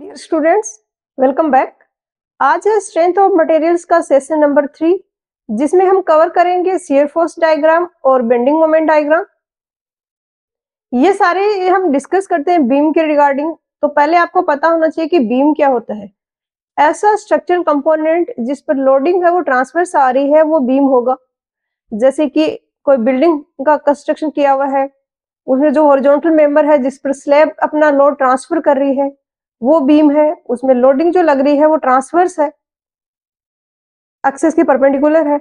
dear students welcome back आज है strength of materials का सेशन नंबर थ्री जिसमें हम कवर करेंगे सीयर फोर्स डायग्राम और बेंडिंग मोमेंट डायग्राम ये सारे हम डिस्कस करते हैं बीम के रिगार्डिंग तो पहले आपको पता होना चाहिए कि बीम क्या होता है ऐसा स्ट्रक्चरल कंपोनेंट जिस पर लोडिंग है वो ट्रांसफर आ रही है वो बीम होगा जैसे कि कोई बिल्डिंग का कंस्ट्रक्शन किया हुआ है उसमें जो हॉरिजॉन्टल मेंबर है जिस पर स्लैब अपना लोड ट्रांसफर कर रही है वो बीम है उसमें लोडिंग जो लग रही है वो ट्रांसवर्स है एक्सेस के परपेंडिकुलर है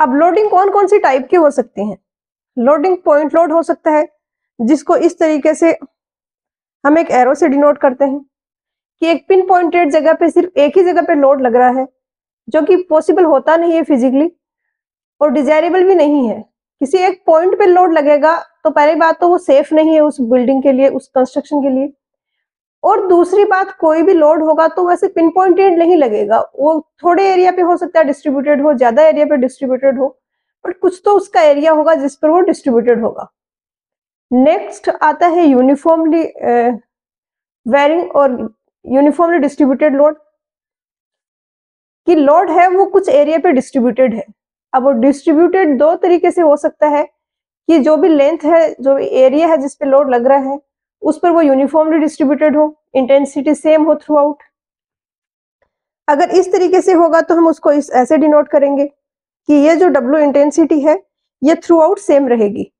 अब लोडिंग कौन कौन सी टाइप की हो सकती हैं लोडिंग पॉइंट लोड हो सकता है जिसको इस तरीके से हम एक एरो से डिनोट करते हैं कि एक पिन पॉइंटेड जगह पे सिर्फ एक ही जगह पे लोड लग रहा है जो कि पॉसिबल होता नहीं है फिजिकली और डिजायरेबल भी नहीं है किसी एक पॉइंट पे लोड लगेगा तो पहली बात तो वो सेफ नहीं है उस बिल्डिंग के लिए उस कंस्ट्रक्शन के लिए और दूसरी बात कोई भी लोड होगा तो वैसे पिन पॉइंटेड नहीं लगेगा वो थोड़े एरिया पे हो सकता है डिस्ट्रीब्यूटेड हो ज्यादा एरिया पे डिस्ट्रीब्यूटेड हो बट कुछ तो उसका एरिया होगा जिस पर वो डिस्ट्रीब्यूटेड होगा नेक्स्ट आता है यूनिफॉर्मली वेरिंग और यूनिफॉर्मली डिस्ट्रीब्यूटेड लोड कि लोड है वो कुछ एरिया पे डिस्ट्रीब्यूटेड है अब वो डिस्ट्रीब्यूटेड दो तरीके से हो सकता है कि जो भी लेंथ है जो भी एरिया है जिसपे लोड लग रहा है उस पर वो यूनिफॉर्मली डिस्ट्रीब्यूटेड हो इंटेंसिटी सेम हो थ्रू आउट अगर इस तरीके से होगा तो हम उसको इस ऐसे डिनोट करेंगे कि ये जो डब्ल्यू इंटेंसिटी है ये थ्रू आउट सेम रहेगी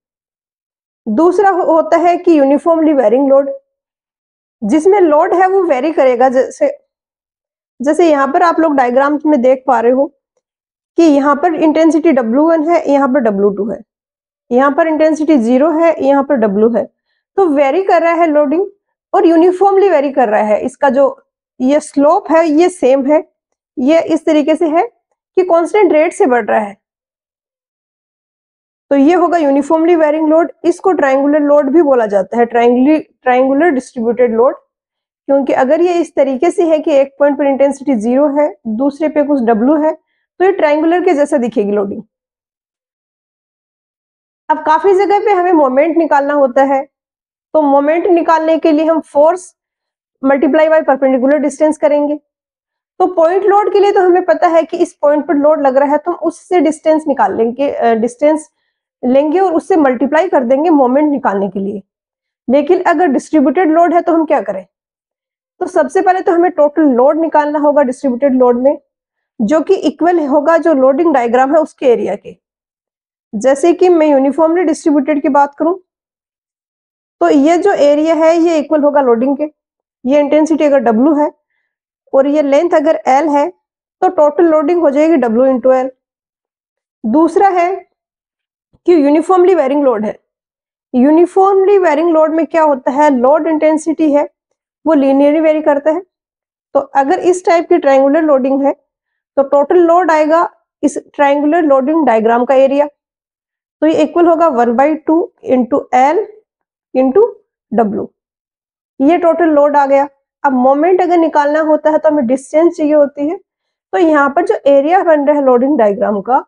दूसरा हो, होता है कि यूनिफॉर्मली वेरिंग लोड जिसमें लोड है वो वेरी करेगा जैसे जैसे यहाँ पर आप लोग डायग्राम में देख पा रहे हो कि यहाँ पर इंटेंसिटी W1 है यहाँ पर W2 है यहाँ पर इंटेंसिटी जीरो है यहाँ पर W है तो वेरी कर रहा है लोडिंग और यूनिफॉर्मली वेरी कर रहा है इसका जो ये स्लोप है ये सेम है ये इस तरीके से है कि कॉन्स्टेंट रेट से बढ़ रहा है तो ये होगा यूनिफॉर्मली वेरिंग लोड इसको ट्राइंगुलर लोड भी बोला जाता है ट्राइंगुलर ट्राइंगुलर डिस्ट्रीब्यूटेड लोड क्योंकि अगर ये इस तरीके से है कि एक पॉइंट पर इंटेंसिटी जीरो है दूसरे पे कुछ डब्लू है तो ये ट्राइंगुलर के जैसा दिखेगी लोडिंग अब काफी जगह पे हमें मोमेंट निकालना होता है तो मोमेंट निकालने के लिए हम force multiply by perpendicular distance करेंगे तो पॉइंट लोड के लिए तो हमें पता है कि इस पॉइंट पर लोड लग रहा है तो हम उससे डिस्टेंस निकाल लेंगे डिस्टेंस लेंगे और उससे मल्टीप्लाई कर देंगे मोमेंट निकालने के लिए लेकिन अगर डिस्ट्रीब्यूटेड लोड है तो हम क्या करें तो सबसे पहले तो हमें टोटल लोड निकालना होगा डिस्ट्रीब्यूटेड लोड में जो कि इक्वल होगा जो लोडिंग डायग्राम है उसके एरिया के जैसे कि मैं यूनिफॉर्मली डिस्ट्रीब्यूटेड की बात करूं तो ये जो एरिया है ये इक्वल होगा लोडिंग के ये इंटेंसिटी अगर डब्ल्यू है और ये लेंथ अगर एल है तो टोटल लोडिंग हो जाएगी डब्ल्यू इंटू एल दूसरा है कि यूनिफॉर्मली वेरिंग लोड है यूनिफॉर्मली वेरिंग लोड में क्या होता है लोड इंटेंसिटी है वो लीनियरली वेरी करता है तो अगर इस टाइप की ट्रायंगुलर लोडिंग है तो टोटल लोड आएगा इस ट्राइंगुलर लोडिंग डायग्राम का एरिया तो ये इक्वल होगा one by two into L into W ये टोटल लोड आ गया अब मोमेंट अगर निकालना होता है तो हमें डिस्टेंस चाहिए होती है तो यहाँ पर जो एरिया बन रहा है लोडिंग डायग्राम का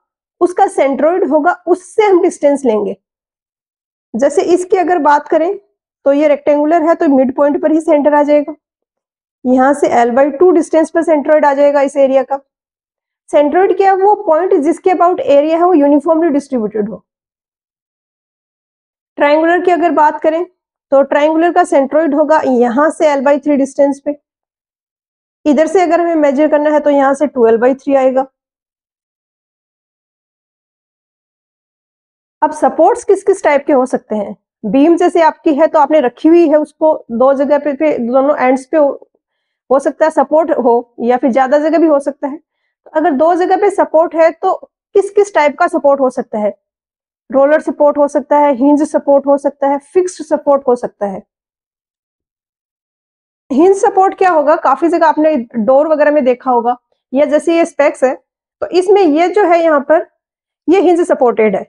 उसका सेंट्रोइड होगा उससे हम डिस्टेंस लेंगे जैसे इसकी अगर बात करें तो ये रेक्टेंगुलर है तो मिड पॉइंट पर ही सेंटर आ जाएगा यहाँ से एल बाई टू डिस्टेंस पर सेंट्रोइड आ जाएगा इस एरिया का सेंट्रोइड क्या है वो पॉइंट जिसके अबाउट एरिया है वो यूनिफॉर्मली डिस्ट्रीब्यूटेड हो ट्राइंगुलर की अगर बात करें तो ट्राइंगुलर का सेंट्रोइड होगा यहां से एल बाई थ्री डिस्टेंस पे इधर से अगर हमें मेजर करना है तो यहां से टू एल बाई थ्री आएगा अब सपोर्ट्स किस किस टाइप के हो सकते हैं बीम जैसे आपकी है तो आपने रखी हुई है उसको दो जगह पे, पे दोनों एंड्स पे हो, हो सकता है सपोर्ट हो या फिर ज्यादा जगह भी हो सकता है तो अगर दो जगह पे सपोर्ट है तो किस किस टाइप का सपोर्ट हो सकता है रोलर सपोर्ट हो सकता है हिंज सपोर्ट हो सकता है फिक्स्ड सपोर्ट हो सकता है हिंज सपोर्ट क्या होगा काफी जगह आपने डोर वगैरह में देखा होगा या जैसे ये स्पेक्स है तो इसमें ये जो है यहाँ पर ये हिंज सपोर्टेड है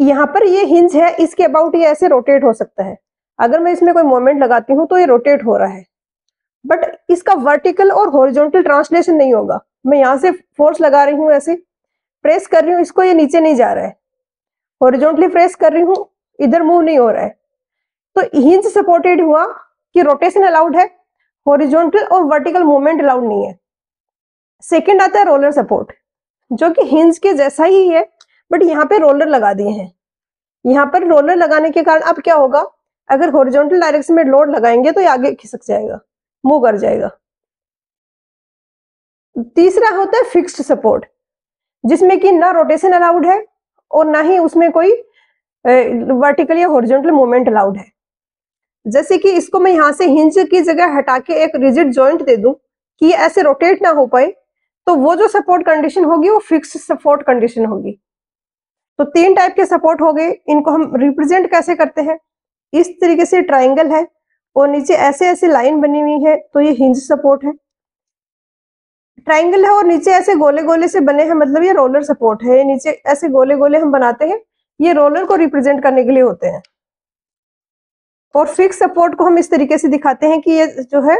यहाँ पर ये हिंज है इसके अबाउट ये ऐसे रोटेट हो सकता है अगर मैं इसमें कोई मोमेंट लगाती हूँ तो ये रोटेट हो रहा है बट इसका वर्टिकल और हॉरिजॉन्टल ट्रांसलेशन नहीं होगा मैं यहाँ से फोर्स लगा रही हूँ ऐसे प्रेस कर रही हूँ इसको ये नीचे नहीं जा रहा है हॉरिजॉन्टली प्रेस कर रही हूं इधर मूव नहीं हो रहा है तो हिंज सपोर्टेड हुआ कि रोटेशन अलाउड है ओरिजोनटल और वर्टिकल मूवमेंट अलाउड नहीं है सेकेंड आता है रोलर सपोर्ट जो कि हिंज के जैसा ही है बट यहाँ पे रोलर लगा दिए हैं यहाँ पर रोलर लगाने के कारण अब क्या होगा अगर हॉरिजॉन्टल डायरेक्शन में लोड लगाएंगे तो ये आगे खिसक जाएगा मूव कर जाएगा तीसरा होता है फिक्स्ड सपोर्ट जिसमें कि ना रोटेशन अलाउड है और ना ही उसमें कोई वर्टिकल या हॉरिजॉन्टल मूवमेंट अलाउड है जैसे कि इसको मैं यहाँ से हिंज की जगह हटा के एक रिजिड जॉइंट दे दूं कि ऐसे रोटेट ना हो पाए तो वो जो सपोर्ट कंडीशन होगी वो फिक्स सपोर्ट कंडीशन होगी तो तीन टाइप के सपोर्ट हो गए इनको हम रिप्रेजेंट कैसे करते हैं इस तरीके से ट्राइंगल है और नीचे ऐसे ऐसे लाइन बनी हुई है तो ये हिंज सपोर्ट है ट्राइंगल है और नीचे ऐसे गोले गोले से बने हैं मतलब ये रोलर सपोर्ट है ये नीचे ऐसे गोले गोले हम बनाते हैं ये रोलर को रिप्रेजेंट करने के लिए होते हैं और फिक्स सपोर्ट को हम इस तरीके से दिखाते हैं कि ये जो है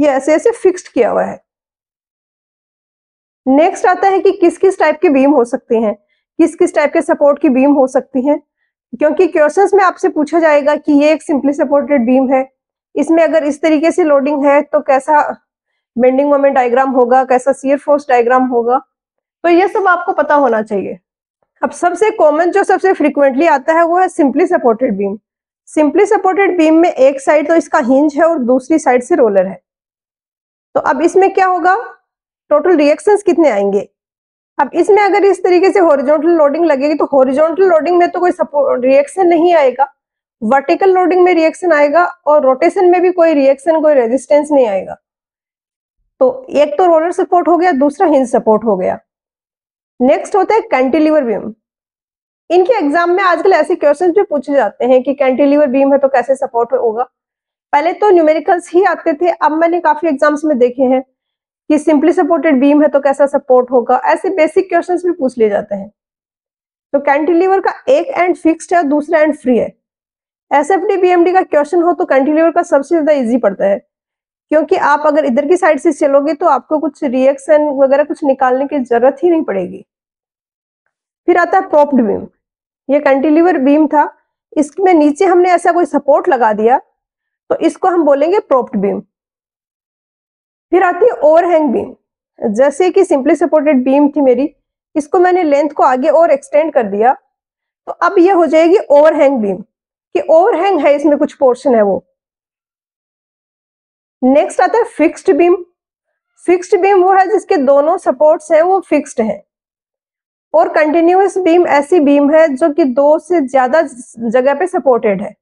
ये ऐसे ऐसे फिक्स्ड किया हुआ है नेक्स्ट आता है कि किस किस टाइप के बीम हो सकते हैं किस किस टाइप के सपोर्ट की बीम हो सकती है क्योंकि क्वेश्चंस में आपसे पूछा जाएगा कि ये एक सिंपली सपोर्टेड बीम है इसमें अगर इस तरीके से लोडिंग है तो कैसा बेंडिंग मोमेंट डायग्राम होगा कैसा सीयर फोर्स डायग्राम होगा तो ये सब आपको पता होना चाहिए अब सबसे कॉमन जो सबसे फ्रिक्वेंटली आता है वो है simply supported beam simply supported beam में एक साइड तो इसका हिंज है और दूसरी साइड से रोलर है तो अब इसमें क्या होगा टोटल रिएक्शंस कितने आएंगे अब इसमें अगर इस तरीके से हॉरिजॉन्टल लोडिंग लगेगी तो हॉरिजॉन्टल लोडिंग में तो कोई सपोर्ट रिएक्शन नहीं आएगा वर्टिकल लोडिंग में रिएक्शन आएगा और रोटेशन में भी कोई रिएक्शन कोई रेजिस्टेंस नहीं आएगा तो एक तो रोलर सपोर्ट हो गया दूसरा हिंज सपोर्ट हो गया नेक्स्ट होता है कैंटिलीवर बीम इनके एग्जाम में आजकल ऐसे क्वेश्चन भी पूछे जाते हैं कि कैंटिलीवर बीम है तो कैसे सपोर्ट होगा पहले तो न्यूमेरिकल्स ही आते थे अब मैंने काफी एग्जाम्स में देखे हैं कि सिंपली सपोर्टेड बीम है तो कैसा सपोर्ट होगा ऐसे बेसिक क्वेश्चंस भी पूछ लिए जाते हैं तो कैंटिलीवर का एक एंड फिक्स्ड है दूसरा एंड फ्री है S F D B M D का क्वेश्चन हो तो कैंटिलीवर का सबसे ज्यादा इजी पड़ता है क्योंकि आप अगर इधर की साइड से चलोगे तो आपको कुछ रिएक्शन वगैरह कुछ निकालने की जरूरत ही नहीं पड़ेगी फिर आता है प्रॉप्ड बीम ये कंटिलीवर बीम था इसमें नीचे हमने ऐसा कोई सपोर्ट लगा दिया तो इसको हम बोलेंगे प्रॉप्ड बीम फिर आती है ओवरहैंग बीम जैसे कि सिंपली सपोर्टेड बीम थी मेरी इसको मैंने लेंथ को आगे और एक्सटेंड कर दिया तो अब ये हो जाएगी ओवरहैंग बीम कि ओवरहैंग है इसमें कुछ पोर्शन है वो नेक्स्ट आता है फिक्स्ड बीम फिक्स्ड बीम वो है जिसके दोनों सपोर्ट्स हैं वो फिक्स्ड हैं और कंटिन्यूस बीम ऐसी बीम है जो कि दो से ज्यादा जगह पे सपोर्टेड है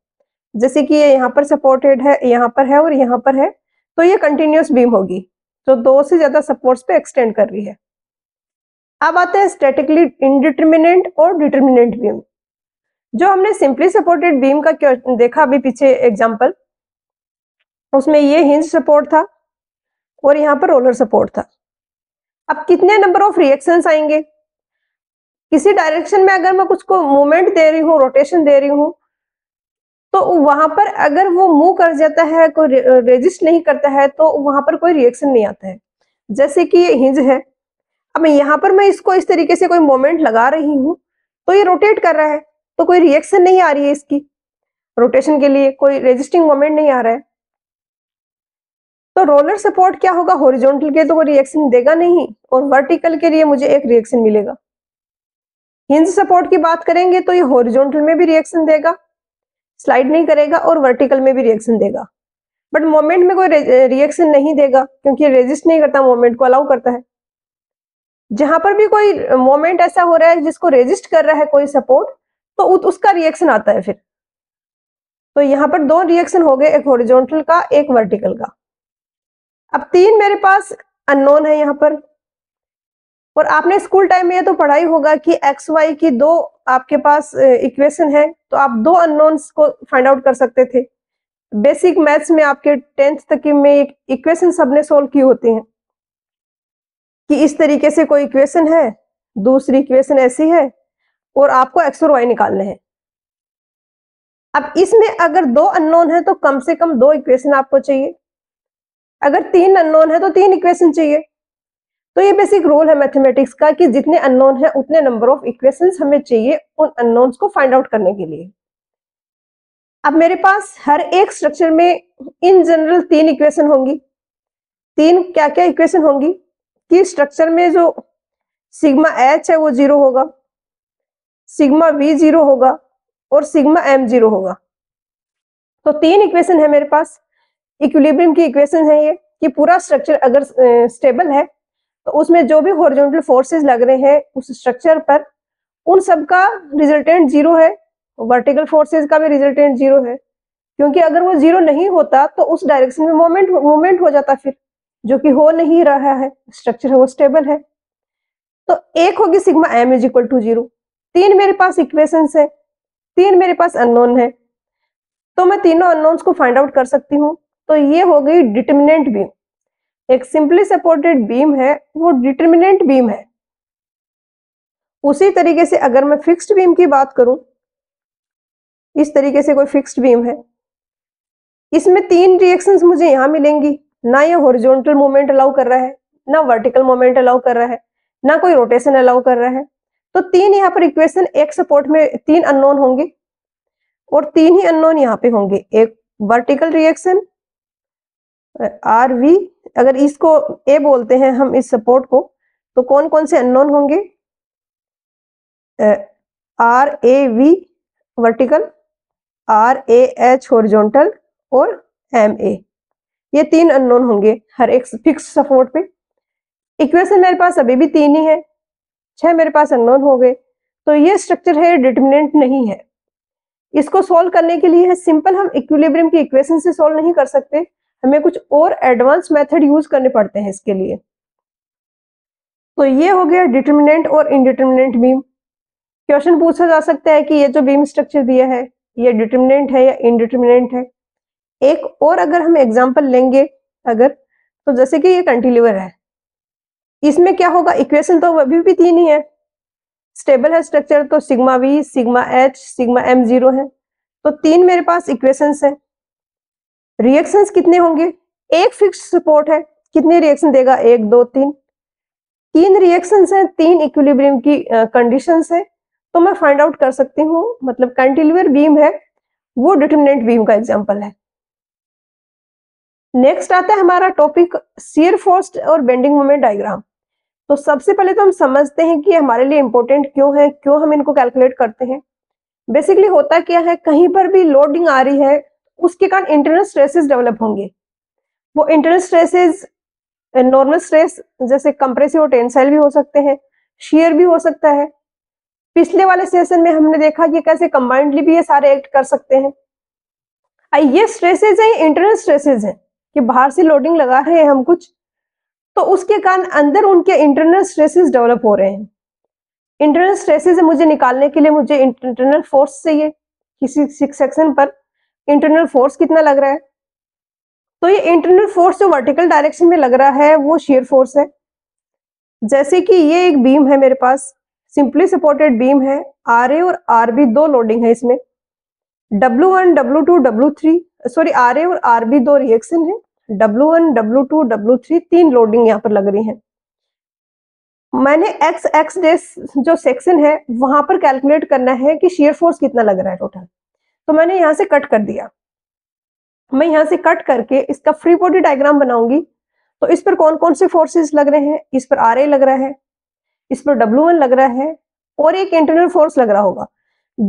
जैसे कि ये यहाँ पर सपोर्टेड है यहाँ पर है और यहाँ पर है तो ये कंटिन्यूस बीम होगी जो दो से ज्यादा सपोर्ट्स पे एक्सटेंड कर रही है अब आते हैं स्टेटिकली इनडिटर्मिनेंट और डिटर्मिनेंट बीम जो हमने सिंपली सपोर्टेड बीम का देखा अभी पीछे एग्जाम्पल उसमें ये हिंज सपोर्ट था और यहाँ पर रोलर सपोर्ट था अब कितने नंबर ऑफ रिएक्शन आएंगे किसी डायरेक्शन में अगर मैं कुछ को मूवमेंट दे रही हूँ रोटेशन दे रही हूँ तो वहां पर अगर वो मूव कर जाता है कोई रेजिस्ट नहीं करता है तो वहां पर कोई रिएक्शन नहीं आता है जैसे कि ये हिंज है अब यहाँ पर मैं इसको इस तरीके से कोई मोमेंट लगा रही हूँ तो ये रोटेट कर रहा है तो कोई रिएक्शन नहीं आ रही है इसकी रोटेशन के लिए कोई रेजिस्टिंग मोमेंट नहीं आ रहा है तो रोलर सपोर्ट क्या होगा हॉरिजॉन्टल के तो रिएक्शन देगा नहीं और वर्टिकल के लिए मुझे एक रिएक्शन मिलेगा हिंज सपोर्ट की बात करेंगे तो ये हॉरिजॉन्टल में भी रिएक्शन देगा स्लाइड नहीं करेगा और वर्टिकल में भी रिएक्शन देगा बट मोमेंट में कोई रिएक्शन नहीं देगा क्योंकि रेजिस्ट नहीं करता मोमेंट को अलाउ करता है जहां पर भी कोई मोमेंट ऐसा हो रहा है जिसको रेजिस्ट कर रहा है कोई सपोर्ट तो उसका रिएक्शन आता है फिर तो यहाँ पर दो रिएक्शन हो गए एक हॉरिजॉन्टल का एक वर्टिकल का अब तीन मेरे पास अननोन है यहाँ पर और आपने स्कूल टाइम में ये तो पढ़ाई होगा कि एक्स वाई की दो आपके पास इक्वेशन है तो आप दो अननोन्स को फाइंड आउट कर सकते थे बेसिक मैथ्स में आपके टेंथ तक में इक्वेशन सबने सोल्व की होती हैं कि इस तरीके से कोई इक्वेशन है दूसरी इक्वेशन ऐसी है और आपको एक्स और वाई निकालने हैं अब इसमें अगर दो अननोन है तो कम से कम दो इक्वेशन आपको चाहिए अगर तीन अननोन है तो तीन इक्वेशन चाहिए तो ये बेसिक रूल है मैथमेटिक्स का कि जितने अननोन है उतने नंबर ऑफ इक्वेशन हमें चाहिए उन अननोन को फाइंड आउट करने के लिए अब मेरे पास हर एक स्ट्रक्चर में इन जनरल तीन इक्वेशन होंगी तीन क्या क्या इक्वेशन होंगी कि स्ट्रक्चर में जो सिग्मा एच है वो जीरो होगा सिग्मा वी जीरो होगा और सिग्मा एम जीरो होगा तो तीन इक्वेशन है मेरे पास इक्विलिब्रियम की इक्वेशन है ये कि पूरा स्ट्रक्चर अगर स्टेबल है तो उसमें जो भी हॉरिजॉन्टल फोर्सेस लग रहे हैं उस स्ट्रक्चर पर उन सब का रिजल्टेंट जीरो है वर्टिकल फोर्सेस का भी रिजल्टेंट जीरो है क्योंकि अगर वो जीरो नहीं होता तो उस डायरेक्शन में मोमेंट मोमेंट हो जाता फिर जो कि हो नहीं रहा है स्ट्रक्चर है वो स्टेबल है तो एक होगी sigma M is equal to zero तीन मेरे पास इक्वेशन है तीन मेरे पास अननोन है तो मैं तीनों अननोन्स को फाइंड आउट कर सकती हूँ तो ये हो गई डिटर्मिनेंट बीम एक सिंपली सपोर्टेड बीम है वो डिटर्मिनेंट बीम है उसी तरीके से अगर मैं फिक्स्ड बीम की बात करूं इस तरीके से कोई फिक्स्ड बीम है इसमें तीन रिएक्शंस मुझे यहां मिलेंगी ना ये हॉरिजॉन्टल मूवमेंट अलाउ कर रहा है ना वर्टिकल मूवमेंट अलाउ कर रहा है ना कोई रोटेशन अलाउ कर रहा है तो तीन यहाँ पर इक्वेशन एक सपोर्ट में तीन अननोन होंगे और तीन ही अननोन यहाँ पे होंगे एक वर्टिकल रिएक्शन आर वी अगर इसको ए बोलते हैं हम इस सपोर्ट को तो कौन कौन से अननोन होंगे R A V vertical R A H horizontal और एम ए ये तीन अननोन होंगे हर एक फिक्स सपोर्ट पे इक्वेशन मेरे पास अभी भी तीन ही है छह मेरे पास अननोन हो गए तो ये स्ट्रक्चर है डिटर्मिनेंट नहीं है इसको सॉल्व करने के लिए सिंपल हम इक्विलिब्रियम की इक्वेशन से सॉल्व नहीं कर सकते हमें कुछ और एडवांस मेथड यूज करने पड़ते हैं इसके लिए तो ये हो गया डिटर्मिनेंट और इनडिटर्मिनेंट बीम क्वेश्चन पूछा जा सकता है कि ये जो बीम स्ट्रक्चर दिया है ये डिटर्मिनेंट है या इनडिटर्मिनेंट है एक और अगर हम एग्जाम्पल लेंगे अगर तो जैसे कि ये कंटिल्यूवर है इसमें क्या होगा इक्वेशन तो अभी भी तीन ही है स्टेबल है स्ट्रक्चर तो sigma V sigma H sigma M zero है तो तीन मेरे पास इक्वेशंस हैं रिएक्शंस कितने होंगे एक फिक्स सपोर्ट है कितने रिएक्शन देगा एक दो तीन तीन रिएक्शंस हैं तीन इक्विलिब्रियम की कंडीशंस uh, है तो मैं फाइंड आउट कर सकती हूँ मतलब कैंटिलीवर बीम है वो डिटर्मिनेंट बीम का एग्जाम्पल है नेक्स्ट आता है हमारा टॉपिक सीयर फोर्स और बेंडिंग मोमेंट डायग्राम तो सबसे पहले तो हम समझते हैं कि हमारे लिए इम्पोर्टेंट क्यों है क्यों हम इनको कैलकुलेट करते हैं बेसिकली होता क्या है कहीं पर भी लोडिंग आ रही है उसके कारण इंटरनल स्ट्रेसेस डेवलप होंगे वो इंटरनल स्ट्रेसेस नॉर्मल स्ट्रेस जैसे कंप्रेसिव और टेंसाइल भी हो सकते हैं शेयर भी हो सकता है पिछले वाले सेशन में हमने देखा कि कैसे कंबाइंडली भी ये सारे एक्ट कर सकते हैं ये स्ट्रेसेज है इंटरनल स्ट्रेसेस है कि बाहर से लोडिंग लगा रहे हैं हम कुछ तो उसके कारण अंदर उनके इंटरनल स्ट्रेसेस डेवलप हो रहे हैं इंटरनल स्ट्रेसेस मुझे निकालने के लिए मुझे इंटरनल फोर्स चाहिए किसी सेक्शन पर इंटरनल फोर्स कितना लग रहा है तो ये इंटरनल फोर्स जो वर्टिकल डायरेक्शन में लग रहा है वो शेयर फोर्स है जैसे कि ये एक बीम है मेरे पास सिंपली सपोर्टेड बीम है आर ए और आर बी दो लोडिंग है इसमें W one W two W three sorry R A और आर बी दो रिएक्शन है W one W two W three तीन लोडिंग यहाँ पर लग रही है मैंने एक्स एक्स डे जो सेक्शन है वहां पर कैलकुलेट करना है कि शेयर फोर्स कितना लग रहा है टोटल तो मैंने यहाँ से कट कर दिया मैं यहाँ से कट करके इसका फ्री बॉडी डायग्राम बनाऊंगी तो इस पर कौन कौन से फोर्सेस लग रहे हैं इस पर आर लग रहा है इस पर डब्ल्यू लग रहा है और एक इंटरनल फोर्स लग रहा होगा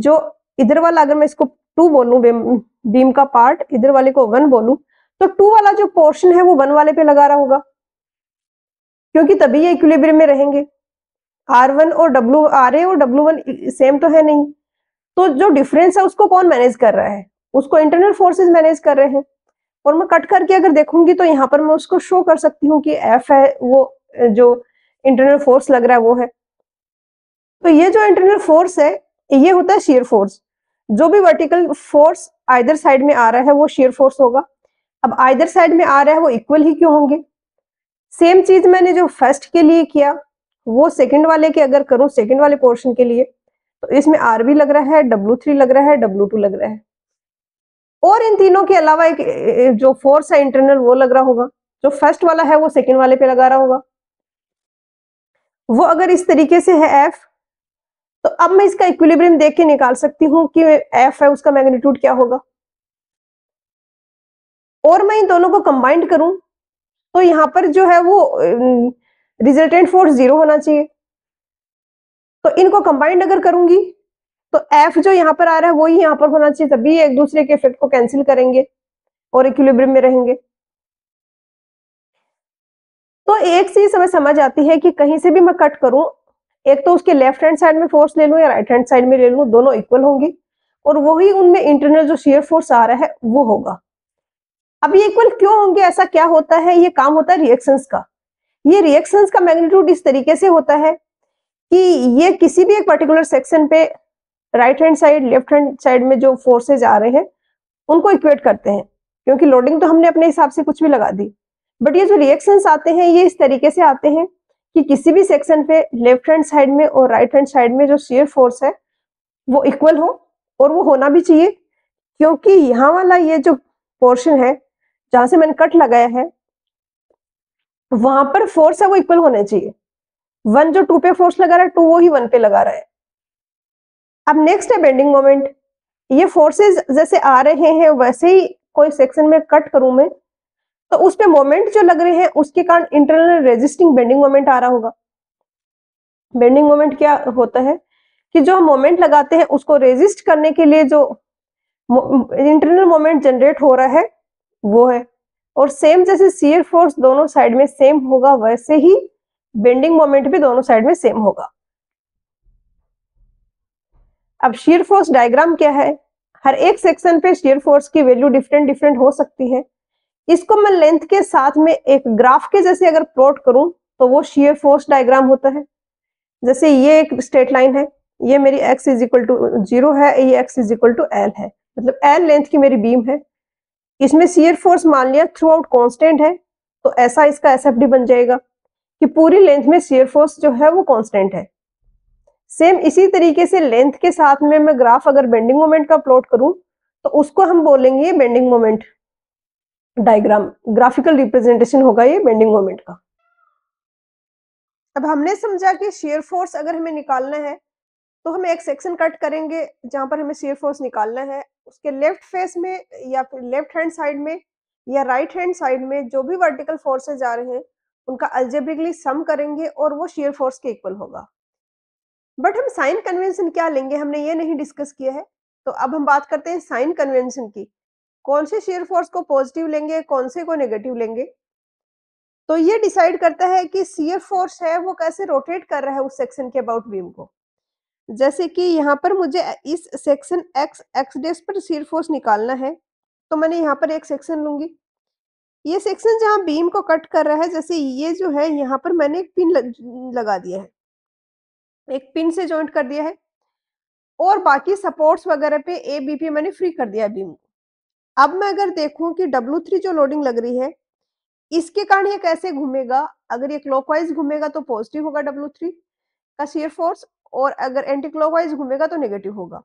जो इधर वाला अगर मैं इसको टू बोलूं बीम का पार्ट इधर वाले को वन बोलूं तो टू वाला जो पोर्शन है वो वन वाले पे लगा रहा होगा क्योंकि तभी ये इक्विलिब्रियम में रहेंगे आर वन और डब्ल्यू आर ए और डब्ल्यू वन सेम तो है नहीं तो जो डिफरेंस है उसको कौन मैनेज कर रहा है उसको इंटरनल फोर्सेस मैनेज कर रहे हैं और मैं कट करके अगर देखूंगी तो यहाँ पर मैं उसको शो कर सकती हूँ कि एफ है वो जो इंटरनल फोर्स लग रहा है वो है तो ये जो इंटरनल फोर्स है ये होता है शेयर फोर्स जो भी वर्टिकल फोर्स आइदर साइड में आ रहा है वो शेयर फोर्स होगा अब आइदर साइड में आ रहा है वो इक्वल ही क्यों होंगे सेम चीज मैंने जो फर्स्ट के लिए किया वो सेकंड वाले के अगर करूं सेकंड वाले पोर्शन के लिए तो इसमें आर भी लग रहा है डब्ल्यू थ्री लग रहा है डब्ल्यू टू लग रहा है और इन तीनों के अलावा एक जो फोर्स है इंटरनल वो लग रहा होगा जो फर्स्ट वाला है वो सेकेंड वाले पे लगा रहा होगा वो अगर इस तरीके से है एफ तो अब मैं इसका इक्विलिब्रियम देख के निकाल सकती हूँ कि एफ है उसका मैग्नीट्यूड क्या होगा और मैं इन दोनों को कंबाइंड करूं तो यहां पर जो है वो रिजल्टेंट फोर्स जीरो होना चाहिए तो इनको कंबाइंड अगर करूंगी तो एफ जो यहाँ पर आ रहा है वही यहाँ पर होना चाहिए तभी एक दूसरे के इफेक्ट को कैंसिल करेंगे और इक्विलिब्रियम में रहेंगे तो एक चीज हमें समझ आती है कि कहीं से भी मैं कट करूं एक तो उसके लेफ्ट हैंड साइड में फोर्स ले लूं या राइट हैंड साइड में ले लूं दोनों इक्वल होंगी और वही उनमें इंटरनल जो शेयर फोर्स आ रहा है वो होगा अब ये इक्वल क्यों होंगे ऐसा क्या होता है ये काम होता है रिएक्शंस का ये रिएक्शंस का मैग्नीट्यूड इस तरीके से होता है कि ये किसी भी एक पर्टिकुलर सेक्शन पे right hand side left hand side में जो फोर्सेज आ रहे हैं उनको इक्वेट करते हैं क्योंकि लोडिंग तो हमने अपने हिसाब से कुछ भी लगा दी बट ये जो रिएक्शन आते हैं ये इस तरीके से आते हैं कि किसी भी सेक्शन पे लेफ्ट हैंड साइड में और राइट हैंड साइड में जो शेयर फोर्स है वो इक्वल हो और वो होना भी चाहिए क्योंकि यहाँ वाला ये जो पोर्शन है जहां से मैंने कट लगाया है वहां पर फोर्स है वो इक्वल होना चाहिए वन जो टू पे फोर्स लगा रहा है टू वो ही वन पे लगा रहा है अब नेक्स्ट है बेंडिंग मोमेंट ये फोर्सेस जैसे आ रहे हैं वैसे ही कोई सेक्शन में कट करूं मैं तो उस पे मोमेंट जो लग रहे हैं उसके कारण इंटरनल रेजिस्टिंग बेंडिंग मोमेंट आ रहा होगा बेंडिंग मोमेंट क्या होता है कि जो हम मोमेंट लगाते हैं उसको रेजिस्ट करने के लिए जो इंटरनल मोमेंट जनरेट हो रहा है वो है और सेम जैसे सीयर फोर्स दोनों साइड में सेम होगा वैसे ही बेंडिंग मोमेंट भी दोनों साइड में सेम होगा अब शेयर फोर्स डायग्राम क्या है हर एक सेक्शन पे शीयर फोर्स की वैल्यू डिफरेंट डिफरेंट हो सकती है इसको मैं लेंथ के साथ में एक ग्राफ के जैसे अगर प्लॉट करूं तो वो शेयर फोर्स डायग्राम होता है जैसे ये एक स्ट्रेट लाइन है ये मेरी x is equal to zero है ये x is equal to L है मतलब एल लेंथ की मेरी बीम है इसमें शीयर फोर्स मान लिया थ्रू आउट कॉन्स्टेंट है तो ऐसा इसका एस बन जाएगा कि पूरी लेंथ में शेयर फोर्स जो है वो कांस्टेंट है सेम इसी तरीके से लेंथ के साथ में मैं ग्राफ अगर बेंडिंग मोमेंट का प्लॉट करूं तो उसको हम बोलेंगे bending moment diagram graphical representation होगा ये बेंडिंग मोमेंट का अब हमने समझा कि शेयर फोर्स अगर हमें निकालना है तो हम एक सेक्शन कट करेंगे जहां पर हमें शेयर फोर्स निकालना है उसके लेफ्ट फेस में या फिर लेफ्ट हैंड साइड में या राइट हैंड साइड में जो भी वर्टिकल फोर्सेज आ रहे हैं उनका अल्जेब्रिकली सम करेंगे और वो शेयर फोर्स के इक्वल होगा बट हम साइन कन्वेंशन क्या लेंगे हमने ये नहीं डिस्कस किया है तो अब हम बात करते हैं साइन कन्वेंशन की कौन से शेयर फोर्स को पॉजिटिव लेंगे कौन से को नेगेटिव लेंगे तो ये डिसाइड करता है कि शेयर फोर्स है वो कैसे रोटेट कर रहा है उस सेक्शन के अबाउट बीम को जैसे कि यहाँ पर मुझे इस सेक्शन एक्स एक्स डेस पर शेयर फोर्स निकालना है तो मैंने यहाँ पर एक सेक्शन लूंगी ये सेक्शन जहाँ बीम को कट कर रहा है जैसे ये जो है यहाँ पर मैंने एक पिन लगा दिया है एक पिन से ज्वाइंट कर दिया है और बाकी सपोर्ट्स वगैरह पे ए बी पी मैंने फ्री कर दिया है बीम को अब मैं अगर देखूं कि डब्लू थ्री जो लोडिंग लग रही है इसके कारण ये कैसे घूमेगा अगर ये क्लॉकवाइज घूमेगा तो पॉजिटिव होगा डब्लू थ्री का शेयर फोर्स और अगर एंटी क्लॉकवाइज घूमेगा तो नेगेटिव होगा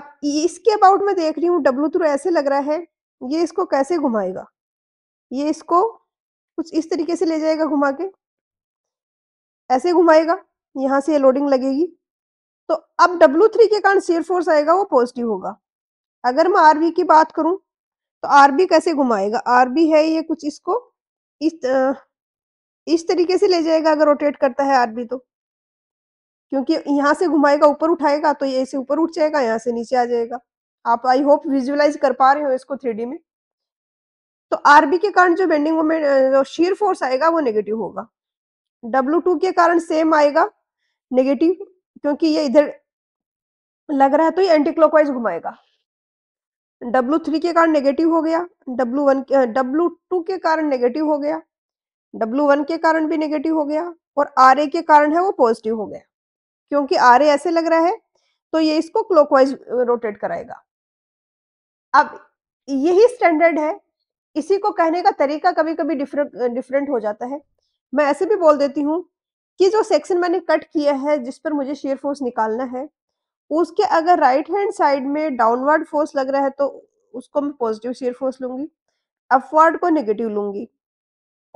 अब इसके अबाउट मैं देख रही हूँ डब्लू थ्रू ऐसे लग रहा है ये इसको कैसे घुमाएगा ये इसको कुछ इस तरीके से ले जाएगा घुमा के ऐसे घुमाएगा यहाँ से ये लोडिंग लगेगी तो अब डब्लू थ्री के कारण शेयर फोर्स आएगा वो पॉजिटिव होगा अगर मैं आरबी की बात करूं तो आरबी कैसे घुमाएगा आरबी है ये कुछ इसको इस इस तरीके से ले जाएगा अगर रोटेट करता है आरबी तो क्योंकि यहाँ से घुमाएगा ऊपर उठाएगा तो ये ऐसे ऊपर उठ जाएगा यहाँ से नीचे आ जाएगा आप आई होप विजुअलाइज कर पा रहे हो इसको थ्री में तो आरबी के कारण जो बेंडिंग मोमेंट जो शीयर फोर्स आएगा वो नेगेटिव होगा डब्ल्यू टू के कारण सेम आएगा नेगेटिव क्योंकि ये इधर लग रहा है तो ये एंटी क्लॉकवाइज घुमाएगा डब्लू थ्री के कारण नेगेटिव हो गया डब्लू वन डब्लू टू के कारण नेगेटिव हो गया डब्लू वन के कारण भी नेगेटिव हो गया और आर ए के कारण है वो पॉजिटिव हो गया क्योंकि आर ए ऐसे लग रहा है तो ये इसको क्लॉकवाइज रोटेट कराएगा अब यही स्टैंडर्ड है इसी को कहने का तरीका कभी कभी डिफरेंट डिफरेंट हो जाता है मैं ऐसे भी बोल देती हूँ कि जो सेक्शन मैंने कट किया है जिस पर मुझे शेयर फोर्स निकालना है उसके अगर राइट हैंड साइड में डाउनवर्ड फोर्स लग रहा है तो उसको मैं पॉजिटिव शेयर फोर्स लूंगी अपवर्ड को नेगेटिव लूंगी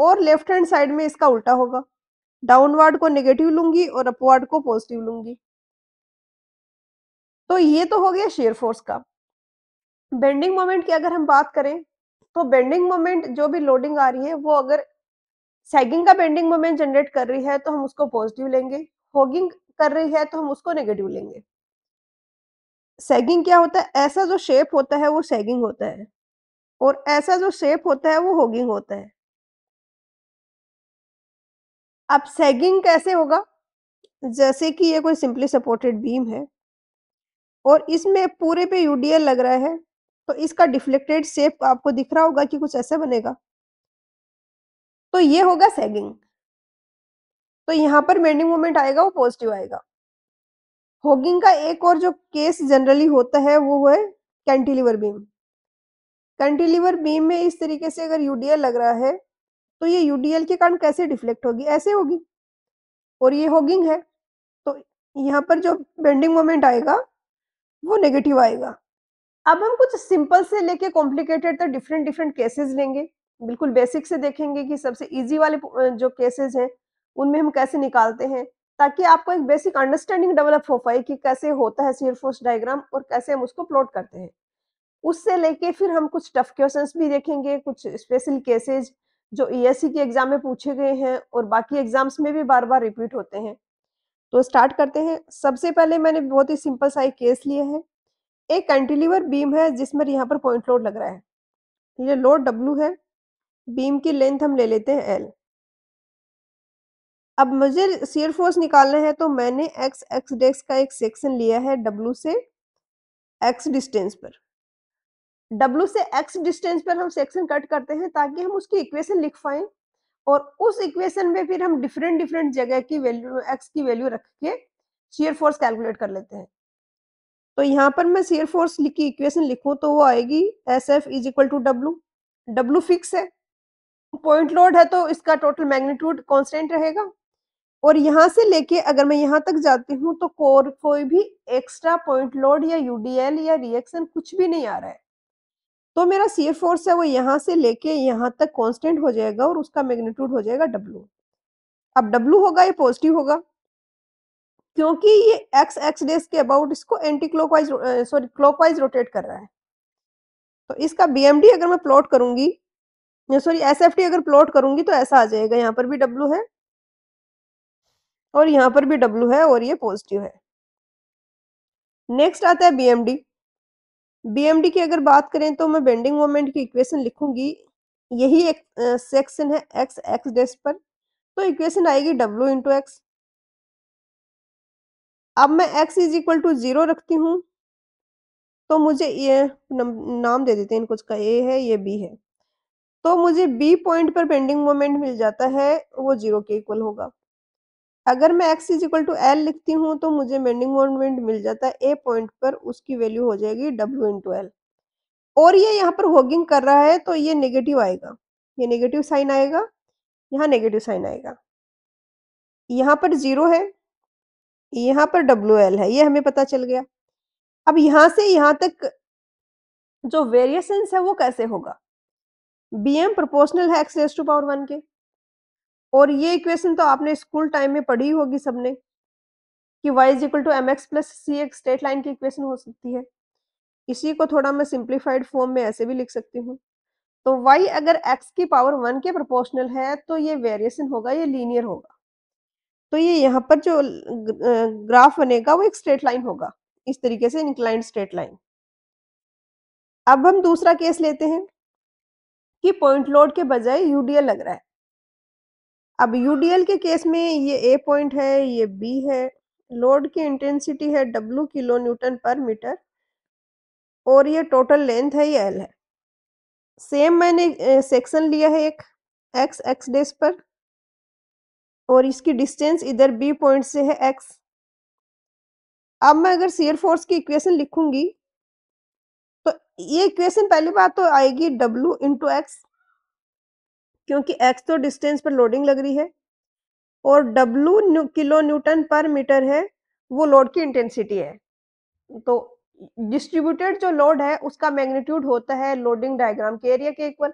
और लेफ्ट हैंड साइड में इसका उल्टा होगा डाउनवर्ड को नेगेटिव लूंगी और अपवर्ड को पॉजिटिव लूंगी तो ये तो हो गया शेयर फोर्स का बेंडिंग मोमेंट की अगर हम बात करें तो बेंडिंग मोमेंट जो भी लोडिंग आ रही है वो अगर सैगिंग का बेंडिंग मोमेंट जनरेट कर रही है तो हम उसको पॉजिटिव लेंगे होगिंग कर रही है तो हम उसको नेगेटिव लेंगे सैगिंग क्या होता है ऐसा जो शेप होता है वो सैगिंग होता है और ऐसा जो शेप होता है वो होगिंग होता है अब सैगिंग कैसे होगा जैसे कि ये कोई सिंपली सपोर्टेड बीम है और इसमें पूरे पे यूडीएल लग रहा है तो इसका डिफ्लेक्टेड शेप आपको दिख रहा होगा कि कुछ ऐसे बनेगा तो ये होगा सेगिंग तो यहाँ पर बेंडिंग मोमेंट आएगा वो पॉजिटिव आएगा होगिंग का एक और जो केस जनरली होता है वो है कैंटिलीवर बीम कैंटिलीवर बीम में इस तरीके से अगर यूडीएल लग रहा है तो ये यूडीएल के कारण कैसे डिफ्लेक्ट होगी ऐसे होगी और ये होगिंग है तो यहाँ पर जो बेंडिंग मोमेंट आएगा वो नेगेटिव आएगा अब हम कुछ सिंपल से लेके कॉम्प्लिकेटेड तक डिफरेंट डिफरेंट केसेस लेंगे बिल्कुल बेसिक से देखेंगे कि सबसे इजी वाले जो केसेस हैं उनमें हम कैसे निकालते हैं ताकि आपको एक बेसिक अंडरस्टैंडिंग डेवलप हो पाए कि कैसे होता है सीरफोर्स डायग्राम और कैसे हम उसको प्लॉट करते हैं उससे लेके फिर हम कुछ टफ क्वेश्चन भी देखेंगे कुछ स्पेशल केसेज जो सी के एग्जाम में पूछे गए हैं और बाकी एग्जाम्स में भी बार बार रिपीट होते हैं तो स्टार्ट करते हैं सबसे पहले मैंने बहुत ही सिंपल सा एक केस लिया है एक कैंटिलीवर बीम है जिसमें यहाँ पर पॉइंट लोड लग रहा है ये लोड डब्लू है बीम की लेंथ हम ले लेते हैं एल अब मुझे सीयर फोर्स निकालना है तो मैंने एक्स एक्स डेक्स का एक सेक्शन लिया है डब्लू से एक्स डिस्टेंस पर डब्लू से एक्स डिस्टेंस पर हम सेक्शन कट करते हैं ताकि हम उसकी इक्वेशन लिख पाए और उस इक्वेशन में फिर हम डिफरेंट डिफरेंट जगह की वैल्यू एक्स की वैल्यू रख के शेयर फोर्स कैलकुलेट कर लेते हैं तो यहाँ पर मैं सीयर फोर्स की इक्वेशन लिखूँ तो वो आएगी S F is equal to W W fix है पॉइंट लोड है तो इसका टोटल मैग्नीट्यूड कांस्टेंट रहेगा और यहाँ से लेके अगर मैं यहाँ तक जाती हूँ तो कोर कोई भी एक्स्ट्रा पॉइंट लोड या यूडीएल या रिएक्शन कुछ भी नहीं आ रहा है तो मेरा सीयर फोर्स है वो यहाँ से लेके यहाँ तक कॉन्स्टेंट हो जाएगा और उसका मैग्नीट्यूड हो जाएगा डब्लू अब डब्लू होगा या पॉजिटिव होगा क्योंकि ये एक्स एक्स डेज के अबाउट इसको anti clockwise sorry clockwise rotate कर रहा है तो इसका बीएमडी अगर मैं प्लॉट करूंगी सॉरी एस अगर प्लॉट करूंगी तो ऐसा आ जाएगा यहाँ पर भी डब्ल्यू है और यहाँ पर भी डब्ल्यू है और ये पॉजिटिव है नेक्स्ट आता है बीएमडी बीएमडी की अगर बात करें तो मैं बेंडिंग मोमेंट की इक्वेशन लिखूंगी यही एक सेक्शन है एक्स एक्स डेस्क पर तो इक्वेशन आएगी डब्ल्यू इंटू एक्स अब मैं x is equal to zero रखती हूँ तो मुझे ये नाम दे देते हैं इनको उसका ए है ये बी है तो मुझे बी पॉइंट पर बेंडिंग मोमेंट मिल जाता है वो जीरो के इक्वल होगा अगर मैं x is equal to L लिखती हूँ तो मुझे बेंडिंग मोमेंट मिल जाता है ए पॉइंट पर उसकी वैल्यू हो जाएगी डब्ल्यू इंटू एल और ये यहाँ पर होगिंग कर रहा है तो ये नेगेटिव आएगा ये नेगेटिव साइन आएगा यहाँ नेगेटिव साइन आएगा यहाँ पर जीरो है यहाँ पर डब्ल्यू एल है ये हमें पता चल गया अब यहाँ से यहाँ तक जो वेरिएशंस है वो कैसे होगा बी एम प्रोपोर्शनल है X raise to power one के और ये इक्वेशन तो आपने स्कूल टाइम में पढ़ी होगी सबने कि Y is equal to M X plus C X straight line की इक्वेशन हो सकती है इसी को थोड़ा मैं सिंप्लीफाइड फॉर्म में ऐसे भी लिख सकती हूँ तो y अगर x की पावर वन के प्रोपोर्शनल है तो ये वेरिएशन होगा ये लीनियर होगा तो ये यहाँ पर जो ग्राफ बनेगा वो एक स्ट्रेट लाइन होगा इस तरीके से इंक्लाइंड स्ट्रेट लाइन अब हम दूसरा केस लेते हैं कि पॉइंट लोड के बजाय यूडीएल लग रहा है अब यूडीएल के केस में ये ए पॉइंट है ये बी है लोड की इंटेंसिटी है डब्लू किलो न्यूटन पर मीटर और ये टोटल लेंथ है ये एल है सेम मैंने सेक्शन लिया है एक एक्स एक्स डेस पर और इसकी डिस्टेंस इधर बी पॉइंट से है एक्स अब मैं अगर सीयर फोर्स की इक्वेशन लिखूंगी तो ये इक्वेशन पहली बात तो आएगी डब्ल्यू इंटू एक्स क्योंकि एक्स तो डिस्टेंस पर लोडिंग लग रही है और डब्ल्यू किलो न्यूटन पर मीटर है वो लोड की इंटेंसिटी है तो डिस्ट्रीब्यूटेड जो लोड है उसका मैग्नीट्यूड होता है लोडिंग डायग्राम के एरिया के इक्वल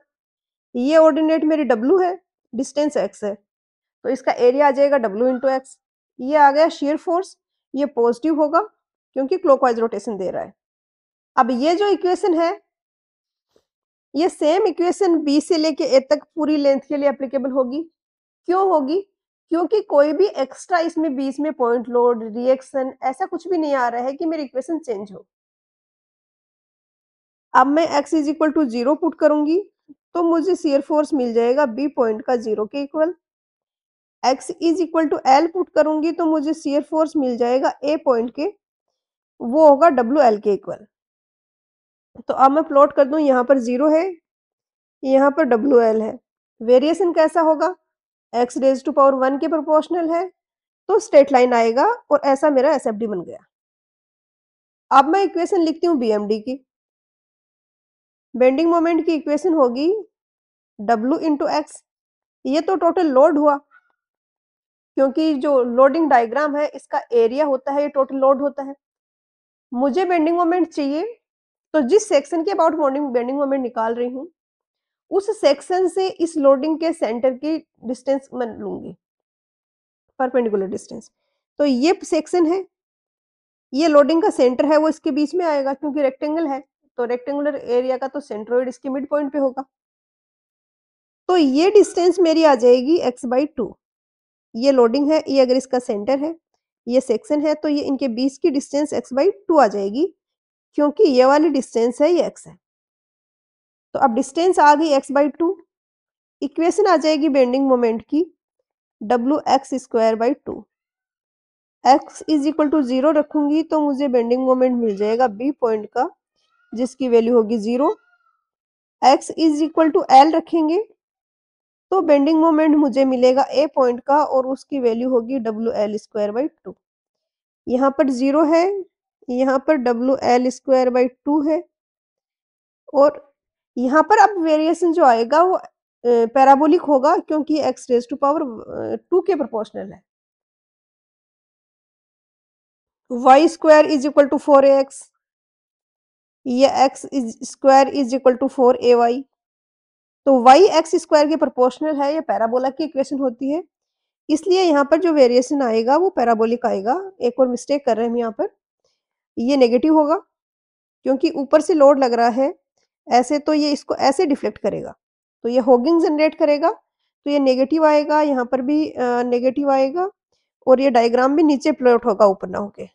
ये ऑर्डिनेट मेरी डब्ल्यू है डिस्टेंस एक्स है तो इसका एरिया आ जाएगा डब्ल्यू इंटू एक्स ये आ गया शेयर फोर्स ये पॉजिटिव होगा क्योंकि क्लोकवाइज रोटेशन दे रहा है अब ये जो इक्वेशन है ये सेम इक्वेशन बी से लेके ए तक पूरी लेंथ के लिए एप्लीकेबल होगी क्यों होगी क्योंकि कोई भी एक्स्ट्रा इसमें बीच में पॉइंट लोड रिएक्शन ऐसा कुछ भी नहीं आ रहा है कि मेरी इक्वेशन चेंज हो अब मैं X is equal to zero put करूंगी तो मुझे सीयर फोर्स मिल जाएगा बी पॉइंट का जीरो के equal X is equal to L put करूंगी तो मुझे सीयर फोर्स मिल जाएगा ए पॉइंट के वो होगा डब्ल्यू एल के इक्वल तो अब मैं प्लॉट कर दूं यहाँ पर जीरो है यहाँ पर डब्ल्यू एल है वेरिएशन कैसा होगा X raise to power one के प्रोपोर्शनल है तो स्ट्रेट लाइन आएगा और ऐसा मेरा एस बन गया अब मैं इक्वेशन लिखती हूँ बी की बेंडिंग मोमेंट की इक्वेशन होगी डब्ल्यू इंटू एक्स ये तो टोटल लोड हुआ क्योंकि जो लोडिंग डायग्राम है इसका एरिया होता है ये टोटल लोड होता है मुझे बेंडिंग मोमेंट चाहिए तो जिस सेक्शन के अबाउट मोडिंग बेंडिंग मोमेंट निकाल रही हूँ उस सेक्शन से इस लोडिंग के सेंटर की डिस्टेंस मैं लूंगी परपेंडिकुलर डिस्टेंस तो ये सेक्शन है ये लोडिंग का सेंटर है वो इसके बीच में आएगा क्योंकि रेक्टेंगल है तो रेक्टेंगुलर एरिया का तो सेंट्रोइड इसके मिड पॉइंट पे होगा तो ये डिस्टेंस मेरी आ जाएगी एक्स बाई टू ये लोडिंग है ये अगर इसका सेंटर है ये सेक्शन है तो ये इनके बीच की डिस्टेंस एक्स बाई टू आ जाएगी क्योंकि ये वाली डिस्टेंस है ये एक्स है तो अब डिस्टेंस आ गई एक्स बाई टू इक्वेशन आ जाएगी बेंडिंग मोमेंट की W X square by two X is equal to zero रखूंगी तो मुझे बेंडिंग मोमेंट मिल जाएगा बी पॉइंट का जिसकी वैल्यू होगी zero X is equal to L रखेंगे तो बेंडिंग मोमेंट मुझे मिलेगा ए पॉइंट का और उसकी वैल्यू होगी W L square by two यहाँ पर जीरो है यहाँ पर W L square by two है और यहाँ पर अब वेरिएशन जो आएगा वो पैराबोलिक होगा क्योंकि X raise to power two के प्रोपोर्शनल है Y square is equal to four X या X square is equal to four A Y तो वाई एक्स स्क्वायर के प्रोपोर्शनल है या पैराबोला की इक्वेशन होती है इसलिए यहाँ पर जो वेरिएशन आएगा वो पैराबोलिक आएगा एक और मिस्टेक कर रहे हैं हम यहाँ पर ये नेगेटिव होगा क्योंकि ऊपर से लोड लग रहा है ऐसे तो ये इसको ऐसे डिफ्लेक्ट करेगा तो ये होगिंग जनरेट करेगा तो ये नेगेटिव आएगा यहाँ पर भी नेगेटिव आएगा और ये डायग्राम भी नीचे प्लॉट होगा ऊपर ना होके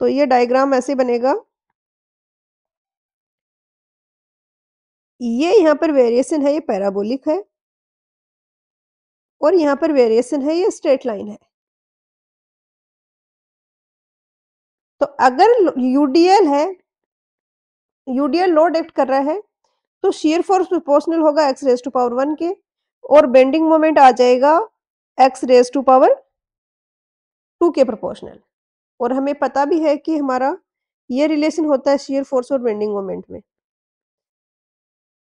तो ये डायग्राम ऐसे बनेगा ये यहाँ पर वेरिएशन है ये पैराबोलिक है और यहाँ पर वेरिएशन है ये स्ट्रेट लाइन है तो अगर यूडीएल है यूडीएल लोड एक्ट कर रहा है तो शेयर फोर्स प्रोपोर्शनल होगा X raise to power one के और बेंडिंग मोमेंट आ जाएगा X raise to power two के प्रोपोर्शनल और हमें पता भी है कि हमारा ये रिलेशन होता है शेयर फोर्स और बेंडिंग मोमेंट में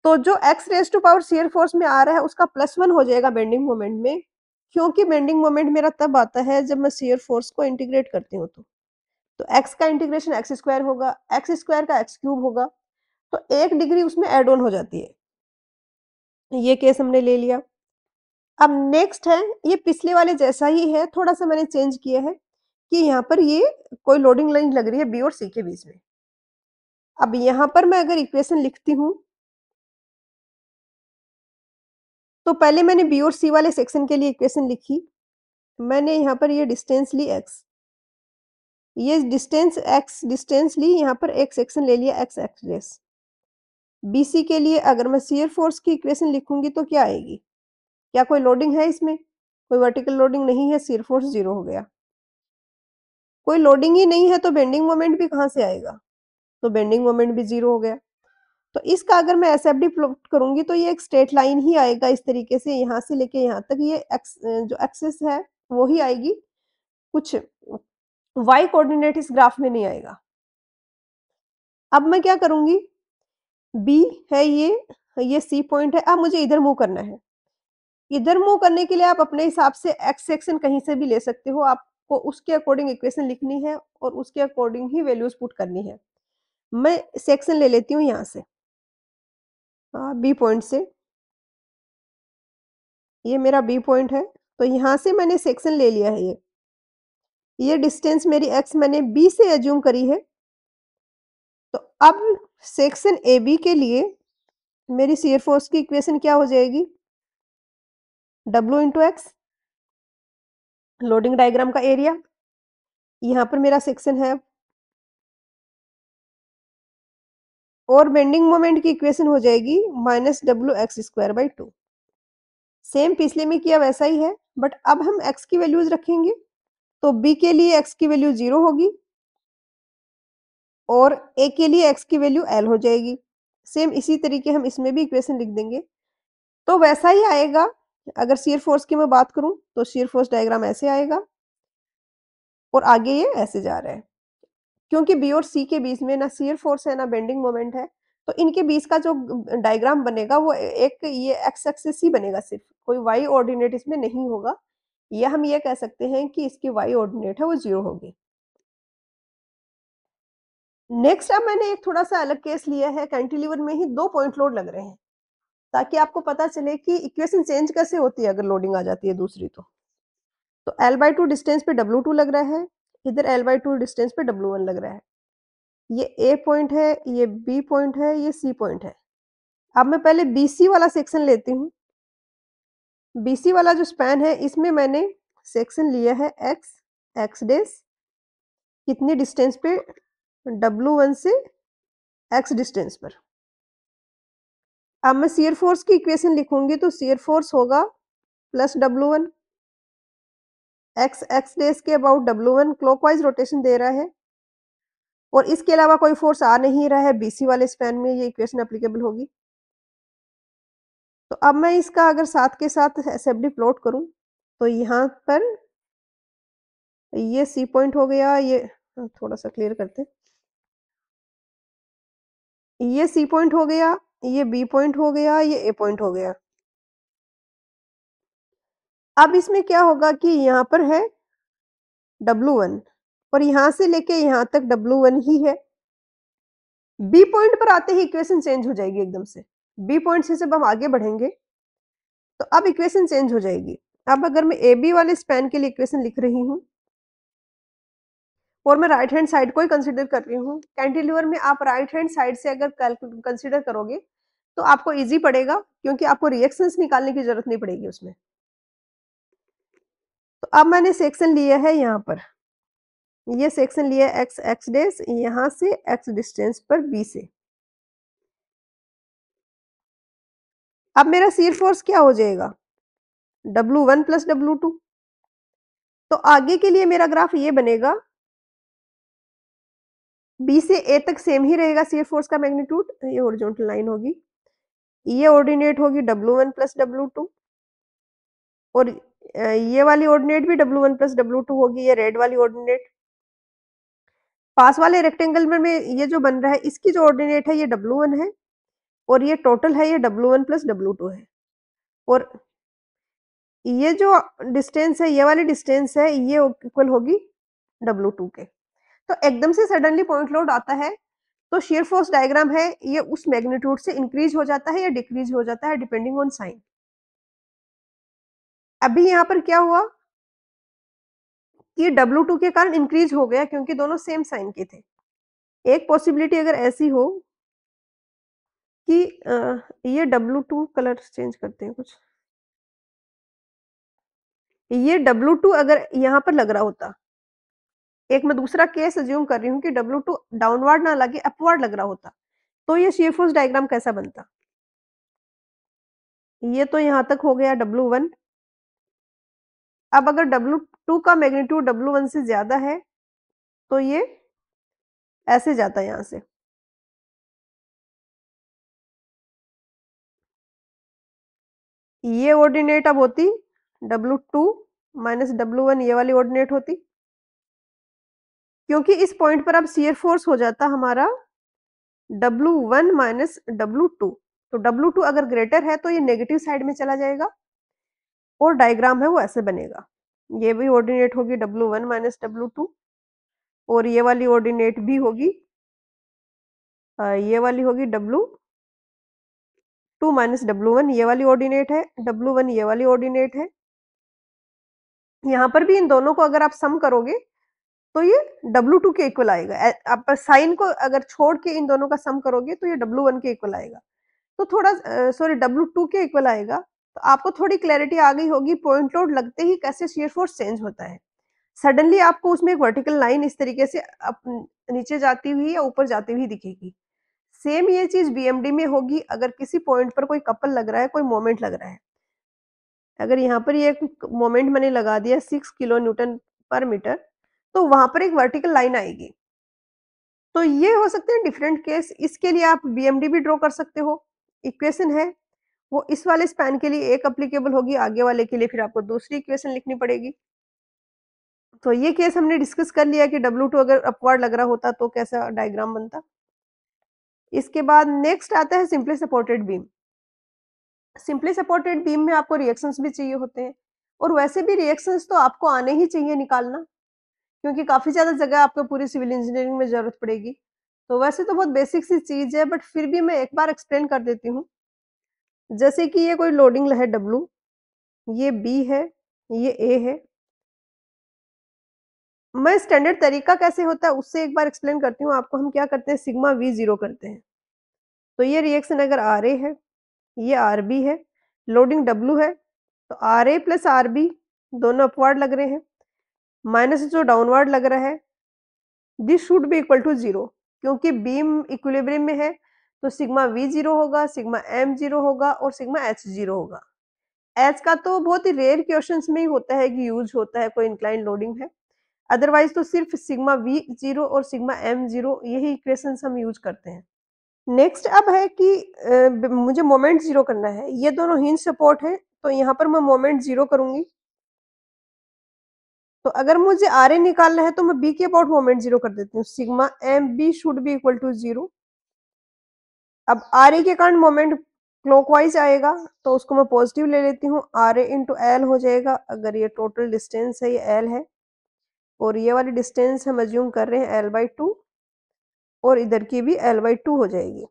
तो जो X raise to power shear force में आ रहा है उसका प्लस वन हो जाएगा बेंडिंग मोमेंट में क्योंकि बेंडिंग मोमेंट मेरा तब आता है जब मैं सीयर फोर्स को इंटीग्रेट करती हूँ तो तो एक्स का इंटीग्रेशन एक्स स्क्वायर होगा एक्स स्क्वायर का एक्स क्यूब होगा तो एक डिग्री उसमें एड ऑन हो जाती है ये केस हमने ले लिया अब नेक्स्ट है ये पिछले वाले जैसा ही है थोड़ा सा मैंने चेंज किया है कि यहाँ पर ये कोई लोडिंग लाइन लग रही है बी और सी के बीच में अब यहाँ पर मैं अगर इक्वेशन लिखती हूँ तो पहले मैंने बी और सी वाले सेक्शन के लिए इक्वेशन लिखी मैंने यहाँ पर ये डिस्टेंस ली एक्स ये डिस्टेंस एक्स डिस्टेंस ली यहाँ पर एक सेक्शन ले लिया एक्स एक्सप्रेस सी के लिए अगर मैं सीयर फोर्स की इक्वेशन लिखूंगी तो क्या आएगी क्या कोई लोडिंग है इसमें कोई वर्टिकल लोडिंग नहीं है सीयर फोर्स जीरो हो गया कोई लोडिंग ही नहीं है तो बेंडिंग मोमेंट भी कहाँ से आएगा तो बेंडिंग मोमेंट भी जीरो हो गया तो इसका अगर मैं एस एफ डी प्लॉट करूंगी तो ये एक स्ट्रेट लाइन ही आएगा इस तरीके से यहाँ से लेके यहाँ तक ये एक्स जो एक्सेस है वो ही आएगी कुछ वाई कोऑर्डिनेट इस ग्राफ में नहीं आएगा अब मैं क्या करूंगी बी है ये ये सी पॉइंट है अब मुझे इधर मूव करना है इधर मूव करने के लिए आप अपने हिसाब से एक्स सेक्शन कहीं से भी ले सकते हो आपको उसके अकॉर्डिंग इक्वेशन लिखनी है और उसके अकॉर्डिंग ही वैल्यूज पुट करनी है मैं सेक्शन ले लेती हूँ यहाँ से बी हाँ, पॉइंट से ये मेरा बी पॉइंट है तो यहाँ से मैंने सेक्शन ले लिया है ये ये डिस्टेंस मेरी एक्स मैंने बी से एज्यूम करी है तो अब सेक्शन ए बी के लिए मेरी सीयर फोर्स की इक्वेशन क्या हो जाएगी W into X loading diagram का एरिया यहाँ पर मेरा सेक्शन है और बेंडिंग मोमेंट की इक्वेशन हो जाएगी minus W X square by two same पिछले में किया वैसा ही है बट अब हम एक्स की वैल्यूज रखेंगे तो बी के लिए एक्स की वैल्यू जीरो होगी और ए के लिए एक्स की वैल्यू एल हो जाएगी सेम इसी तरीके हम इसमें भी इक्वेशन लिख देंगे तो वैसा ही आएगा अगर शेयर फोर्स की मैं बात करूं तो शेयर फोर्स डायग्राम ऐसे आएगा और आगे ये ऐसे जा रहा है क्योंकि बी और सी के बीच में ना सीयर फोर्स है ना बेंडिंग मोमेंट है तो इनके बीच का जो डायग्राम बनेगा वो एक ये एक्स एक्सिस ही बनेगा सिर्फ कोई वाई ऑर्डिनेट इसमें नहीं होगा यह हम ये कह सकते हैं कि इसकी वाई ऑर्डिनेट है वो जीरो होगी नेक्स्ट अब मैंने एक थोड़ा सा अलग केस लिया है कैंटिलीवर में ही दो पॉइंट लोड लग रहे हैं ताकि आपको पता चले कि इक्वेशन चेंज कैसे होती है अगर लोडिंग आ जाती है दूसरी तो तो एल बाई टू डिस्टेंस पे डब्ल्यू टू लग रहा है इधर एल वाई टू डिस्टेंस पे डब्ल्यू वन लग रहा है ये ए पॉइंट है ये बी पॉइंट है ये सी पॉइंट है अब मैं पहले बी सी वाला सेक्शन लेती हूँ बी सी वाला जो स्पैन है इसमें मैंने सेक्शन लिया है एक्स एक्स डेस कितने डिस्टेंस पे डब्लू वन से एक्स डिस्टेंस पर अब मैं सीयर फोर्स की इक्वेशन लिखूंगी तो सीयर फोर्स होगा plus W one X X डेज के about W one wise rotation दे रहा है और इसके अलावा कोई फोर्स आ नहीं रहा है बीसी वाले स्पैन में ये इक्वेशन अप्लीकेबल होगी तो अब मैं इसका अगर साथ के साथ एसएफडी प्लॉट करूं तो यहाँ पर ये सी पॉइंट हो गया ये हाँ, थोड़ा सा क्लियर करते ये सी पॉइंट हो गया ये बी पॉइंट हो गया ये ए पॉइंट हो गया अब इसमें क्या होगा कि यहाँ पर है W1 और यहां से लेके यहाँ तक W1 ही है बी पॉइंट पर आते ही इक्वेशन चेंज हो जाएगी एकदम से बी पॉइंट से जब हम आगे बढ़ेंगे तो अब इक्वेशन चेंज हो जाएगी अब अगर मैं AB वाले स्पैन के लिए इक्वेशन लिख रही हूँ और मैं राइट हैंड साइड को ही कंसिडर कर रही हूँ कैंटिलीवर में आप राइट हैंड साइड से अगर कंसिडर करोगे तो आपको इजी पड़ेगा क्योंकि आपको रिएक्शंस निकालने की जरूरत नहीं पड़ेगी उसमें तो अब मैंने सेक्शन लिया है यहाँ पर ये सेक्शन लिया है एक्स एक्स डेस यहाँ से एक्स डिस्टेंस पर बी से अब मेरा सीर फोर्स क्या हो जाएगा W one plus W two तो आगे के लिए मेरा ग्राफ ये बनेगा बी से ए तक सेम ही रहेगा सीर फोर्स का मैग्नीट्यूड ये ओरिजिनल लाइन होगी ये ऑर्डिनेट होगी W one plus W two और ये वाली ऑर्डिनेट भी W one plus W two होगी ये रेड वाली ऑर्डिनेट पास वाले रेक्टेंगल में, में ये जो बन रहा है इसकी जो ऑर्डिनेट है ये डब्ल्यू वन है और ये टोटल है ये W one plus W two है और ये जो डिस्टेंस है ये वाली डिस्टेंस है ये इक्वल होगी डब्ल्यू टू के तो एकदम से सडनली पॉइंट लोड आता है तो शेयर फोर्स डायग्राम है ये उस मैग्नीट्यूड से इंक्रीज हो जाता है या डिक्रीज हो जाता है डिपेंडिंग ऑन साइन अभी यहाँ पर क्या हुआ कि W2 के कारण इंक्रीज हो गया क्योंकि दोनों सेम साइन के थे एक पॉसिबिलिटी अगर ऐसी हो कि ये W2 कलर चेंज करते हैं कुछ ये W2 अगर यहाँ पर लग रहा होता एक मैं दूसरा केस अज्यूम कर रही हूँ कि W2 डाउनवर्ड ना लगे अपवर्ड लग रहा होता तो ये शेयरफोर्स डायग्राम कैसा बनता ये तो यहाँ तक हो गया W1 अब अगर W2 का मैग्नीट्यूड W1 से ज़्यादा है तो ये ऐसे जाता है यहां से ये ऑर्डिनेट अब होती W2 टू माइनस डब्ल्यू ये वाली ऑर्डिनेट होती क्योंकि इस पॉइंट पर अब सीयर फोर्स हो जाता हमारा W1 वन माइनस डब्ल्यू तो W2 अगर ग्रेटर है तो ये नेगेटिव साइड में चला जाएगा और डायग्राम है वो ऐसे बनेगा ये भी ऑर्डिनेट होगी W1 one minus W two और ये वाली ऑर्डिनेट भी होगी ये वाली होगी W2 टू माइनस वन ये वाली ऑर्डिनेट है डब्ल्यू वन ये वाली ऑर्डिनेट है यहाँ पर भी इन दोनों को अगर आप सम करोगे तो ये W2 टू के इक्वल आएगा आप साइन को अगर छोड़ के इन दोनों का सम करोगे तो ये डब्ल्यू वन के इक्वल आएगा तो थोड़ा सॉरी डब्ल्यू टू के इक्वल आएगा तो आपको थोड़ी क्लैरिटी आ गई होगी पॉइंट लोड लगते ही कैसे शेयर फोर्स चेंज होता है सडनली आपको उसमें एक वर्टिकल लाइन इस तरीके से नीचे जाती हुई या ऊपर जाती हुई दिखेगी सेम ये चीज बीएमडी में होगी अगर किसी पॉइंट पर कोई कपल लग रहा है कोई मोमेंट लग रहा है अगर यहाँ पर ये मोमेंट मैंने लगा दिया सिक्स किलो न्यूटन पर मीटर तो वहां पर एक वर्टिकल लाइन आएगी तो ये हो सकते हैं डिफरेंट केस इसके लिए आप बीएमडी भी ड्रॉ कर सकते हो इक्वेशन है वो इस वाले स्पैन के लिए एक अप्लीकेबल होगी आगे वाले के लिए फिर आपको दूसरी इक्वेशन लिखनी पड़ेगी तो ये केस हमने डिस्कस कर लिया कि टू अगर अपवर्ड लग रहा होता तो कैसा डायग्राम बनता इसके बाद नेक्स्ट आता है simply supported beam simply supported beam में आपको रिएक्शंस भी चाहिए होते हैं और वैसे भी रिएक्शंस तो आपको आने ही चाहिए निकालना क्योंकि काफ़ी ज़्यादा जगह आपको पूरी सिविल इंजीनियरिंग में ज़रूरत पड़ेगी तो वैसे तो बहुत बेसिक सी चीज़ है बट फिर भी मैं एक बार एक्सप्लेन कर देती हूँ जैसे कि ये कोई लोडिंग है डब्लू ये बी है ये ए है मैं स्टैंडर्ड तरीका कैसे होता है उससे एक बार एक्सप्लेन करती हूँ आपको हम क्या करते हैं सिग्मा वी जीरो करते हैं तो ये रिएक्शन अगर आर ए है ये आर बी है लोडिंग डब्लू है तो R A plus R B दोनों अपवर्ड लग रहे हैं माइनस जो डाउनवर्ड लग रहा है this should be equal to zero क्योंकि बीम इक्विलिब्रियम में है तो सिग्मा वी जीरो होगा सिग्मा एम जीरो होगा और सिग्मा एच जीरो होगा एच का तो बहुत ही रेयर क्वेश्चन में ही होता है कि यूज होता है कोई इंक्लाइन लोडिंग है अदरवाइज तो सिर्फ सिग्मा वी जीरो और सिग्मा एम जीरो यही इक्वेशन हम यूज करते हैं नेक्स्ट अब है कि आ, मुझे मोमेंट जीरो करना है ये दोनों हिंज सपोर्ट है तो यहाँ पर मैं मोमेंट जीरो करूंगी तो अगर मुझे आर ए निकालना है तो मैं बी के अबाउट मोमेंट जीरो कर देती हूँ sigma M B should be equal to zero अब आर ए के कारण मोमेंट क्लॉकवाइज आएगा तो उसको मैं पॉजिटिव ले लेती हूँ आर ए इंटू एल हो जाएगा अगर ये टोटल डिस्टेंस है ये एल है और ये वाली डिस्टेंस हम अज्यूम कर रहे हैं एल बाई टू और इधर की भी एल बाई टू हो जाएगी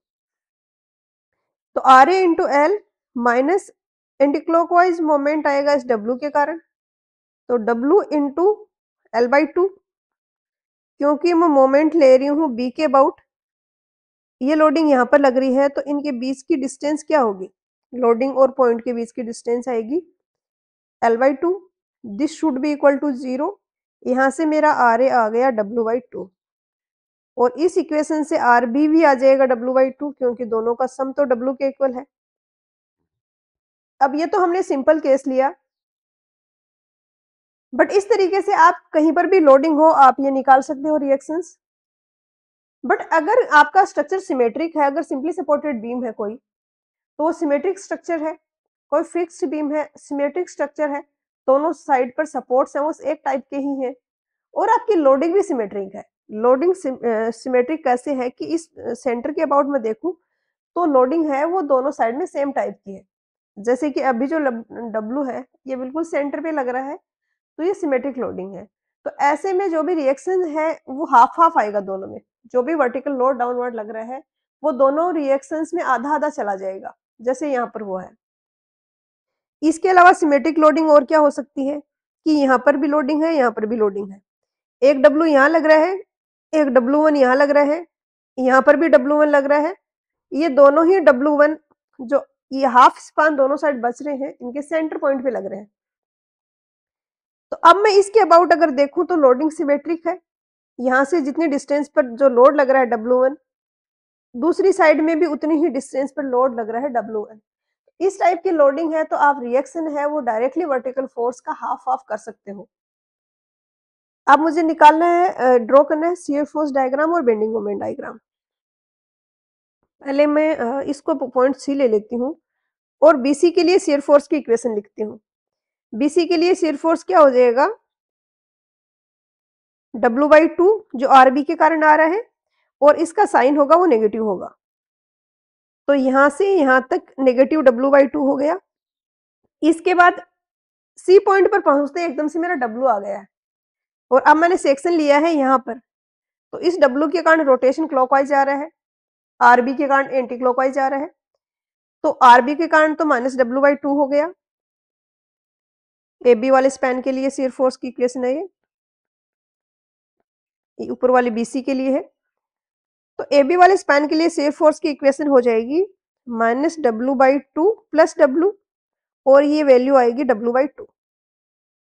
तो R A into L minus anti clockwise moment आएगा इस डब्लू के कारण तो W into L by two क्योंकि मैं मोमेंट ले रही हूँ बी के अबाउट ये लोडिंग यहाँ पर लग रही है तो इनके बीच की डिस्टेंस क्या होगी लोडिंग और पॉइंट के बीच की डिस्टेंस आएगी L by two this should be equal to zero यहाँ से मेरा आर ए आ गया डब्ल्यू बाई टू और इस इक्वेशन से आर बी भी आ जाएगा डब्ल्यू बाई टू क्योंकि दोनों का सम तो डब्ल्यू के इक्वल है अब ये तो हमने सिंपल केस लिया बट इस तरीके से आप कहीं पर भी लोडिंग हो आप ये निकाल सकते हो रिएक्शंस बट अगर आपका स्ट्रक्चर सिमेट्रिक है अगर सिंपली सपोर्टेड बीम है कोई तो वो सिमेट्रिक स्ट्रक्चर है कोई फिक्स बीम है सिमेट्रिक स्ट्रक्चर है दोनों साइड पर सपोर्ट्स हैं वो एक टाइप के ही हैं और आपकी लोडिंग भी सिमेट्रिक है लोडिंग सिमेट्रिक कैसे है कि इस सेंटर के अबाउट में देखूं तो लोडिंग है वो दोनों साइड में सेम टाइप की है जैसे कि अभी जो डब्लू है ये बिल्कुल सेंटर पे लग रहा है तो ये सिमेट्रिक लोडिंग है तो ऐसे में जो भी रिएक्शन है वो हाफ हाफ आएगा दोनों में जो भी वर्टिकल लोड डाउनवर्ड लग रहा है वो दोनों रिएक्शन में आधा आधा चला जाएगा जैसे यहाँ पर वो है इसके अलावा सिमेट्रिक लोडिंग और क्या हो सकती है कि यहाँ पर भी लोडिंग है यहाँ पर भी लोडिंग है एक डब्लू यहाँ लग रहा है एक डब्लू वन यहाँ लग रहा है यहाँ पर भी डब्ल्यू वन लग रहा है ये दोनों ही डब्लू वन जो ये हाफ स्पान दोनों साइड बच रहे हैं इनके सेंटर पॉइंट पे लग रहे हैं तो अब मैं इसके अबाउट अगर देखूं तो लोडिंग सिमेट्रिक है यहाँ से जितनी डिस्टेंस पर जो लोड लग रहा है डब्ल्यू वन दूसरी साइड में भी उतनी ही डिस्टेंस पर लोड लग रहा है डब्ल्यू वन इस टाइप की लोडिंग है तो आप रिएक्शन है वो डायरेक्टली वर्टिकल फोर्स का हाफ ऑफ कर सकते हो अब मुझे निकालना है ड्रॉ करना है सीयर फोर्स डायग्राम और बेंडिंग मोमेंट डायग्राम पहले मैं इसको पॉइंट सी ले लेती हूँ और बीसी के लिए सीयर फोर्स की इक्वेशन लिखती हूँ बीसी के लिए सीयर फोर्स क्या हो जाएगा डब्ल्यू बाई टू जो आर बी के कारण आ रहा है और इसका साइन होगा वो नेगेटिव होगा तो यहां से यहाँ तक नेगेटिव डब्ल्यू बाई टू हो गया इसके बाद सी पॉइंट पर पहुंचते एकदम से मेरा डब्लू आ गया है और अब मैंने सेक्शन लिया है यहां पर तो इस डब्लू के कारण रोटेशन क्लॉकवाइज आ रहा है आरबी के कारण एंटी क्लॉकवाइज आ रहा है तो आरबी के कारण तो माइनस डब्लू बाई टू हो गया ए बी वाले स्पैन के लिए सीर फोर्स की इक्वेशन है ये ऊपर वाले बीसी के लिए है तो ए बी वाले स्पैन के लिए सेफ फोर्स की इक्वेशन हो जाएगी minus W by two plus W और ये वैल्यू आएगी डब्ल्यू बाई टू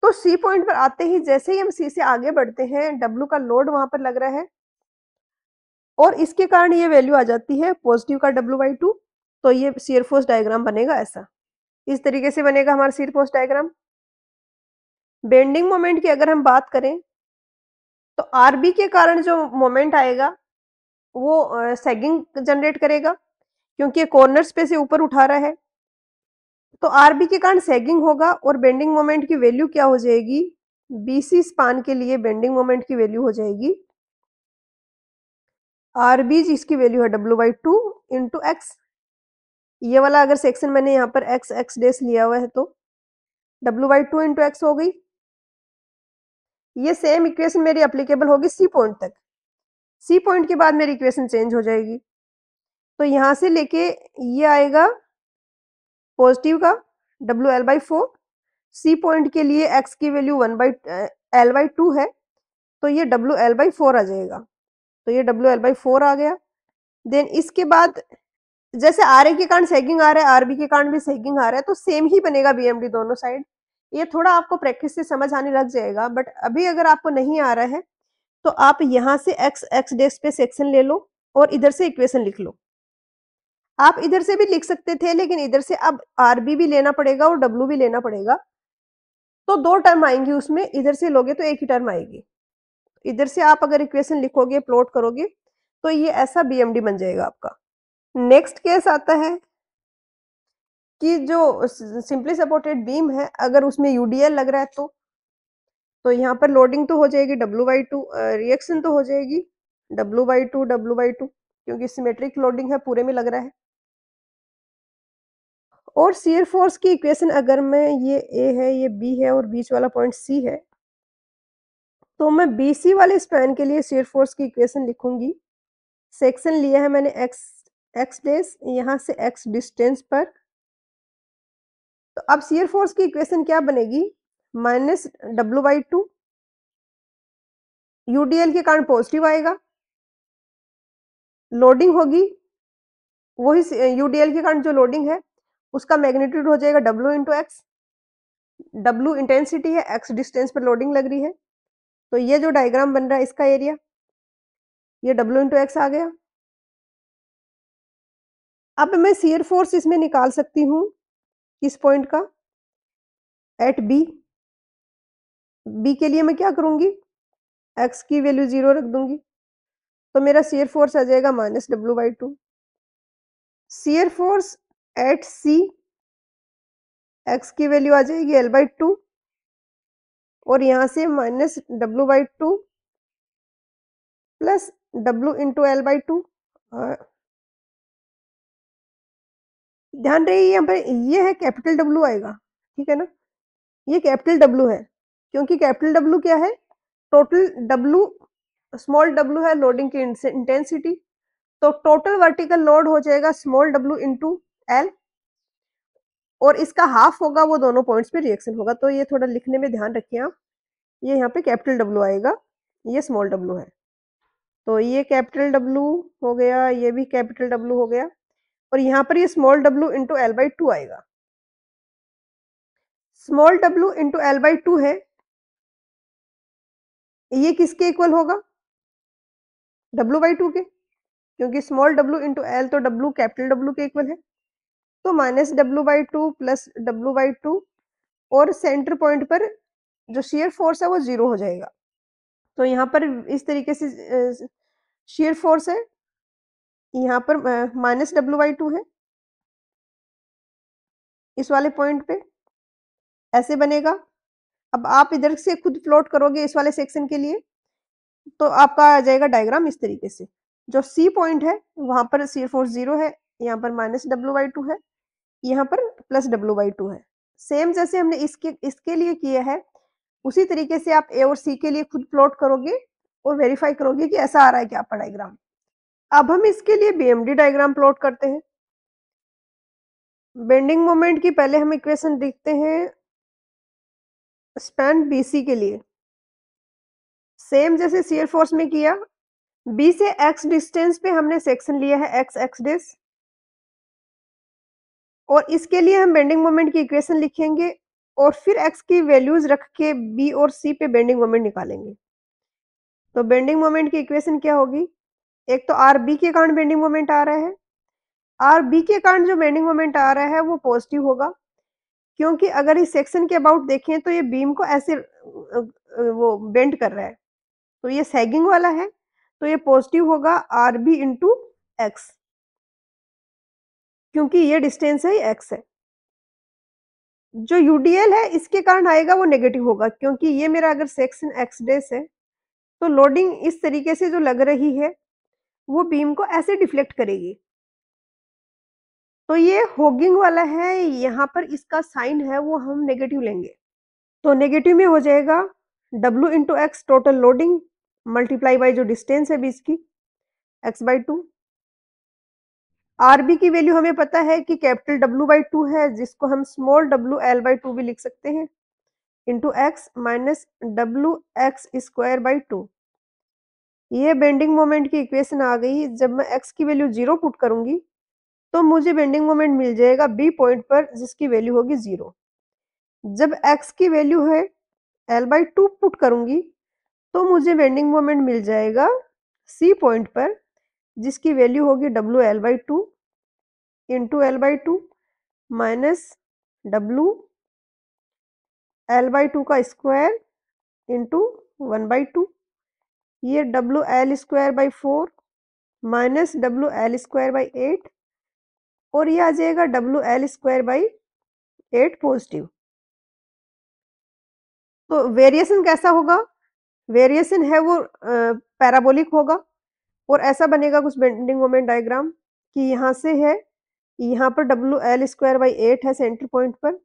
तो सी पॉइंट पर आते ही जैसे ही हम सी से आगे बढ़ते हैं डब्ल्यू का लोड वहां पर लग रहा है और इसके कारण ये वैल्यू आ जाती है पॉजिटिव का डब्ल्यू बाई टू तो ये सीयर फोर्स डायग्राम बनेगा ऐसा इस तरीके से बनेगा हमारा shear force diagram bending moment की अगर हम बात करें तो आरबी के कारण जो मोमेंट आएगा वो सेगिंग जनरेट करेगा क्योंकि कॉर्नर्स पे से ऊपर उठा रहा है तो आरबी के कारण सेगिंग होगा और बेंडिंग मोमेंट की वैल्यू क्या हो जाएगी बीसी स्पान के लिए बेंडिंग मोमेंट की वैल्यू हो जाएगी आरबी जिसकी वैल्यू है W by two into X ये वाला अगर सेक्शन मैंने यहाँ पर एक्स एक्स डेस लिया हुआ है तो W by two into X हो गई ये सेम इक्वेशन मेरी अप्लीकेबल होगी सी पॉइंट तक सी पॉइंट के बाद मेरी इक्वेशन चेंज हो जाएगी तो यहाँ से लेके ये आएगा पॉजिटिव का W L by four C point के लिए एक्स की value one by L by two है तो ये डब्ल्यू एल बाई फोर आ जाएगा तो ये डब्ल्यू एल बाई फोर आ गया देन इसके बाद जैसे आर ए के कारण सेगिंग आ रहा है आर बी के कारण भी सेगिंग आ रहा है तो सेम ही बनेगा बी एम डी दोनों साइड ये थोड़ा आपको प्रैक्टिस से समझ आने लग जाएगा बट अभी अगर आपको नहीं आ रहा है तो आप यहाँ से x x डेस्क पे सेक्शन ले लो और इधर से इक्वेशन लिख लो आप इधर से भी लिख सकते थे लेकिन इधर से अब आर बी भी लेना पड़ेगा और डब्ल्यू भी लेना पड़ेगा तो दो टर्म आएंगी उसमें इधर से लोगे तो एक ही टर्म आएगी इधर से आप अगर इक्वेशन लिखोगे प्लॉट करोगे तो ये ऐसा बीएमडी बन जाएगा आपका नेक्स्ट केस आता है कि जो सिंपली सपोर्टेड बीम है अगर उसमें यूडीएल लग रहा है तो तो यहाँ पर लोडिंग तो हो जाएगी डब्ल्यू बाई टू रिएक्शन तो हो जाएगी W by two W by two क्योंकि सिमेट्रिक लोडिंग है पूरे में लग रहा है और सीयर फोर्स की इक्वेशन अगर मैं ये ए है ये बी है और बीच वाला पॉइंट सी है तो मैं बी सी वाले स्पैन के लिए सीयर फोर्स की इक्वेशन लिखूंगी सेक्शन लिया है मैंने एक्स एक्स डेस यहाँ से एक्स डिस्टेंस पर तो अब सीयर फोर्स की इक्वेशन क्या बनेगी minus W by two UDL के कारण पॉजिटिव आएगा लोडिंग होगी वही यूडीएल के कारण जो लोडिंग है उसका मैग्नीट्यूड हो जाएगा W into X W intensity है एक्स डिस्टेंस पर लोडिंग लग रही है तो ये जो डायग्राम बन रहा है इसका एरिया ये डब्ल्यू इंटू एक्स आ गया अब मैं सीयर फोर्स इसमें निकाल सकती हूँ किस पॉइंट का एट बी बी के लिए मैं क्या करूंगी एक्स की वैल्यू जीरो रख दूंगी तो मेरा सीयर फोर्स आ जाएगा minus W by two shear force at C X की वैल्यू आ जाएगी एल बाई टू और यहां से minus W by two plus W into L by two ध्यान रहे यहाँ पर ये है कैपिटल डब्ल्यू आएगा ठीक है ना ये कैपिटल डब्ल्यू है क्योंकि कैपिटल डब्ल्यू क्या है टोटल डब्ल्यू स्मॉल डब्ल्यू है लोडिंग की इंटेंसिटी तो टोटल वर्टिकल लोड हो जाएगा स्मॉल डब्ल्यू इंटू एल और इसका हाफ होगा वो दोनों पॉइंट्स पे रिएक्शन होगा तो ये थोड़ा लिखने में ध्यान रखिए आप ये यहाँ पे कैपिटल डब्ल्यू आएगा ये स्मॉल डब्ल्यू है तो ये कैपिटल डब्ल्यू हो गया ये भी कैपिटल डब्ल्यू हो गया और यहाँ पर ये small W into L by two आएगा small W into L by two है ये किसके इक्वल होगा डब्ल्यू बाई टू के क्योंकि स्मॉल डब्ल्यू इंटू एल तो डब्ल्यू कैपिटल डब्ल्यू के इक्वल है तो minus W by two plus W by two और सेंटर पॉइंट पर जो शेयर फोर्स है वो जीरो हो जाएगा तो यहाँ पर इस तरीके से शेयर फोर्स है यहाँ पर माइनस डब्ल्यू बाई टू है इस वाले पॉइंट पे ऐसे बनेगा अब आप इधर से खुद प्लॉट करोगे इस वाले सेक्शन के लिए तो आपका आ जाएगा डायग्राम इस तरीके से जो सी पॉइंट है वहां पर सी फोर जीरो है यहाँ पर माइनस डब्ल्यू बाई टू है यहाँ पर प्लस डब्ल्यू बाई टू है सेम जैसे हमने इसके इसके लिए किया है उसी तरीके से आप ए और सी के लिए खुद प्लॉट करोगे और वेरीफाई करोगे कि ऐसा आ रहा है क्या आपका डायग्राम अब हम इसके लिए बीएमडी डायग्राम प्लॉट करते हैं बेंडिंग मोमेंट की पहले हम इक्वेशन लिखते हैं स्पैन बीसी के लिए सेम जैसे सीएल फोर्स में किया बी से एक्स डिस्टेंस पे हमने सेक्शन लिया है एक्स एक्स डिस और इसके लिए हम बेंडिंग मोमेंट की इक्वेशन लिखेंगे और फिर एक्स की वैल्यूज रख के बी और सी पे बेंडिंग मोमेंट निकालेंगे तो बेंडिंग मोमेंट की इक्वेशन क्या होगी एक तो आर बी के कारण बेंडिंग मोमेंट आ रहा है आर बी के कारण जो बेंडिंग मोमेंट आ रहा है वो पॉजिटिव होगा क्योंकि अगर इस सेक्शन के अबाउट देखें तो ये बीम को ऐसे वो बेंड कर रहा है तो ये सैगिंग वाला है तो ये पॉजिटिव होगा आर बी इंटू एक्स क्योंकि ये डिस्टेंस है एक्स है जो यूडीएल है इसके कारण आएगा वो नेगेटिव होगा क्योंकि ये मेरा अगर सेक्शन एक्स डेस है तो लोडिंग इस तरीके से जो लग रही है वो बीम को ऐसे डिफ्लेक्ट करेगी तो ये होगिंग वाला है यहाँ पर इसका साइन है वो हम नेगेटिव लेंगे तो नेगेटिव में हो जाएगा W into X total loading multiply by जो डिस्टेंस है बीच की x by two R B की वैल्यू हमें पता है कि कैपिटल W बाई टू है जिसको हम small W L by two भी लिख सकते हैं into X minus W X square by two ये बेंडिंग मोमेंट की इक्वेशन आ गई जब मैं एक्स की वैल्यू जीरो पुट करूंगी तो मुझे बेंडिंग मोमेंट मिल जाएगा बी पॉइंट पर जिसकी वैल्यू होगी जीरो जब एक्स की वैल्यू है एल बाई टू पुट करूंगी तो मुझे बेंडिंग मोमेंट मिल जाएगा सी पॉइंट पर जिसकी वैल्यू होगी W L by two into L by two minus W L by two का square into one by two ये W L square by four minus W L square by eight और ये आ जाएगा W L square by eight positive तो variation कैसा होगा variation है वो पैराबोलिक होगा और ऐसा बनेगा कुछ बेंडिंग मोमेंट डायग्राम कि यहाँ से है यहाँ पर W L square by eight है सेंटर पॉइंट पर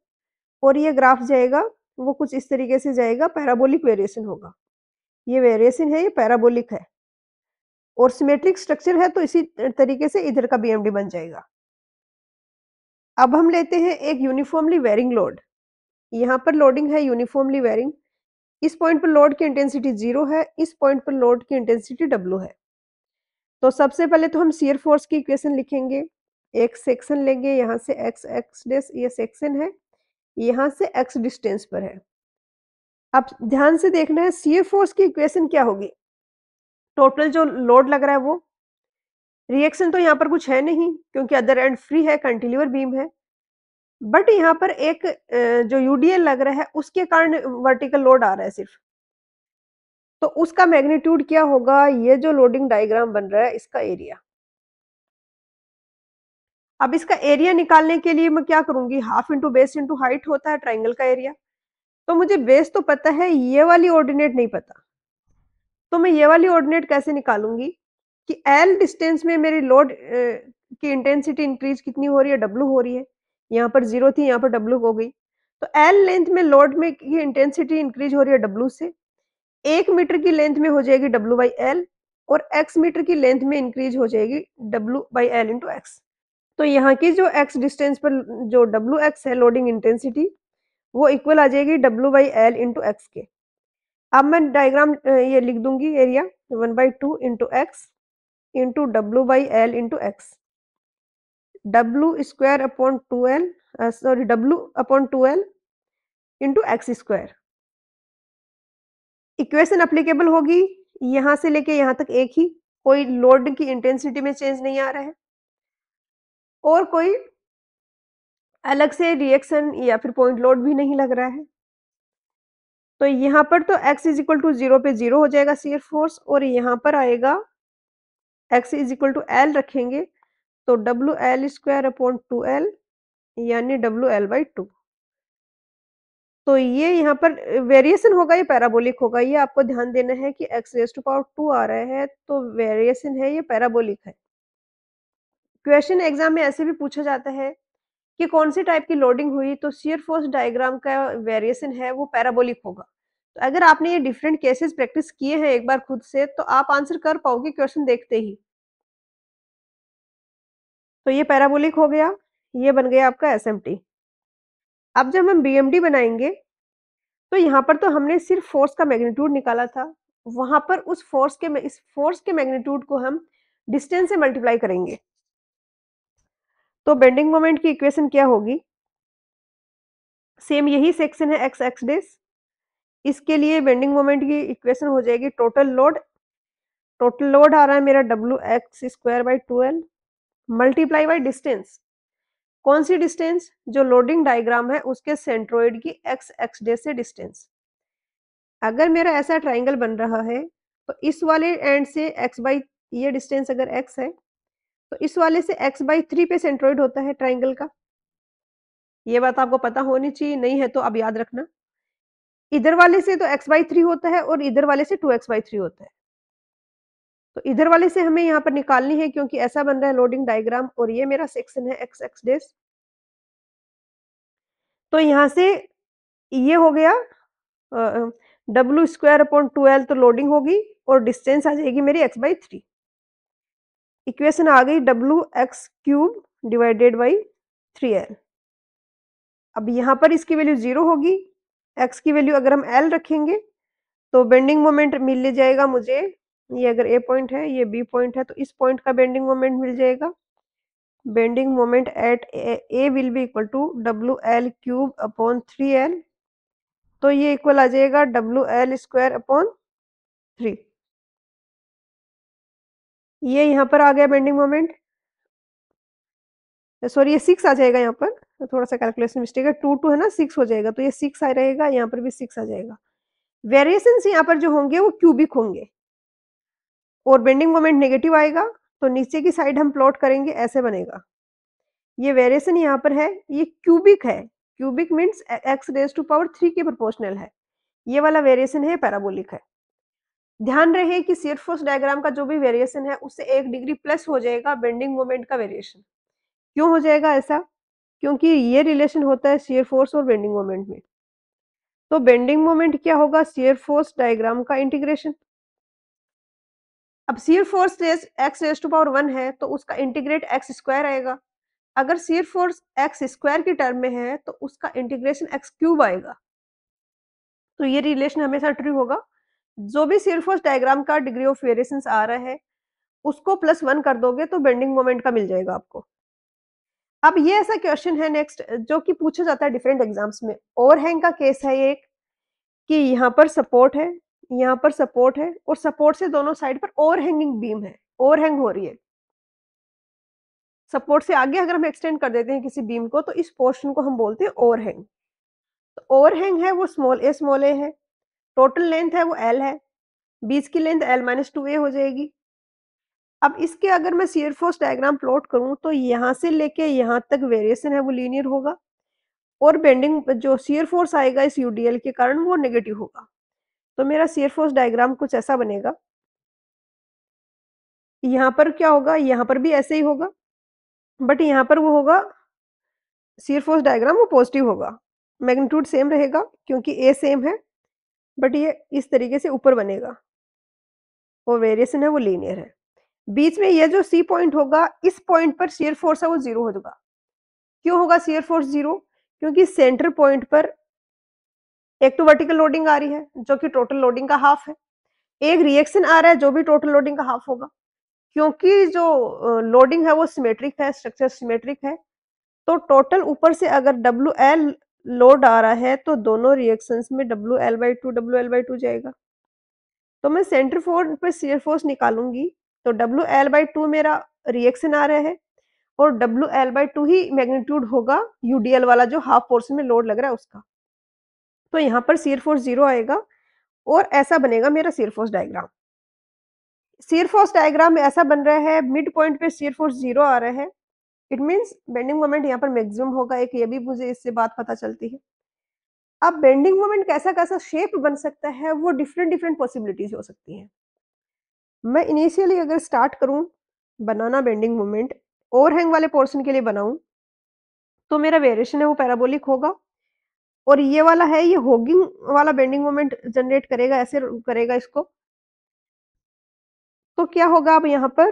और ये ग्राफ जाएगा वो कुछ इस तरीके से जाएगा पैराबोलिक वेरिएशन होगा ये वेरिएशन है ये पैराबोलिक है और सिमेट्रिक स्ट्रक्चर है तो इसी तरीके से इधर का बीएमडी बन जाएगा अब हम लेते हैं एक यूनिफॉर्मली वेरिंग लोड यहाँ पर लोडिंग है यूनिफॉर्मली वेरिंग इस पॉइंट पर लोड की इंटेंसिटी जीरो है इस पॉइंट पर लोड की इंटेंसिटी डब्लू है तो सबसे पहले तो हम सीयर फोर्स की इक्वेशन लिखेंगे एक सेक्शन लेंगे यहाँ से एक्स एक्स डेस ये सेक्शन है यहाँ से एक्स डिस्टेंस पर है अब ध्यान से देखना है सी फोर्स की इक्वेशन क्या होगी टोटल जो लोड लग रहा है वो रिएक्शन तो यहाँ पर कुछ है नहीं क्योंकि अदर एंड फ्री है कंटिल्यूर बीम है बट यहाँ पर एक जो यूडीएल लग रहा है उसके कारण वर्टिकल लोड आ रहा है सिर्फ तो उसका मैग्नीट्यूड क्या होगा ये जो लोडिंग डायग्राम बन रहा है इसका एरिया अब इसका एरिया निकालने के लिए मैं क्या करूंगी half into base into height होता है ट्राइंगल का एरिया तो मुझे बेस तो पता है ये वाली ऑर्डिनेट नहीं पता तो मैं ये वाली ऑर्डिनेट कैसे निकालूंगी कि एल डिस्टेंस में मेरी लोड की इंटेंसिटी इंक्रीज कितनी हो रही है डब्लू हो रही है यहाँ पर जीरो थी यहाँ पर डब्लू हो गई तो एल लेंथ में लोड में की इंटेंसिटी इंक्रीज हो रही है डब्लू से एक मीटर की लेंथ में हो जाएगी डब्लू बाई एल और एक्स मीटर की लेंथ में इंक्रीज हो जाएगी W by L into X तो यहाँ की जो एक्स डिस्टेंस पर जो डब्लू एक्स है लोडिंग इंटेंसिटी वो इक्वल आ जाएगी W by L into X के अब मैं डायग्राम ये लिख दूंगी area one by two into X into W by L into X W square upon two L sorry W upon two L into X square equation applicable होगी यहां से लेके यहां तक एक ही कोई लोड की इंटेंसिटी में चेंज नहीं आ रहा है और कोई अलग से रिएक्शन या फिर पॉइंट लोड भी नहीं लग रहा है तो यहाँ पर तो x is equal to zero पे जीरो हो जाएगा सीयर फोर्स और यहाँ पर आएगा x is equal to L रखेंगे तो W L square upon two L यानी डब्ल्यू एल बाई टू तो ये यहाँ पर वेरिएशन होगा ये पैराबोलिक होगा ये आपको ध्यान देना है कि X raise to power two आ रहा है तो वेरिएशन है ये पैराबोलिक है क्वेश्चन एग्जाम में ऐसे भी पूछा जाता है कि कौन सी टाइप की लोडिंग हुई तो सियर फोर्स डायग्राम का वेरिएशन है वो पैराबोलिक होगा तो अगर आपने ये डिफरेंट केसेस प्रैक्टिस किए हैं एक बार खुद से तो आप आंसर कर पाओगे क्वेश्चन देखते ही तो ये पैराबोलिक हो गया ये बन गया आपका एस अब जब हम बी बनाएंगे तो यहाँ पर तो हमने सिर्फ फोर्स का मैग्नीट्यूड निकाला था वहां पर उस फोर्स के इस फोर्स के मैग्नीट्यूड को हम डिस्टेंस से मल्टीप्लाई करेंगे तो बेंडिंग मोमेंट की इक्वेशन क्या होगी सेम यही सेक्शन है एक्स एक्स डेस इसके लिए बेंडिंग मोमेंट की इक्वेशन हो जाएगी टोटल लोड टोटल लोड आ रहा है मेरा W X square by twelve multiply by distance कौन सी डिस्टेंस जो लोडिंग डायग्राम है उसके सेंट्रोइड की एक्स एक्स डे से डिस्टेंस अगर मेरा ऐसा ट्राइंगल बन रहा है तो इस वाले एंड से एक्स बाई ये डिस्टेंस अगर एक्स है तो इस वाले से एक्स बाई थ्री पे सेंट्रोइड होता है ट्राइंगल का ये बात आपको पता होनी चाहिए नहीं है तो अब याद रखना इधर वाले से तो x बाई थ्री होता है और इधर वाले से टू एक्स बाई थ्री होता है तो इधर वाले से हमें यहाँ पर निकालनी है क्योंकि ऐसा बन रहा है लोडिंग डायग्राम और ये मेरा सेक्शन है एक्स एक्स डेस तो यहाँ से ये हो गया डब्ल्यू स्क्वायर अपॉन ट्वेल्व तो लोडिंग होगी और डिस्टेंस आ जाएगी मेरी एक्स बाई थ्री इक्वेशन आ गई W X cube divided by three L अब यहाँ पर इसकी वैल्यू जीरो होगी एक्स की वैल्यू अगर हम एल रखेंगे तो बेंडिंग मोमेंट मिल जाएगा मुझे ये अगर ए पॉइंट है ये बी पॉइंट है तो इस पॉइंट का बेंडिंग मोमेंट मिल जाएगा bending moment at A will be equal to W L cube upon three L तो ये इक्वल आ जाएगा W L square upon three ये यहाँ पर आ गया बेंडिंग मोमेंट सॉरी ये सिक्स आ जाएगा यहाँ पर तो थोड़ा सा कैलकुलेशन मिस्टेक है टू टू है ना सिक्स हो जाएगा तो ये सिक्स आ रहेगा यहाँ पर भी सिक्स आ जाएगा वेरिएशन यहाँ पर जो होंगे वो क्यूबिक होंगे और बेंडिंग मोमेंट नेगेटिव आएगा तो नीचे की साइड हम प्लॉट करेंगे ऐसे बनेगा ये वेरिएशन यहाँ पर है ये क्यूबिक है cubic means X raise to power three के प्रोपोर्शनल है ये वाला वेरिएशन है पैराबोलिक है ध्यान रहे कि सीयर फोर्स डायग्राम का जो भी वेरिएशन है उससे एक डिग्री प्लस हो जाएगा बेंडिंग मोमेंट का वेरिएशन क्यों हो जाएगा ऐसा क्योंकि ये रिलेशन होता है सीयर फोर्स और बेंडिंग मोमेंट में तो बेंडिंग मोमेंट क्या होगा सीयर फोर्स डायग्राम का इंटीग्रेशन अब shear force raise X raise to power one है तो उसका इंटीग्रेट एक्स स्क्वायर आएगा अगर सीयर फोर्स एक्स स्क्वायर की टर्म में है तो उसका इंटीग्रेशन एक्स क्यूब आएगा तो ये रिलेशन हमेशा ट्रू होगा जो भी सिरफोर्स डायग्राम का डिग्री ऑफ वेरिएशन आ रहा है उसको प्लस वन कर दोगे तो बेंडिंग मोमेंट का मिल जाएगा आपको अब ये ऐसा क्वेश्चन है नेक्स्ट जो कि पूछा जाता है डिफरेंट एग्जाम्स में हैंग का केस है एक कि यहाँ पर सपोर्ट है यहाँ पर सपोर्ट है और सपोर्ट से दोनों साइड पर हैंगिंग बीम है हैंग हो रही है सपोर्ट से आगे अगर हम एक्सटेंड कर देते हैं किसी बीम को तो इस पोर्शन को हम बोलते हैं हैंग तो हैंग है वो स्मॉल ए स्मॉल ए है टोटल लेंथ है वो एल है बीस की length L minus two A हो जाएगी अब इसके अगर मैं सीयर फोर्स डायग्राम प्लॉट करूं तो यहाँ से लेके यहाँ तक वेरिएशन है वो लीनियर होगा और बेंडिंग जो सीयर फोर्स आएगा इस यूडीएल के कारण वो नेगेटिव होगा तो मेरा सीयर फोर्स डायग्राम कुछ ऐसा बनेगा यहाँ पर क्या होगा यहाँ पर भी ऐसे ही होगा बट यहाँ पर वो होगा सीयर फोर्स डायग्राम वो पॉजिटिव होगा मैग्नीट्यूड सेम रहेगा क्योंकि ए सेम है बट ये इस तरीके से ऊपर बनेगा और वेरिएशन है वो लीनियर है बीच में ये जो सी पॉइंट होगा इस पॉइंट पर शेयर फोर्स है वो जीरो हो जाएगा क्यों होगा शेयर फोर्स जीरो क्योंकि सेंटर पॉइंट पर एक तो वर्टिकल लोडिंग आ रही है जो कि टोटल लोडिंग का हाफ है एक रिएक्शन आ रहा है जो भी टोटल लोडिंग का हाफ होगा क्योंकि जो लोडिंग है वो सिमेट्रिक है स्ट्रक्चर सिमेट्रिक है तो टोटल ऊपर से अगर डब्ल्यू एल लोड आ रहा है तो दोनों रिएक्शंस में W L by two W L by two जाएगा तो मैं सेंटर फोर पर सीयर फोर्स निकालूंगी तो डब्ल्यू एल बाई टू मेरा रिएक्शन आ रहा है और डब्ल्यू एल बाई टू ही मैग्नीट्यूड होगा यूडीएल वाला जो हाफ फोर्स में लोड लग रहा है उसका तो यहाँ पर सीयर फोर्स जीरो आएगा और ऐसा बनेगा मेरा shear force diagram shear force diagram ऐसा बन रहा है मिड पॉइंट पे सीयर फोर्स जीरो आ रहा है इट मीन्स बेंडिंग मोमेंट यहाँ पर मैक्सिमम होगा एक ये भी मुझे इससे बात पता चलती है अब बेंडिंग मोमेंट कैसा कैसा शेप बन सकता है वो डिफरेंट डिफरेंट पॉसिबिलिटीज हो सकती हैं मैं इनिशियली अगर स्टार्ट करूँ बनाना बेंडिंग मोमेंट ओवर हैंग वाले पोर्सन के लिए बनाऊँ तो मेरा वेरिएशन है वो पैराबोलिक होगा और ये वाला है ये होगिंग वाला बेंडिंग मोमेंट जनरेट करेगा ऐसे करेगा इसको तो क्या होगा अब यहाँ पर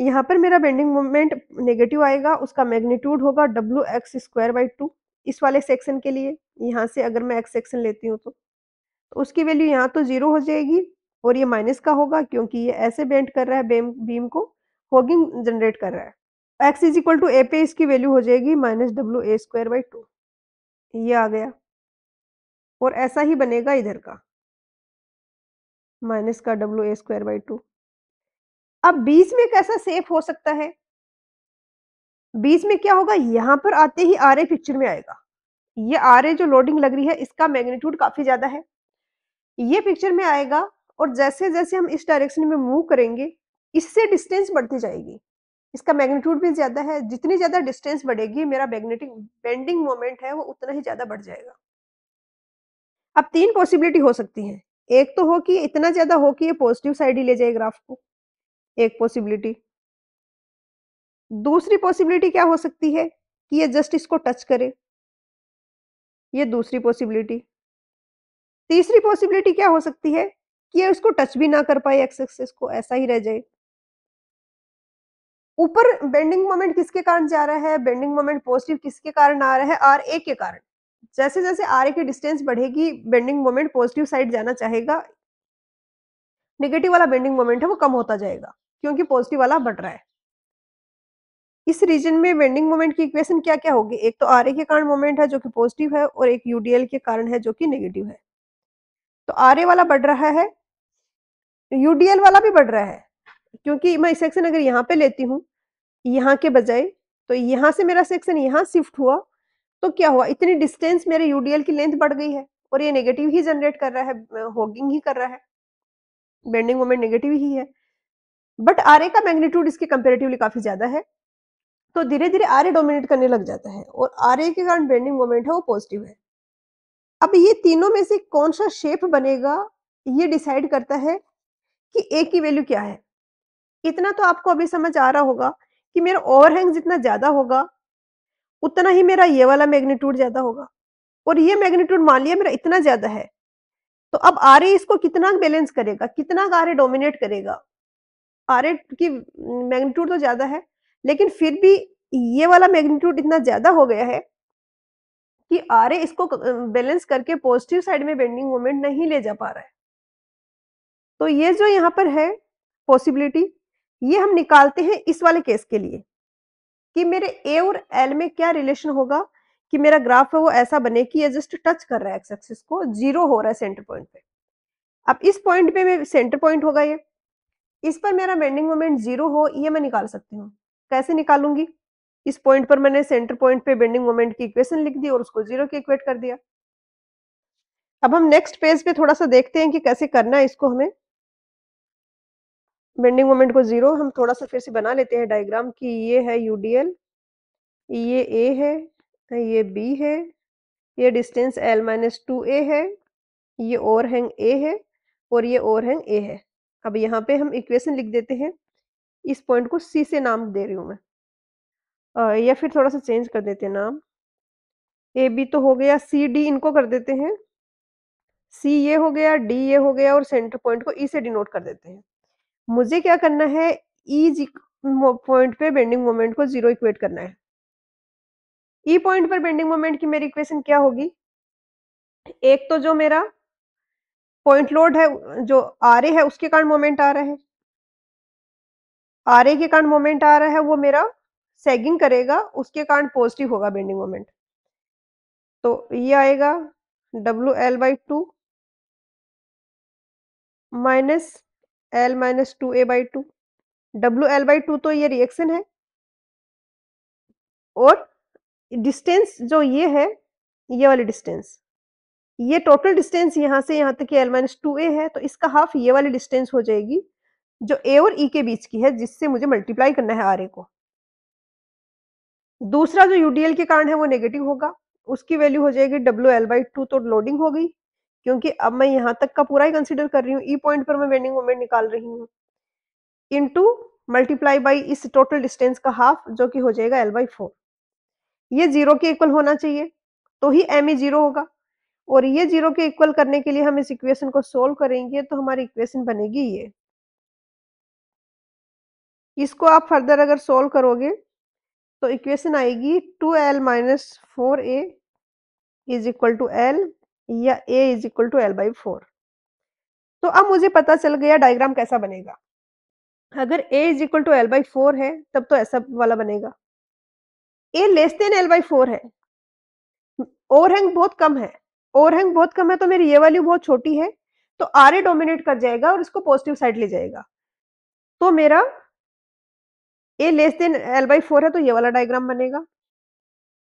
यहाँ पर मेरा बेंडिंग मोमेंट नेगेटिव आएगा उसका मैग्नीट्यूड होगा W X square by two इस वाले सेक्शन के लिए यहाँ से अगर मैं एक्स सेक्शन लेती हूँ तो, तो उसकी वैल्यू यहाँ तो जीरो हो जाएगी और ये माइनस का होगा क्योंकि ये ऐसे बेंड कर रहा है बेम बीम को होगिंग जनरेट कर रहा है X is equal to A पे इसकी वैल्यू हो जाएगी minus W A square by two ये आ गया और ऐसा ही बनेगा इधर का माइनस का W A square by two अब बीच में कैसा सेफ हो सकता है बीच में क्या होगा यहां पर आते ही आर पिक्चर में आएगा ये आर जो लोडिंग लग रही है इसका मैग्नीट्यूड काफी ज्यादा है ये पिक्चर में आएगा और जैसे जैसे हम इस डायरेक्शन में मूव करेंगे इससे डिस्टेंस बढ़ती जाएगी इसका मैग्नीट्यूड भी ज्यादा है जितनी ज्यादा डिस्टेंस बढ़ेगी मेरा मैग्नेटिक बेंडिंग मोमेंट है वो उतना ही ज्यादा बढ़ जाएगा अब तीन पॉसिबिलिटी हो सकती है एक तो हो कि इतना ज्यादा हो कि ये पॉजिटिव साइड ही ले जाए ग्राफ को एक पॉसिबिलिटी दूसरी पॉसिबिलिटी क्या हो सकती है कि ये जस्ट इसको टच करे ये दूसरी पॉसिबिलिटी तीसरी पॉसिबिलिटी क्या हो सकती है कि ये उसको टच भी ना कर पाए एक्स एक्सेस को ऐसा ही रह जाए ऊपर बेंडिंग मोमेंट किसके कारण जा रहा है बेंडिंग मोमेंट पॉजिटिव किसके कारण आ रहा है आर ए के कारण जैसे जैसे आर ए की डिस्टेंस बढ़ेगी बेंडिंग मोमेंट पॉजिटिव साइड जाना चाहेगा नेगेटिव वाला बेंडिंग मोमेंट है वो कम होता जाएगा क्योंकि पॉजिटिव वाला बढ़ रहा है इस रीजन में बेंडिंग मोमेंट की इक्वेशन क्या क्या होगी एक तो आर के कारण मोमेंट है जो कि पॉजिटिव है और एक यूडीएल के कारण है जो कि नेगेटिव है तो आर वाला बढ़ रहा है यूडीएल वाला भी बढ़ रहा है क्योंकि मैं सेक्शन अगर यहाँ पे लेती हूँ यहाँ के बजाय तो यहाँ से मेरा सेक्शन यहाँ शिफ्ट हुआ तो क्या हुआ इतनी डिस्टेंस मेरे यूडीएल की लेंथ बढ़ गई है और ये नेगेटिव ही जनरेट कर रहा है होगिंग ही कर रहा है बेंडिंग मोमेंट नेगेटिव ही है बट आर का मैग्नीट्यूड इसके कंपेरेटिवली काफी ज्यादा है तो धीरे धीरे आर डोमिनेट करने लग जाता है और आर के कारण बेंडिंग मोमेंट है वो पॉजिटिव है अब ये तीनों में से कौन सा शेप बनेगा ये डिसाइड करता है कि ए की वैल्यू क्या है इतना तो आपको अभी समझ आ रहा होगा कि मेरा ओवरहैंग जितना ज्यादा होगा उतना ही मेरा ये वाला मैग्नीट्यूड ज्यादा होगा और ये मैग्नीट्यूड मान लिया मेरा इतना ज्यादा है तो अब आर इसको कितना बैलेंस करेगा कितना आर डोमिनेट करेगा आर की मैग्नीट्यूड तो ज्यादा है लेकिन फिर भी ये वाला मैग्नीट्यूड इतना ज्यादा हो गया है कि आर इसको बैलेंस करके पॉजिटिव साइड में बेंडिंग मोमेंट नहीं ले जा पा रहा है तो ये जो यहाँ पर है पॉसिबिलिटी ये हम निकालते हैं इस वाले केस के लिए कि मेरे ए और एल में क्या रिलेशन होगा कि मेरा ग्राफ है वो ऐसा बने कि ये जस्ट टच कर रहा है एक्स एक्सिस को जीरो हो रहा है सेंटर पॉइंट पे अब इस पॉइंट पे मैं सेंटर पॉइंट होगा ये इस पर मेरा बेंडिंग मोमेंट जीरो हो ये मैं निकाल सकती हूँ कैसे निकालूंगी इस पॉइंट पर मैंने सेंटर पॉइंट पे बेंडिंग मोमेंट की इक्वेशन लिख दी और उसको जीरो के इक्वेट कर दिया अब हम नेक्स्ट पेज पे थोड़ा सा देखते हैं कि कैसे करना है इसको हमें बेंडिंग मोमेंट को जीरो हम थोड़ा सा फिर से बना लेते हैं डायग्राम की ये है यूडीएल ये ए है ये बी है ये distance L minus two A है ये ओवर हैंग ए है और ये ओवर हैंग ए है अब यहाँ पे हम इक्वेशन लिख देते हैं इस पॉइंट को सी से नाम दे रही हूँ मैं आ, या फिर थोड़ा सा चेंज कर देते हैं नाम ए बी तो हो गया सी डी इनको कर देते हैं सी ये हो गया डी ये हो गया और सेंटर पॉइंट को ई e से डिनोट कर देते हैं मुझे क्या करना है ई e पॉइंट पे बेंडिंग मोमेंट को जीरो इक्वेट करना है ई e पॉइंट पर बेंडिंग मोमेंट की मेरी इक्वेशन क्या होगी एक तो जो मेरा पॉइंट लोड है जो आर ए है उसके कारण मोमेंट आ रहा है आर ए के कारण मोमेंट आ रहा है वो मेरा सेगिंग करेगा उसके कारण पॉजिटिव होगा बेंडिंग तो e मोमेंट तो ये आएगा W L by two minus L minus two A by two W L by two तो ये रिएक्शन है और डिस्टेंस जो ये है ये वाली डिस्टेंस ये टोटल डिस्टेंस यहाँ से यहाँ तक एल माइनस टू ए है तो इसका हाफ ये वाली डिस्टेंस हो जाएगी जो ए और ई e के बीच की है जिससे मुझे मल्टीप्लाई करना है आर ए को दूसरा जो यूडीएल के कारण है वो नेगेटिव होगा उसकी वैल्यू हो जाएगी डब्ल्यू एल बाई टू तो लोडिंग हो गई क्योंकि अब मैं यहाँ तक का पूरा ही कंसिडर कर रही हूँ ई e पॉइंट पर मैं बेंडिंग मोमेंट निकाल रही हूँ इन टू मल्टीप्लाई बाई इस टोटल डिस्टेंस का हाफ जो कि हो जाएगा एल बाई फोर ये जीरो के इक्वल होना चाहिए तो ही एम ए जीरो होगा और ये जीरो के इक्वल करने के लिए हम इस इक्वेशन को सोल्व करेंगे तो हमारी इक्वेशन बनेगी ये इसको आप फर्दर अगर सोल्व करोगे तो इक्वेशन आएगी two L minus four A is equal to L या A is equal to L by four तो अब मुझे पता चल गया डायग्राम कैसा बनेगा अगर A is equal to L by four है तब तो ऐसा वाला बनेगा A less than L by four है ओवरहैंग बहुत कम है ओवरहैंग बहुत कम है तो मेरी ये वैल्यू बहुत छोटी है तो आर ए डोमिनेट कर जाएगा और इसको पॉजिटिव साइड ले जाएगा तो मेरा A less than L by four है तो ये वाला डायग्राम बनेगा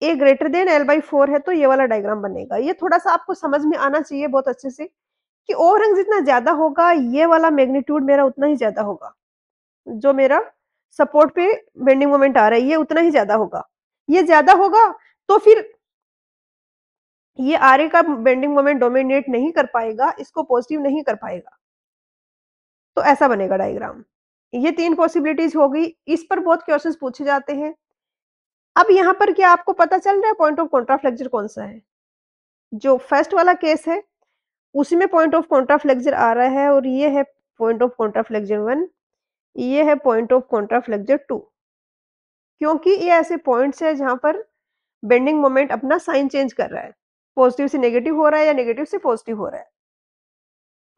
A greater than L by four है तो ये वाला डायग्राम बनेगा ये थोड़ा सा आपको समझ में आना चाहिए बहुत अच्छे से कि ओवरहैंग जितना ज्यादा होगा ये वाला मैग्नीट्यूड मेरा उतना ही ज्यादा होगा जो मेरा सपोर्ट पे बेंडिंग मोमेंट आ रहा है ये उतना ही ज्यादा होगा ये ज्यादा होगा तो फिर ये आर का बेंडिंग मोमेंट डोमिनेट नहीं कर पाएगा इसको पॉजिटिव नहीं कर पाएगा तो ऐसा बनेगा डायग्राम ये तीन पॉसिबिलिटीज हो गई इस पर बहुत क्वेश्चंस पूछे जाते हैं अब यहां पर क्या आपको पता चल रहा है पॉइंट ऑफ कॉन्ट्राफ्लेक्चर कौन सा है जो फर्स्ट वाला केस है उसमें पॉइंट ऑफ कॉन्ट्राफ्लेक्चर आ रहा है और ये है पॉइंट ऑफ कॉन्ट्राफ्लेक्चर वन ये है पॉइंट ऑफ कॉन्ट्राफ्लेक्चर टू क्योंकि ये ऐसे पॉइंट्स है जहाँ पर बेंडिंग मोमेंट अपना साइन चेंज कर रहा है पॉजिटिव से नेगेटिव हो रहा है या नेगेटिव से पॉजिटिव हो रहा है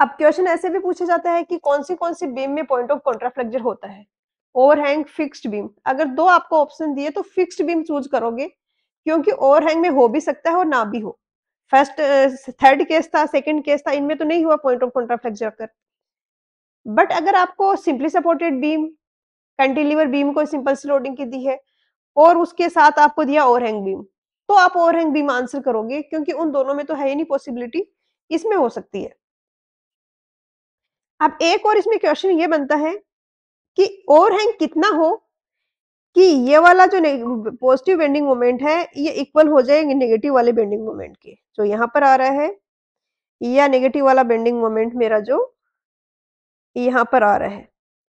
अब क्वेश्चन ऐसे भी पूछा जाता है कि कौन सी कौन सी बीम में पॉइंट ऑफ कॉन्ट्राफ्लेक्चर होता है ओवरहैंग फिक्स्ड बीम अगर दो आपको ऑप्शन दिए तो फिक्स्ड बीम चूज करोगे क्योंकि ओवरहैंग में हो भी सकता है और ना भी हो फर्स्ट थर्ड केस था सेकंड केस था इनमें तो नहीं हुआ पॉइंट ऑफ कॉन्ट्राफ्लेक्चर कर बट अगर आपको simply supported beam cantilever beam को सिंपल सी लोडिंग की दी है और उसके साथ आपको दिया हैंग बीम तो आप हैंग बीम आंसर करोगे क्योंकि उन दोनों में तो है ही नहीं पॉसिबिलिटी इसमें हो सकती है अब एक और इसमें क्वेश्चन ये बनता है कि हैंग कितना हो कि ये वाला जो पॉजिटिव बेंडिंग मोमेंट है ये इक्वल हो जाएंगे नेगेटिव वाले बेंडिंग मोमेंट के जो यहां पर आ रहा है या नेगेटिव वाला बेंडिंग मोमेंट मेरा जो यहां पर आ रहा है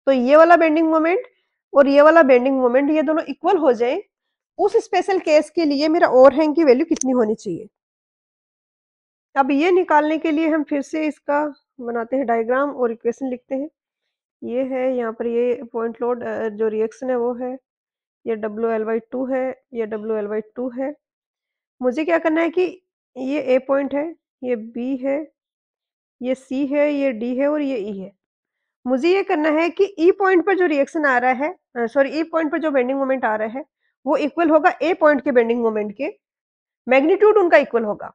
तो ये वाला बेंडिंग मोमेंट और ये वाला बेंडिंग मोमेंट ये दोनों इक्वल हो जाए उस स्पेशल केस के लिए मेरा ओवरहैंग की वैल्यू कितनी होनी चाहिए अब ये निकालने के लिए हम फिर से इसका बनाते हैं डायग्राम और इक्वेशन लिखते हैं ये है यहाँ पर ये पॉइंट लोड जो रिएक्शन है वो है ये डब्ल्यू एल वाई टू है ये डब्ल्यू एल वाई टू है मुझे क्या करना है कि ये ए पॉइंट है ये बी है ये सी है ये डी है और ये ई e है मुझे ये करना है कि ई e पॉइंट पर जो रिएक्शन आ रहा है सॉरी ई पॉइंट पर जो बेंडिंग मोमेंट आ रहा है वो इक्वल होगा ए पॉइंट के बेंडिंग मोमेंट के मैग्नीट्यूड उनका इक्वल होगा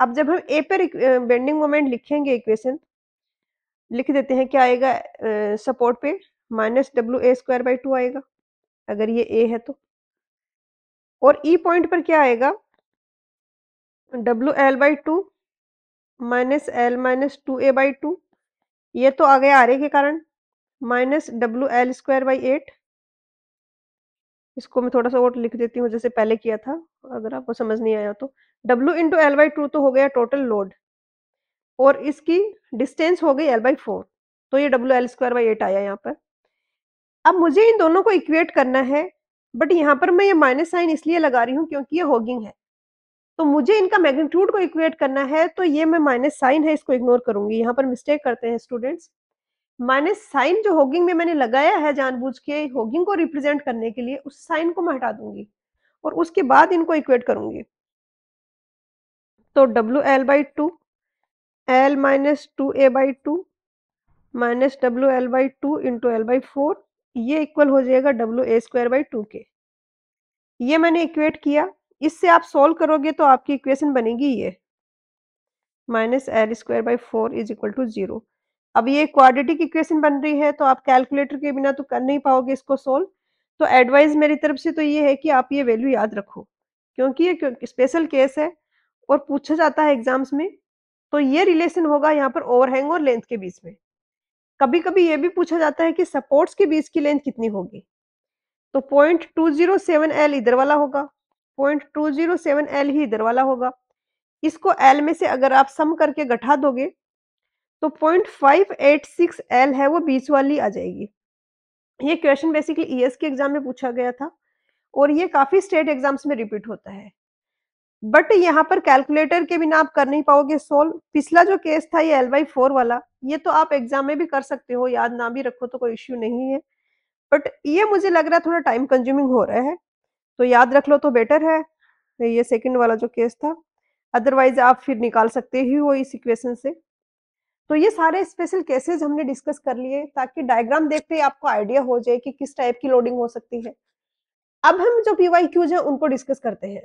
अब जब हम ए पर बेंडिंग मोमेंट लिखेंगे इक्वेशन लिख देते हैं क्या आएगा सपोर्ट पे minus W A square by two आएगा अगर ये ए है तो और ई e पॉइंट पर क्या आएगा W L by two minus L minus two A by two ये तो आ गया आरे के कारण minus W L square by eight इसको मैं थोड़ा सा और लिख देती हूँ जैसे पहले किया था अगर आपको समझ नहीं आया तो W into L by two तो हो गया टोटल लोड और इसकी डिस्टेंस हो गई एल बाई फोर तो ये W L square by eight आया यहाँ पर अब मुझे इन दोनों को इक्वेट करना है बट यहाँ पर मैं ये माइनस साइन इसलिए लगा रही हूँ क्योंकि ये होगिंग है तो मुझे इनका मैग्नीट्यूड को इक्वेट करना है तो ये मैं माइनस साइन है इसको इग्नोर करूंगी यहाँ पर मिस्टेक करते हैं स्टूडेंट्स माइनस साइन जो होगिंग में मैंने लगाया है जानबूझ के होगिंग को रिप्रेजेंट करने के लिए उस साइन को मैं हटा दूंगी और उसके बाद इनको इक्वेट करूंगी तो W L by two L minus two A by two minus W L by two into L by four ये इक्वल हो जाएगा W A square by two के ये मैंने इक्वेट किया इससे आप सोल्व करोगे तो आपकी इक्वेशन बनेगी ये minus L square by four is equal to zero अब ये क्वाड्रेटिक इक्वेशन बन रही है तो आप कैलकुलेटर के बिना तो कर नहीं पाओगे इसको सोल्व तो एडवाइस मेरी तरफ से तो ये है कि आप ये वैल्यू याद रखो क्योंकि ये स्पेशल केस है और पूछा जाता है एग्जाम्स में तो ये रिलेशन होगा यहाँ पर ओवरहैंग और लेंथ के बीच में कभी कभी ये भी पूछा जाता है कि सपोर्ट्स के बीच की लेंथ कितनी होगी तो point two zero seven L इधर वाला होगा point two zero seven L ही इधर वाला होगा इसको एल में से अगर आप सम करके घटा दोगे तो point five eight six L है वो बीच वाली आ जाएगी ये क्वेश्चन बेसिकली ईएस के एग्जाम में पूछा गया था और ये काफी स्टेट एग्जाम्स में रिपीट होता है बट यहाँ पर कैलकुलेटर के बिना आप कर नहीं पाओगे सोल्व पिछला जो केस था ये एल बाई फोर वाला ये तो आप एग्जाम में भी कर सकते हो याद ना भी रखो तो कोई इश्यू नहीं है बट ये मुझे लग रहा है थोड़ा टाइम कंज्यूमिंग हो रहा है तो याद रख लो तो बेटर है ये सेकंड वाला जो केस था अदरवाइज आप फिर निकाल सकते ही हो इस इक्वेशन से तो ये सारे स्पेशल केसेस हमने डिस्कस कर लिए ताकि डायग्राम देखते ही आपको आइडिया हो जाए कि किस टाइप की लोडिंग हो सकती है अब हम जो पी वाई क्यूज है उनको डिस्कस करते हैं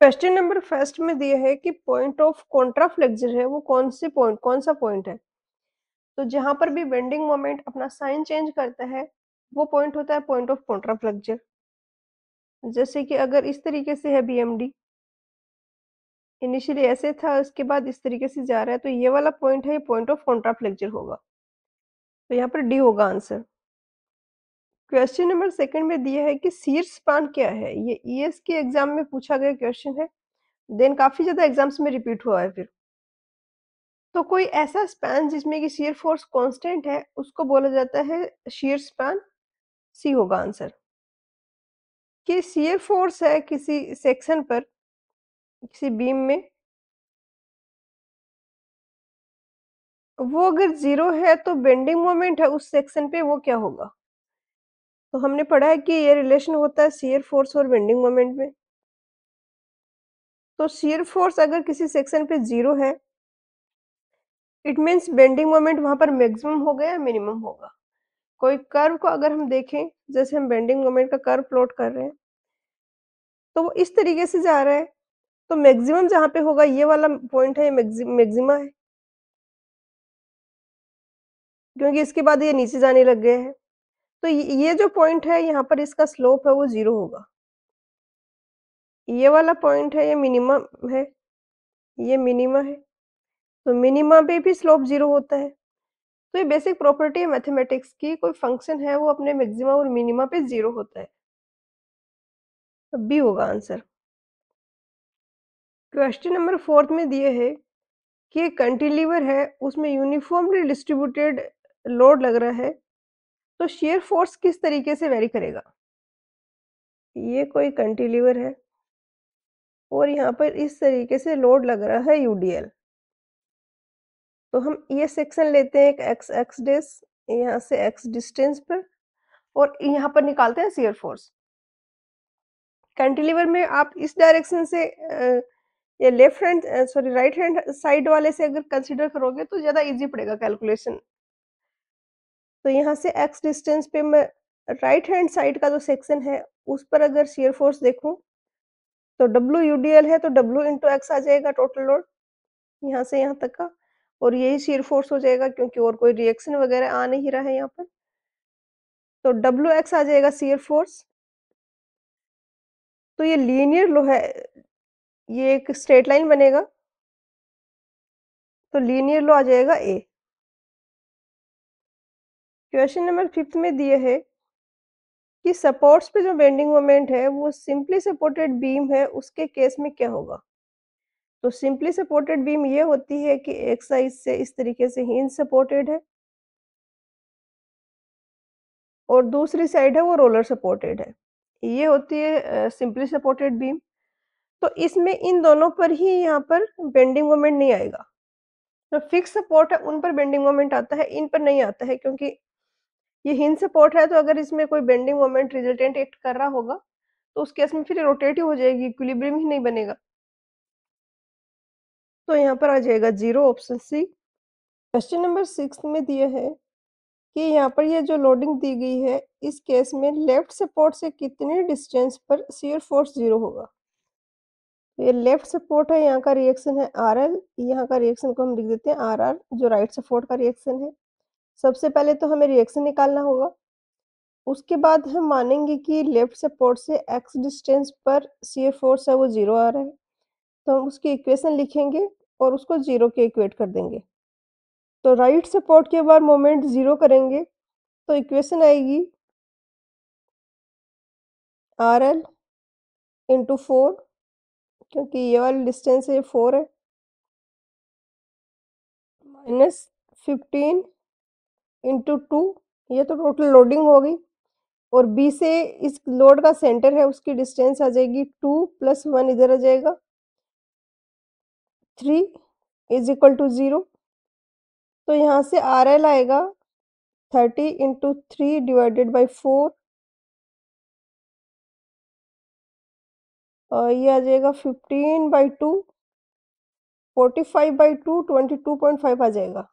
क्वेश्चन नंबर फर्स्ट में दिया है कि पॉइंट ऑफ कॉन्ट्रा है वो कौन से पॉइंट कौन सा पॉइंट है तो जहां पर भी बेंडिंग मोमेंट अपना साइन चेंज करता है वो पॉइंट होता है पॉइंट ऑफ कॉन्ट्रा जैसे कि अगर इस तरीके से है बी इनिशियली ऐसे था उसके बाद इस तरीके से जा रहा है तो ये वाला पॉइंट है ये पॉइंट ऑफ कॉन्ट्रा होगा तो यहाँ पर डी होगा आंसर क्वेश्चन नंबर सेकंड में दिया है कि सीर स्पान क्या है ये ईएस e के एग्जाम में पूछा गया क्वेश्चन है देन काफी ज्यादा एग्जाम्स में रिपीट हुआ है फिर तो कोई ऐसा स्पैन जिसमें कि शेयर फोर्स कांस्टेंट है उसको बोला जाता है शेयर स्पैन सी होगा आंसर कि शियर फोर्स है किसी सेक्शन पर किसी बीम में वो अगर जीरो है तो बेंडिंग मोमेंट है उस सेक्शन पे वो क्या होगा तो हमने पढ़ा है कि ये रिलेशन होता है सीयर फोर्स और बेंडिंग मोमेंट में तो सीयर फोर्स अगर किसी सेक्शन पे जीरो है इट मीन्स बेंडिंग मोमेंट वहां पर मैक्सिमम होगा या मिनिमम होगा कोई कर्व को अगर हम देखें जैसे हम बेंडिंग मोमेंट का कर्व प्लॉट कर रहे हैं तो वो इस तरीके से जा रहा है तो मैक्सिमम जहां पे होगा ये वाला पॉइंट है ये मैक्सिमा है क्योंकि इसके बाद ये नीचे जाने लग गए हैं तो ये जो पॉइंट है यहाँ पर इसका स्लोप है वो जीरो होगा ये वाला पॉइंट है ये मिनिमम है ये मिनिमा है तो मिनिमा पे भी स्लोप जीरो होता है तो ये बेसिक प्रॉपर्टी है मैथमेटिक्स की कोई फंक्शन है वो अपने मैक्सिमम और मिनिमम पे जीरो होता है भी होगा आंसर क्वेश्चन नंबर फोर्थ में दिए है कि एक कंटिलीवर है उसमें यूनिफॉर्मली डिस्ट्रीब्यूटेड लोड लग रहा है तो शेयर फोर्स किस तरीके से वेरी करेगा ये कोई कंटिलीवर है और यहाँ पर इस तरीके से लोड लग रहा है यूडीएल तो हम ये सेक्शन लेते हैं एक एक्स एक्स डिस यहाँ से एक्स डिस्टेंस पर और यहाँ पर निकालते हैं सीयर फोर्स कैंटिलीवर में आप इस डायरेक्शन से ये left hand sorry right hand side वाले से अगर कंसिडर करोगे तो ज़्यादा ईजी पड़ेगा कैलकुलेशन तो यहाँ से एक्स डिस्टेंस पे मैं राइट हैंड साइड का जो सेक्शन है उस पर अगर शेयर फोर्स देखूं तो डब्ल्यू यू डी एल है तो डब्ल्यू इंटू एक्स आ जाएगा टोटल लोड यहाँ से यहाँ तक का और यही shear फोर्स हो जाएगा क्योंकि और कोई रिएक्शन वगैरह आ नहीं रहा है यहाँ पर तो डब्ल्यू एक्स आ जाएगा shear फोर्स तो ये लीनियर है ये एक स्ट्रेट लाइन बनेगा तो लीनियर लो आ जाएगा ए क्वेश्चन नंबर फिफ्थ में दिए है कि सपोर्ट्स पे जो बेंडिंग मोमेंट है वो सिंपली सपोर्टेड बीम है उसके केस में क्या होगा तो सिंपली सपोर्टेड बीम ये होती है कि एक साइज से इस तरीके से हिंज सपोर्टेड है और दूसरी साइड है वो रोलर सपोर्टेड है ये होती है सिंपली सपोर्टेड बीम तो इसमें इन दोनों पर ही यहाँ पर बेंडिंग मोमेंट नहीं आएगा जो तो फिक्स सपोर्ट है उन पर बेंडिंग मोमेंट आता है इन पर नहीं आता है क्योंकि ये हिंज सपोर्ट है तो अगर इसमें कोई बेंडिंग मोमेंट रिजल्टेंट एक्ट कर रहा होगा तो उस केस में फिर रोटेटिव हो जाएगी इक्विलिब्रियम ही नहीं बनेगा तो यहाँ पर आ जाएगा zero option C question number six में दिया है कि यहाँ पर यह जो लोडिंग दी गई है इस केस में लेफ्ट सपोर्ट से कितने डिस्टेंस पर सीयर फोर्स जीरो होगा तो ये लेफ्ट सपोर्ट है यहाँ का रिएक्शन है आर एल यहाँ का रिएक्शन को हम लिख देते हैं आर आर जो राइट सपोर्ट का रिएक्शन है सबसे पहले तो हमें रिएक्शन निकालना होगा उसके बाद हम मानेंगे कि लेफ्ट सपोर्ट से एक्स डिस्टेंस पर सीयर फोर्स है वो जीरो आ रहा है तो हम उसकी इक्वेशन लिखेंगे और उसको ज़ीरो के इक्वेट कर देंगे तो राइट सपोर्ट के बाद मोमेंट ज़ीरो करेंगे तो इक्वेशन आएगी आर एल इंटू फोर क्योंकि ये वाली डिस्टेंस ये फोर है माइनस फिफ्टीन इंटू टू ये तो टोटल लोडिंग हो गई और बी से इस लोड का सेंटर है उसकी डिस्टेंस आ जाएगी टू प्लस वन इधर आ जाएगा three is equal to zero तो यहाँ से आर एल आएगा thirty into three divided by four और ये आ जाएगा fifteen by two forty five by two twenty two point five आ जाएगा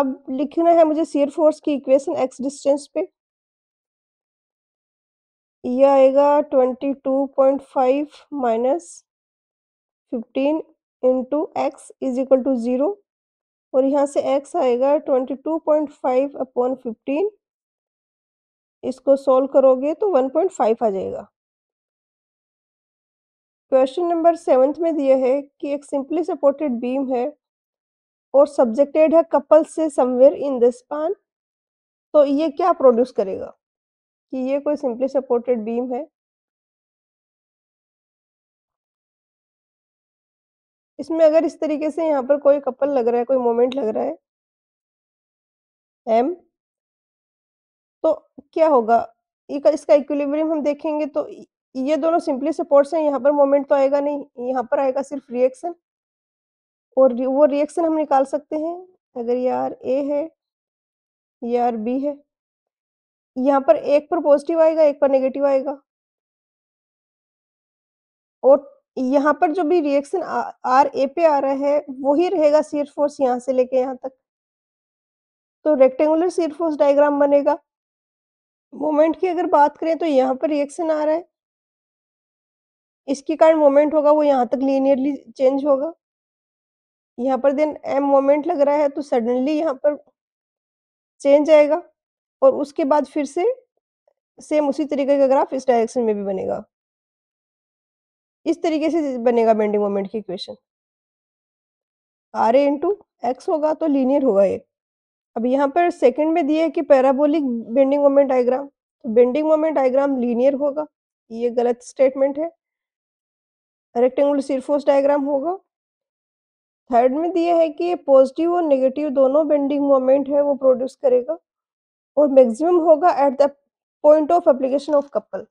अब लिखना है मुझे सीयर फोर्स की इक्वेशन एक्स डिस्टेंस पे ये आएगा twenty two point five minus fifteen into X is equal to zero और यहाँ से एक्स आएगा twenty two point five upon fifteen इसको सॉल्व करोगे तो वन पॉइंट फाइव आ जाएगा क्वेश्चन नंबर सेवन्थ में दिया है कि एक सिंपली सपोर्टेड बीम है और सब्जेक्टेड है कपल से समवेयर इन द स्पान तो ये क्या प्रोड्यूस करेगा कि ये कोई सिंपली सपोर्टेड बीम है इसमें अगर इस तरीके से यहाँ पर कोई कपल लग रहा है कोई मोमेंट लग रहा है एम तो क्या होगा इसका इक्विलिब्रियम हम देखेंगे तो ये दोनों सिंपली सपोर्ट्स हैं यहाँ पर मोमेंट तो आएगा नहीं यहाँ पर आएगा सिर्फ रिएक्शन और वो रिएक्शन हम निकाल सकते हैं अगर ये आर ए है ये आर बी है यहाँ पर एक पर पॉजिटिव आएगा एक पर नेगेटिव आएगा और यहाँ पर जो भी रिएक्शन आर ए पे आ रहा है वही रहेगा सीयर फोर्स यहाँ से लेके यहाँ तक तो रेक्टेंगुलर सीयर फोर्स डायग्राम बनेगा मोमेंट की अगर बात करें तो यहाँ पर रिएक्शन आ रहा है इसके कारण मोमेंट होगा वो यहाँ तक लीनियरली चेंज होगा यहाँ पर देन एम मोमेंट लग रहा है तो सडनली यहाँ पर चेंज आएगा और उसके बाद फिर से सेम उसी तरीके का ग्राफ इस डायरेक्शन में भी बनेगा इस तरीके से बनेगा बेंडिंग मोमेंट की equation R A into X होगा तो लीनियर होगा ये अब यहाँ पर सेकंड में दिया है कि पैराबोलिक बेंडिंग मोमेंट डायग्राम तो बेंडिंग मोमेंट डायग्राम लीनियर होगा ये गलत स्टेटमेंट है रेक्टेंगुलर सिरफोस डायग्राम होगा थर्ड में दिया है कि ये पॉजिटिव और नेगेटिव दोनों बेंडिंग मोमेंट है वो प्रोड्यूस करेगा और मैक्सिमम होगा at the point of application of couple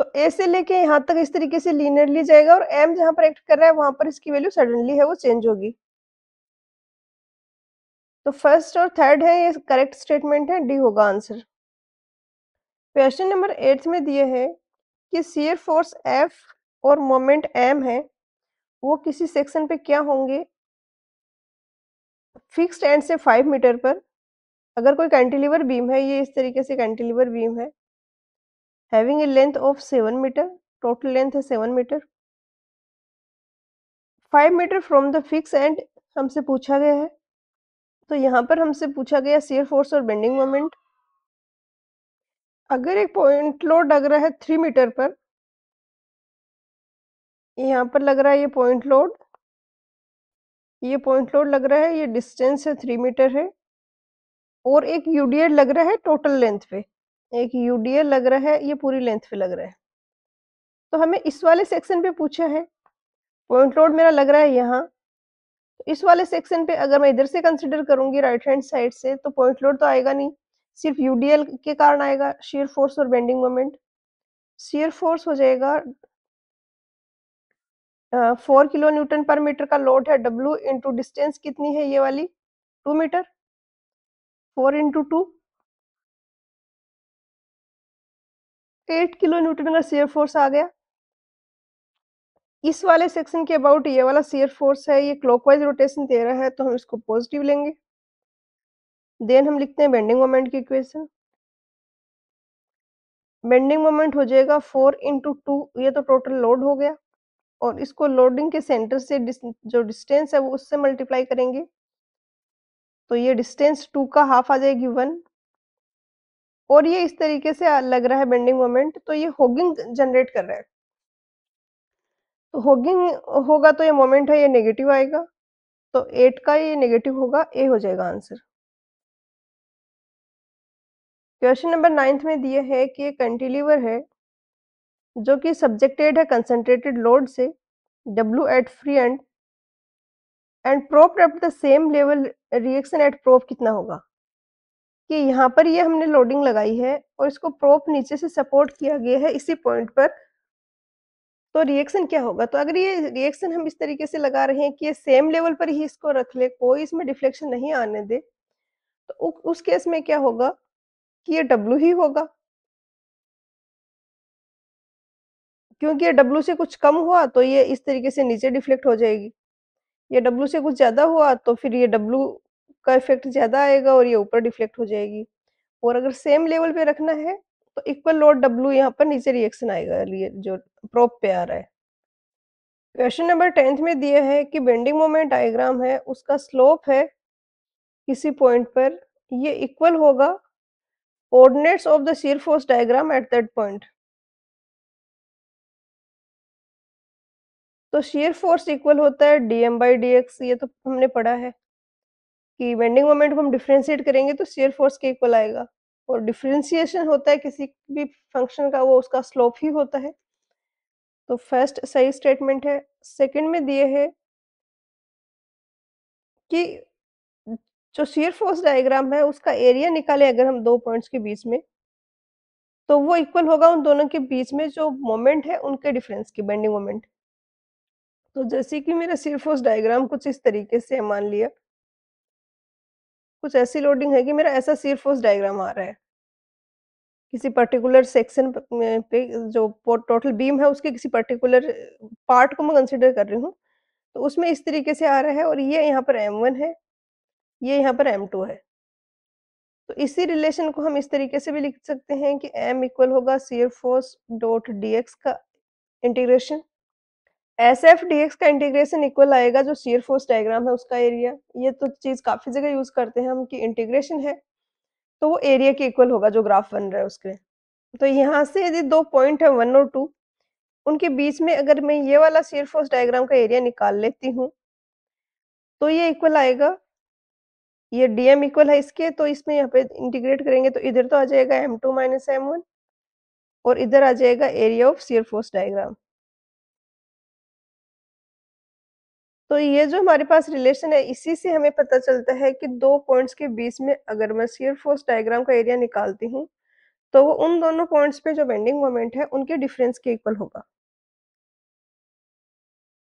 तो ए से लेके यहाँ तक इस तरीके से लीनियरली जाएगा और एम जहां पर एक्ट कर रहा है वहां पर इसकी वैल्यू सडनली है वो चेंज होगी तो फर्स्ट और थर्ड है ये करेक्ट स्टेटमेंट है डी होगा आंसर क्वेश्चन नंबर एट्थ में दिए है कि सीयर फोर्स एफ और मोमेंट एम है वो किसी सेक्शन पे क्या होंगे फिक्स्ड एंड से फाइव मीटर पर अगर कोई कैंटिलीवर बीम है ये इस तरीके से कैंटिलीवर बीम है having a length of seven metre total length है seven metre five metre from the fix end हमसे पूछा गया है तो यहाँ पर हमसे पूछा गया सीयर फोर्स और बेंडिंग मोमेंट अगर एक पॉइंट लोड लग रहा है थ्री मीटर पर यहाँ पर लग रहा है ये पॉइंट लोड ये पॉइंट लोड लग रहा है ये डिस्टेंस है थ्री मीटर है और एक यूडीएड लग रहा है टोटल लेंथ पे एक यूडीएल लग रहा है ये पूरी लेंथ पे लग रहा है तो हमें इस वाले सेक्शन पे पूछा है पॉइंट लोड मेरा लग रहा है यहाँ तो इस वाले सेक्शन पे अगर मैं इधर से कंसिडर करूंगी राइट हैंड साइड से तो पॉइंट लोड तो आएगा नहीं सिर्फ यूडीएल के कारण आएगा शेयर फोर्स और बेंडिंग मोमेंट शेयर फोर्स हो जाएगा फोर किलो न्यूटन पर मीटर का लोड है डब्ल्यू इंटू डिस्टेंस कितनी है ये वाली two metre four into two eight kilo newton का सीयर फोर्स आ गया इस वाले सेक्शन के अबाउट ये वाला सीयर फोर्स है ये क्लॉकवाइज रोटेशन दे रहा है तो हम इसको पॉजिटिव लेंगे देन हम लिखते हैं बेंडिंग मोमेंट की इक्वेशन बेंडिंग मोमेंट हो जाएगा फोर इंटू टू ये तो टोटल लोड हो गया और इसको लोडिंग के सेंटर से डिस, जो डिस्टेंस है वो उससे मल्टीप्लाई करेंगे तो ये डिस्टेंस टू का हाफ आ जाएगी वन और ये इस तरीके से लग रहा है बेंडिंग मोमेंट तो ये होगिंग जनरेट कर रहा है तो होगिंग होगा तो ये मोमेंट है ये नेगेटिव आएगा तो एट का ये नेगेटिव होगा ए हो जाएगा आंसर क्वेश्चन नंबर नाइन्थ में दिया है कि ये कंटिलीवर है जो कि सब्जेक्टेड है कंसंट्रेटेड लोड से W at free end and prop at the same level reaction at prop कितना होगा कि यहाँ पर ये हमने लोडिंग लगाई है और इसको प्रोप नीचे से सपोर्ट किया गया है इसी पॉइंट पर तो रिएक्शन क्या होगा तो अगर ये रिएक्शन हम इस तरीके से लगा रहे हैं कि ये सेम लेवल पर ही इसको रख ले कोई इसमें डिफ्लेक्शन नहीं आने दे तो उ, उस केस में क्या होगा कि ये डब्लू ही होगा क्योंकि ये डब्लू से कुछ कम हुआ तो ये इस तरीके से नीचे डिफ्लेक्ट हो जाएगी ये डब्लू से कुछ ज़्यादा हुआ तो फिर ये डब्लू का इफेक्ट ज़्यादा आएगा और ये ऊपर डिफ्लेक्ट हो जाएगी और अगर सेम लेवल पे रखना है तो इक्वल लोड डब्ल्यू यहाँ पर नीचे रिएक्शन आएगा जो प्रोप पे आ रहा है क्वेश्चन नंबर टेंथ में दिया है कि बेंडिंग मोमेंट डायग्राम है उसका स्लोप है किसी पॉइंट पर ये इक्वल होगा coordinates of the shear force diagram at that point तो शेयर फोर्स इक्वल होता है बाई डी एक्स ये तो हमने पढ़ा है कि बेंडिंग मोमेंट को हम डिफ्रेंशिएट करेंगे तो शेयर फोर्स के इक्वल आएगा और डिफ्रेंशिएशन होता है किसी भी फंक्शन का वो उसका स्लोप ही होता है तो फर्स्ट सही स्टेटमेंट है सेकंड में दिए है कि जो शेयर फोर्स डायग्राम है उसका एरिया निकाले अगर हम दो पॉइंट्स के बीच में तो वो इक्वल होगा उन दोनों के बीच में जो मोमेंट है उनके डिफरेंस की बेंडिंग मोमेंट तो जैसे कि मेरा शेयर फोर्स डायग्राम कुछ इस तरीके से मान लिया कुछ ऐसी लोडिंग है कि मेरा ऐसा सीर फोर्स डायग्राम आ रहा है किसी पर्टिकुलर सेक्शन पे जो टोटल बीम है उसके किसी पर्टिकुलर पार्ट को मैं कंसिडर कर रही हूँ तो उसमें इस तरीके से आ रहा है और ये यहाँ पर एम वन है ये यहाँ पर एम टू है तो इसी रिलेशन को हम इस तरीके से भी लिख सकते हैं कि एम इक्वल होगा सीयर फोर्स डॉट डी का integration S F D X का इंटीग्रेशन इक्वल आएगा जो सीयर फोर्स डायग्राम है उसका एरिया ये तो चीज काफी जगह यूज करते हैं हम कि इंटीग्रेशन है तो वो एरिया के इक्वल होगा जो ग्राफ बन रहा है उसके तो यहाँ से यदि दो पॉइंट है वन और टू उनके बीच में अगर मैं ये वाला सीयर फोर्स डायग्राम का एरिया निकाल लेती हूँ तो ये इक्वल आएगा ये डी एम इक्वल है इसके तो इसमें यहाँ पे इंटीग्रेट करेंगे तो इधर तो आ जाएगा M two minus M one और इधर आ जाएगा area of shear force diagram तो ये जो हमारे पास रिलेशन है इसी से हमें पता चलता है कि दो पॉइंट्स के बीच में अगर मैं सीयर फोर्स डायग्राम का एरिया निकालती हूँ तो वो उन दोनों पॉइंट्स पे जो बेंडिंग मोमेंट है उनके डिफरेंस के इक्वल होगा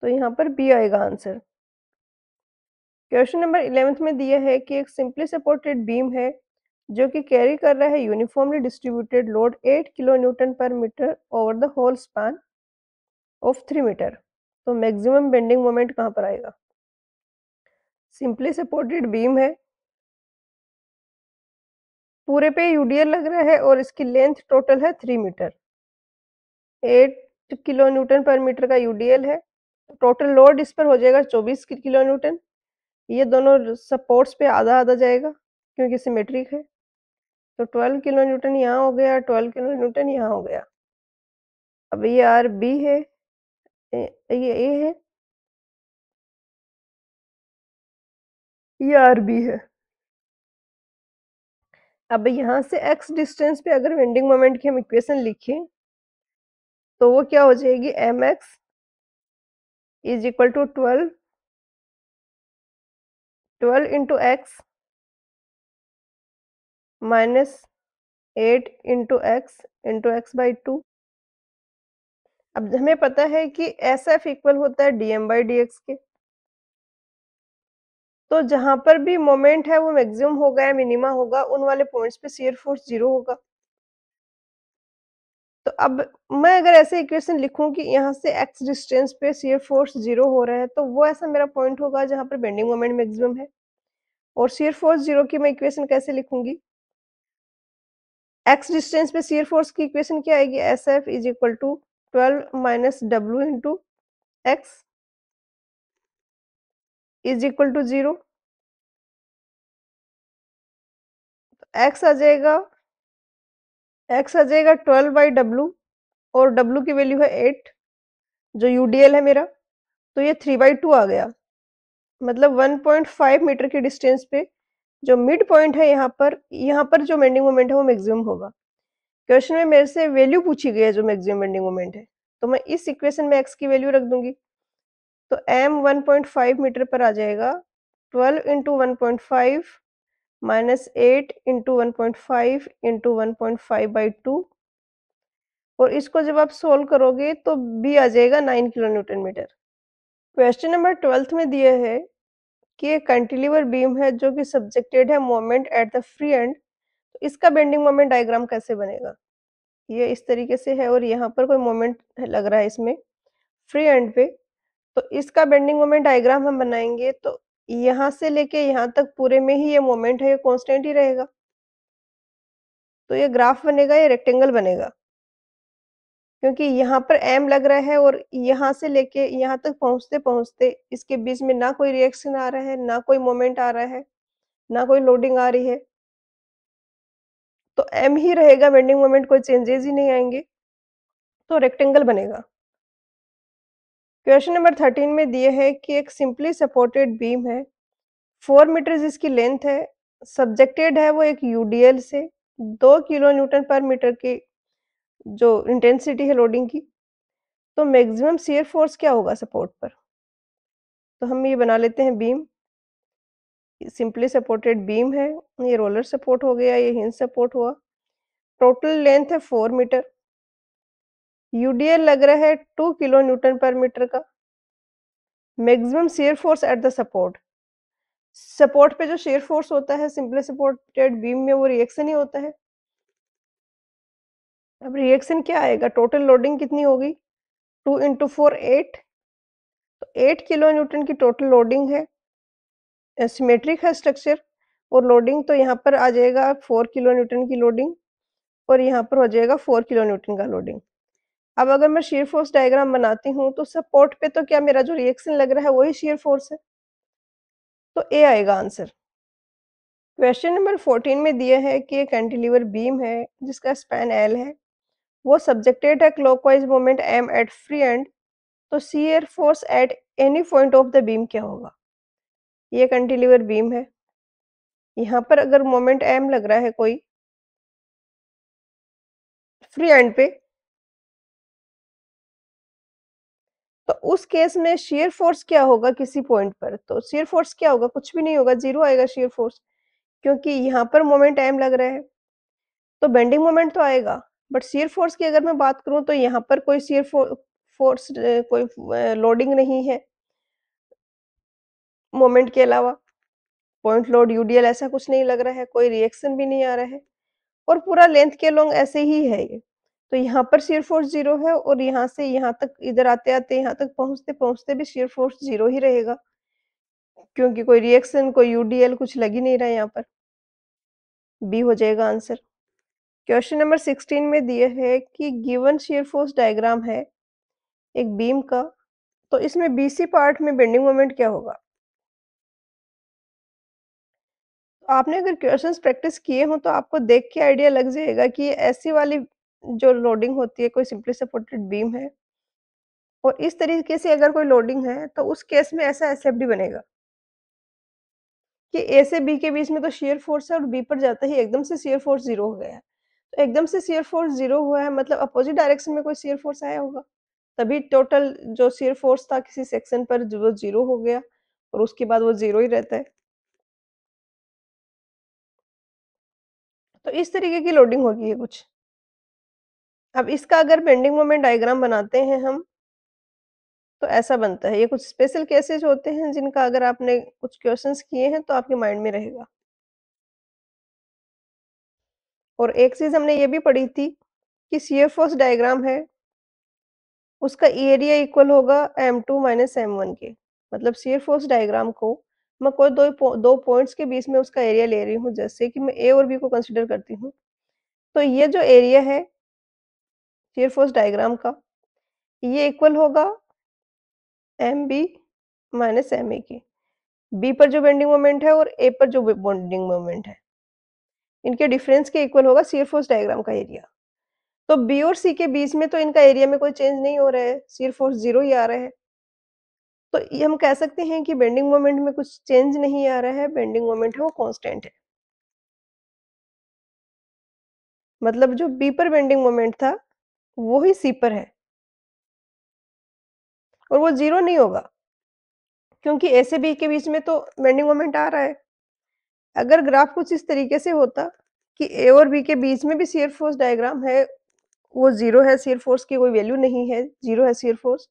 तो यहाँ पर बी आएगा आंसर क्वेश्चन नंबर इलेवेंथ में दिया है कि एक सिंपली सपोर्टेड बीम है जो कि कैरी कर रहा है uniformly distributed load eight kilo newton पर metre over the whole span of three metre तो मैक्सिमम बेंडिंग मोमेंट कहाँ पर आएगा सिंपली सपोर्टेड बीम है पूरे पे यूडीएल लग रहा है और इसकी लेंथ टोटल है three metre eight kilo newton पर मीटर का यूडीएल है टोटल लोड इस पर हो जाएगा चौबीस किलो न्यूटन ये दोनों सपोर्ट्स पे आधा आधा जाएगा क्योंकि सिमेट्रिक है तो ट्वेल्व किलो न्यूटन यहाँ हो गया ट्वेल्व किलो न्यूटन यहाँ हो गया अब ये आर बी है ये ए है ये आर बी है अब यहां से एक्स डिस्टेंस पे अगर वेंडिंग मोमेंट की हम इक्वेशन लिखें तो वो क्या हो जाएगी M X is equal to twelve twelve into X minus eight into X into X by two अब हमें पता है कि एस एफ इक्वल होता है डीएम बाई डी एक्स के तो जहां पर भी मोमेंट है वो मैक्सिमम होगा या मिनिमा होगा उन वाले पॉइंट्स पे सीयर फोर्स जीरो होगा तो अब मैं अगर ऐसे इक्वेशन लिखूं कि यहाँ से एक्स डिस्टेंस पे सीयर फोर्स जीरो हो रहा है तो वो ऐसा मेरा पॉइंट होगा जहां पर बेंडिंग मोमेंट मैक्सिमम है और सीयर फोर्स जीरो की मैं इक्वेशन कैसे लिखूंगी एक्स डिस्टेंस पे सीयर फोर्स की इक्वेशन क्या आएगी S F is equal to twelve minus W into X is equal to zero X आ जाएगा एक्स आ जाएगा ट्वेल्व बाई डब्ल्यू और डब्ल्यू की वैल्यू है एट जो यूडीएल है मेरा तो ये थ्री बाई टू आ गया मतलब वन पॉइंट फाइव मीटर के डिस्टेंस पे जो मिड पॉइंट है यहाँ पर यहाँ पर जो मेंडिंग मोमेंट है वो मैक्सिमम होगा क्वेश्चन में मेरे से वैल्यू पूछी गई है जो मैक्सिमम बेंडिंग मोमेंट है तो मैं इस इक्वेशन में एक्स की वैल्यू रख दूंगी तो एम 1.5 मीटर पर आ जाएगा 12 into one point five minus eight into one point five into one point five by two और इसको जब आप सोल्व करोगे तो बी आ जाएगा nine kilo newton metre question number twelfth में दिया है कि एक कंटिलीवर बीम है जो कि सब्जेक्टेड है moment at the free end तो इसका बेंडिंग मोमेंट डायग्राम कैसे बनेगा ये इस तरीके से है और यहाँ पर कोई मोमेंट लग रहा है इसमें फ्री एंड पे तो इसका बेंडिंग मोमेंट डायग्राम हम बनाएंगे तो यहाँ से लेके यहाँ तक पूरे में ही ये मोमेंट है ये कॉन्स्टेंट ही रहेगा तो ये ग्राफ बनेगा ये रेक्टेंगल बनेगा क्योंकि यहाँ पर एम लग रहा है और यहाँ से लेके यहाँ तक पहुँचते पहुँचते इसके बीच में ना कोई रिएक्शन आ रहा है ना कोई मोमेंट आ रहा है ना कोई लोडिंग आ रही है तो एम ही रहेगा बेंडिंग मोमेंट कोई चेंजेस ही नहीं आएंगे तो रेक्टेंगल बनेगा क्वेश्चन नंबर थर्टीन में दिए है कि एक सिंपली सपोर्टेड बीम है फोर मीटर इसकी लेंथ है सब्जेक्टेड है वो एक यूडीएल से दो किलो न्यूटन पर मीटर की जो इंटेंसिटी है लोडिंग की तो मैक्सिमम सीयर फोर्स क्या होगा सपोर्ट पर तो हम ये बना लेते हैं बीम सिंपली सपोर्टेड बीम है ये रोलर सपोर्ट हो गया ये हिंस सपोर्ट हुआ टोटल लेंथ है फोर मीटर यूडीएल लग रहा है टू किलो न्यूटन पर मीटर का maximum shear force at the support support पे जो शेयर फोर्स होता है सिंपली सपोर्टेड बीम में वो रिएक्शन ही होता है अब रिएक्शन क्या आएगा टोटल लोडिंग कितनी होगी टू इंटू फोर एट तो एट किलो न्यूटन की टोटल लोडिंग है सिमेट्रिक है स्ट्रक्चर और लोडिंग तो यहाँ पर आ जाएगा फोर किलो न्यूटन की लोडिंग और यहाँ पर हो जाएगा फोर किलो न्यूटन का लोडिंग अब अगर मैं शेयर फोर्स डायग्राम बनाती हूँ तो सपोर्ट पे तो क्या मेरा जो रिएक्शन लग रहा है वही शेयर फोर्स है तो ए आएगा आंसर क्वेश्चन नंबर फोर्टीन में दिया है कि एक कैंटिलीवर बीम है जिसका स्पैन एल है वो सब्जेक्टेड है clockwise moment M at free end तो shear force at any point of the beam क्या होगा ये कंटिलीवर बीम है यहाँ पर अगर मोमेंट एम लग रहा है कोई फ्री एंड पे तो उस केस में शेयर फोर्स क्या होगा किसी पॉइंट पर तो शेयर फोर्स क्या होगा कुछ भी नहीं होगा जीरो आएगा शेयर फोर्स क्योंकि यहाँ पर मोमेंट एम लग रहा है तो बेंडिंग मोमेंट तो आएगा बट शेयर फोर्स की अगर मैं बात करूँ तो यहाँ पर कोई शेयर फोर्स कोई लोडिंग नहीं है मोमेंट के अलावा पॉइंट लोड यूडीएल ऐसा कुछ नहीं लग रहा है कोई रिएक्शन भी नहीं आ रहा है और पूरा लेंथ के लॉन्ग ऐसे ही है ये तो यहाँ पर शेयर फोर्स जीरो है और यहाँ से यहाँ तक इधर आते आते यहाँ तक पहुंचते पहुंचते भी शेयर फोर्स जीरो ही रहेगा क्योंकि कोई रिएक्शन कोई यूडीएल कुछ लग ही नहीं रहा है यहाँ पर बी हो जाएगा आंसर क्वेश्चन नंबर सिक्सटीन में दिया है कि गिवन शेयर फोर्स डायग्राम है एक बीम का तो इसमें बीसी पार्ट में बेंडिंग मोमेंट क्या होगा तो आपने अगर क्वेश्चंस प्रैक्टिस किए हों तो आपको देख के आइडिया लग जाएगा कि ऐसी वाली जो लोडिंग होती है कोई सिंपली सपोर्टेड बीम है और इस तरीके से अगर कोई लोडिंग है तो उस केस में ऐसा एस बनेगा कि ए से बी के बीच में तो शेयर फोर्स है और बी पर जाता ही एकदम से शेयर फोर्स जीरो हो गया है तो एकदम से शेयर फोर्स जीरो हुआ है मतलब अपोजिट डायरेक्शन में कोई शेयर फोर्स आया होगा तभी टोटल जो शेयर फोर्स था किसी सेक्शन पर वो जीरो हो गया और उसके बाद वो जीरो ही रहता है तो इस तरीके की लोडिंग होगी है कुछ अब इसका अगर बेंडिंग मोमेंट डायग्राम बनाते हैं हम तो ऐसा बनता है ये कुछ स्पेशल केसेस होते हैं जिनका अगर आपने कुछ क्वेश्चंस किए हैं तो आपके माइंड में रहेगा और एक चीज हमने ये भी पढ़ी थी कि सी एफ ओस डायग्राम है उसका एरिया e इक्वल होगा M two minus M one के मतलब सी एफ ओस डायग्राम को मैं कोई दो दो पॉइंट्स के बीच में उसका एरिया ले रही हूँ जैसे कि मैं ए और बी को कंसिडर करती हूँ तो ये जो एरिया है शेयर फोर्स डायग्राम का ये इक्वल होगा M B minus M A के बी पर जो बेंडिंग मोमेंट है और ए पर जो बॉन्डिंग मोमेंट है इनके डिफरेंस के इक्वल होगा सीयर फोर्स डायग्राम का एरिया तो बी और सी के बीच में तो इनका एरिया में कोई चेंज नहीं हो रहा है सीयर फोर्स जीरो ही आ रहा है तो ये हम कह सकते हैं कि बेंडिंग मोमेंट में कुछ चेंज नहीं आ रहा है बेंडिंग मोमेंट है वो कॉन्स्टेंट है मतलब जो बी पर बेंडिंग मोमेंट था वो ही सी पर है और वो जीरो नहीं होगा क्योंकि ऐसे बी के बीच में तो बेंडिंग मोमेंट आ रहा है अगर ग्राफ कुछ इस तरीके से होता कि ए और बी के बीच में भी सीयर फोर्स डायग्राम है वो जीरो है सीयर फोर्स की कोई वैल्यू नहीं है जीरो है सीयर फोर्स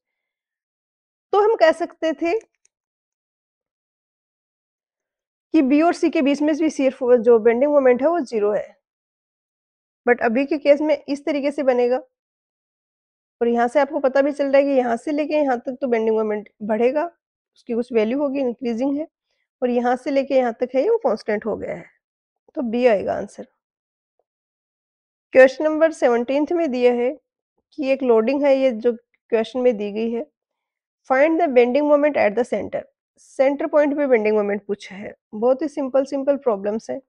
तो हम कह सकते थे कि बी और सी के बीच में भी सी जो बेंडिंग मोमेंट है वो जीरो है बट अभी के केस में इस तरीके से बनेगा और यहाँ से आपको पता भी चल रहा है कि यहाँ से लेके यहाँ तक तो बेंडिंग मोमेंट बढ़ेगा उसकी कुछ वैल्यू होगी इंक्रीजिंग है और यहाँ से लेके यहाँ तक है ये वो कॉन्स्टेंट हो गया है तो बी आएगा आंसर क्वेश्चन नंबर सेवनटीन में दिया है कि एक लोडिंग है ये जो क्वेश्चन में दी गई है find the bending moment at the centre centre point पे बेंडिंग मोमेंट पूछा है बहुत ही सिंपल सिंपल प्रॉब्लम्स है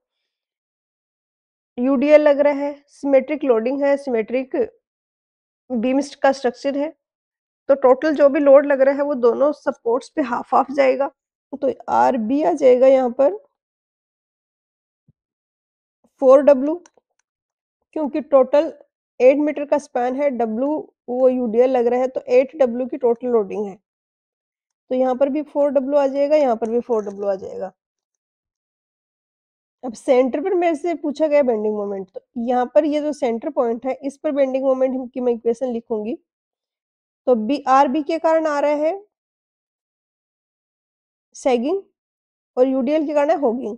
यूडीएल लग रहा है सिमेट्रिक लोडिंग है सिमेट्रिक बीम्स का स्ट्रक्चर है तो टोटल जो भी लोड लग रहा है वो दोनों सपोर्ट्स पे हाफ हाफ जाएगा तो आर बी आ जाएगा यहाँ पर फोर डब्लू क्योंकि टोटल एट मीटर का स्पैन है डब्लू वो यूडीएल लग रहा है तो एट डब्लू की टोटल लोडिंग है तो यहाँ पर भी फोर डब्ल्यू आ जाएगा यहाँ पर भी फोर डब्ल्यू आ जाएगा अब सेंटर पर मेरे से पूछा गया बेंडिंग मोमेंट तो यहाँ पर ये जो सेंटर पॉइंट है इस पर बेंडिंग मोमेंट की मैं इक्वेशन लिखूंगी तो बी आर बी के कारण आ रहा है सेगिंग और यूडीएल के कारण है होगिंग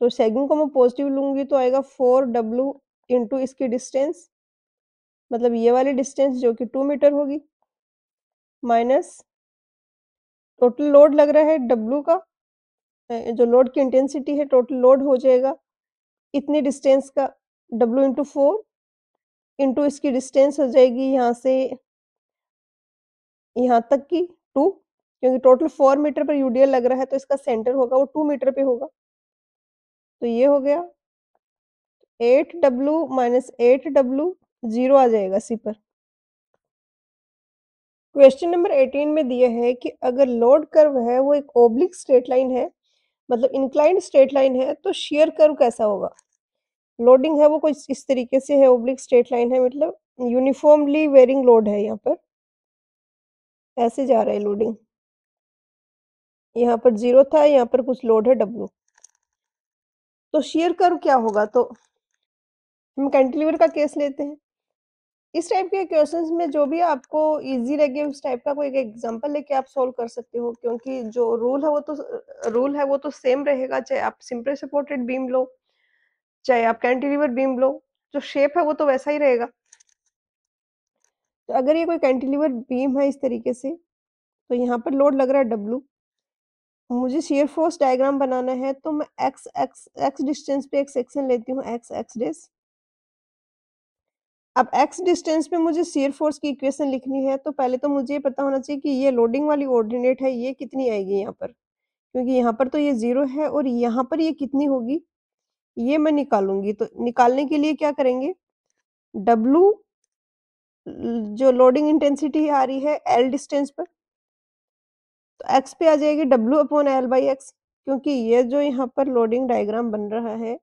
तो सेगिंग को मैं पॉजिटिव लूंगी तो आएगा फोर डब्ल्यू इंटू इसकी डिस्टेंस मतलब ये वाली डिस्टेंस जो कि टू मीटर होगी माइनस टोटल लोड लग रहा है डब्लू का जो लोड की इंटेंसिटी है टोटल लोड हो जाएगा इतनी डिस्टेंस का डब्लू इंटू फोर इंटू इसकी डिस्टेंस हो जाएगी यहाँ से यहाँ तक की टू क्योंकि टोटल फोर मीटर पर यूडीएल लग रहा है तो इसका सेंटर होगा वो टू मीटर पे होगा तो ये हो गया eight W minus eight W zero आ जाएगा सी पर क्वेश्चन नंबर 18 में दिया है कि अगर लोड कर्व है वो एक ओब्लिक स्ट्रेट लाइन है मतलब इंक्लाइंड स्ट्रेट लाइन है तो शेयर कर्व कैसा होगा लोडिंग है वो कुछ इस तरीके से है ओब्लिक स्ट्रेट लाइन है मतलब यूनिफॉर्मली वेयरिंग लोड है यहाँ पर ऐसे जा रहा है लोडिंग यहाँ पर जीरो था यहाँ पर कुछ लोड है डब्लू तो शेयर कर्व क्या होगा तो हम कैंटिलीवर का केस लेते हैं इस टाइप के क्वेश्चंस में जो भी आपको इजी लगे उस टाइप का कोई एग्जांपल लेके आप सॉल्व कर सकते हो क्योंकि जो रूल है वो तो रूल है वो तो सेम रहेगा चाहे आप सिंपल सपोर्टेड बीम लो चाहे आप कैंटिलीवर बीम लो जो शेप है वो तो वैसा ही रहेगा तो अगर ये कोई कैंटिलीवर बीम है इस तरीके से तो यहाँ पर लोड लग रहा है डब्लू मुझे शेयर फोर्स डायग्राम बनाना है तो मैं एक्स एक्स एक्स डिस्टेंस पे एक सेक्शन लेती हूँ एक्स एक्स डेस अब एक्स डिस्टेंस पे मुझे सीयर फोर्स की इक्वेशन लिखनी है तो पहले तो मुझे ये पता होना चाहिए कि ये लोडिंग वाली ऑर्डिनेट है ये कितनी आएगी यहाँ पर क्योंकि यहाँ पर तो ये जीरो है और यहाँ पर ये कितनी होगी ये मैं निकालूंगी तो निकालने के लिए क्या करेंगे डब्लू जो लोडिंग इंटेंसिटी आ रही है एल डिस्टेंस पर तो एक्स पे आ जाएगी W upon L by X क्योंकि ये जो यहाँ पर लोडिंग डायग्राम बन रहा है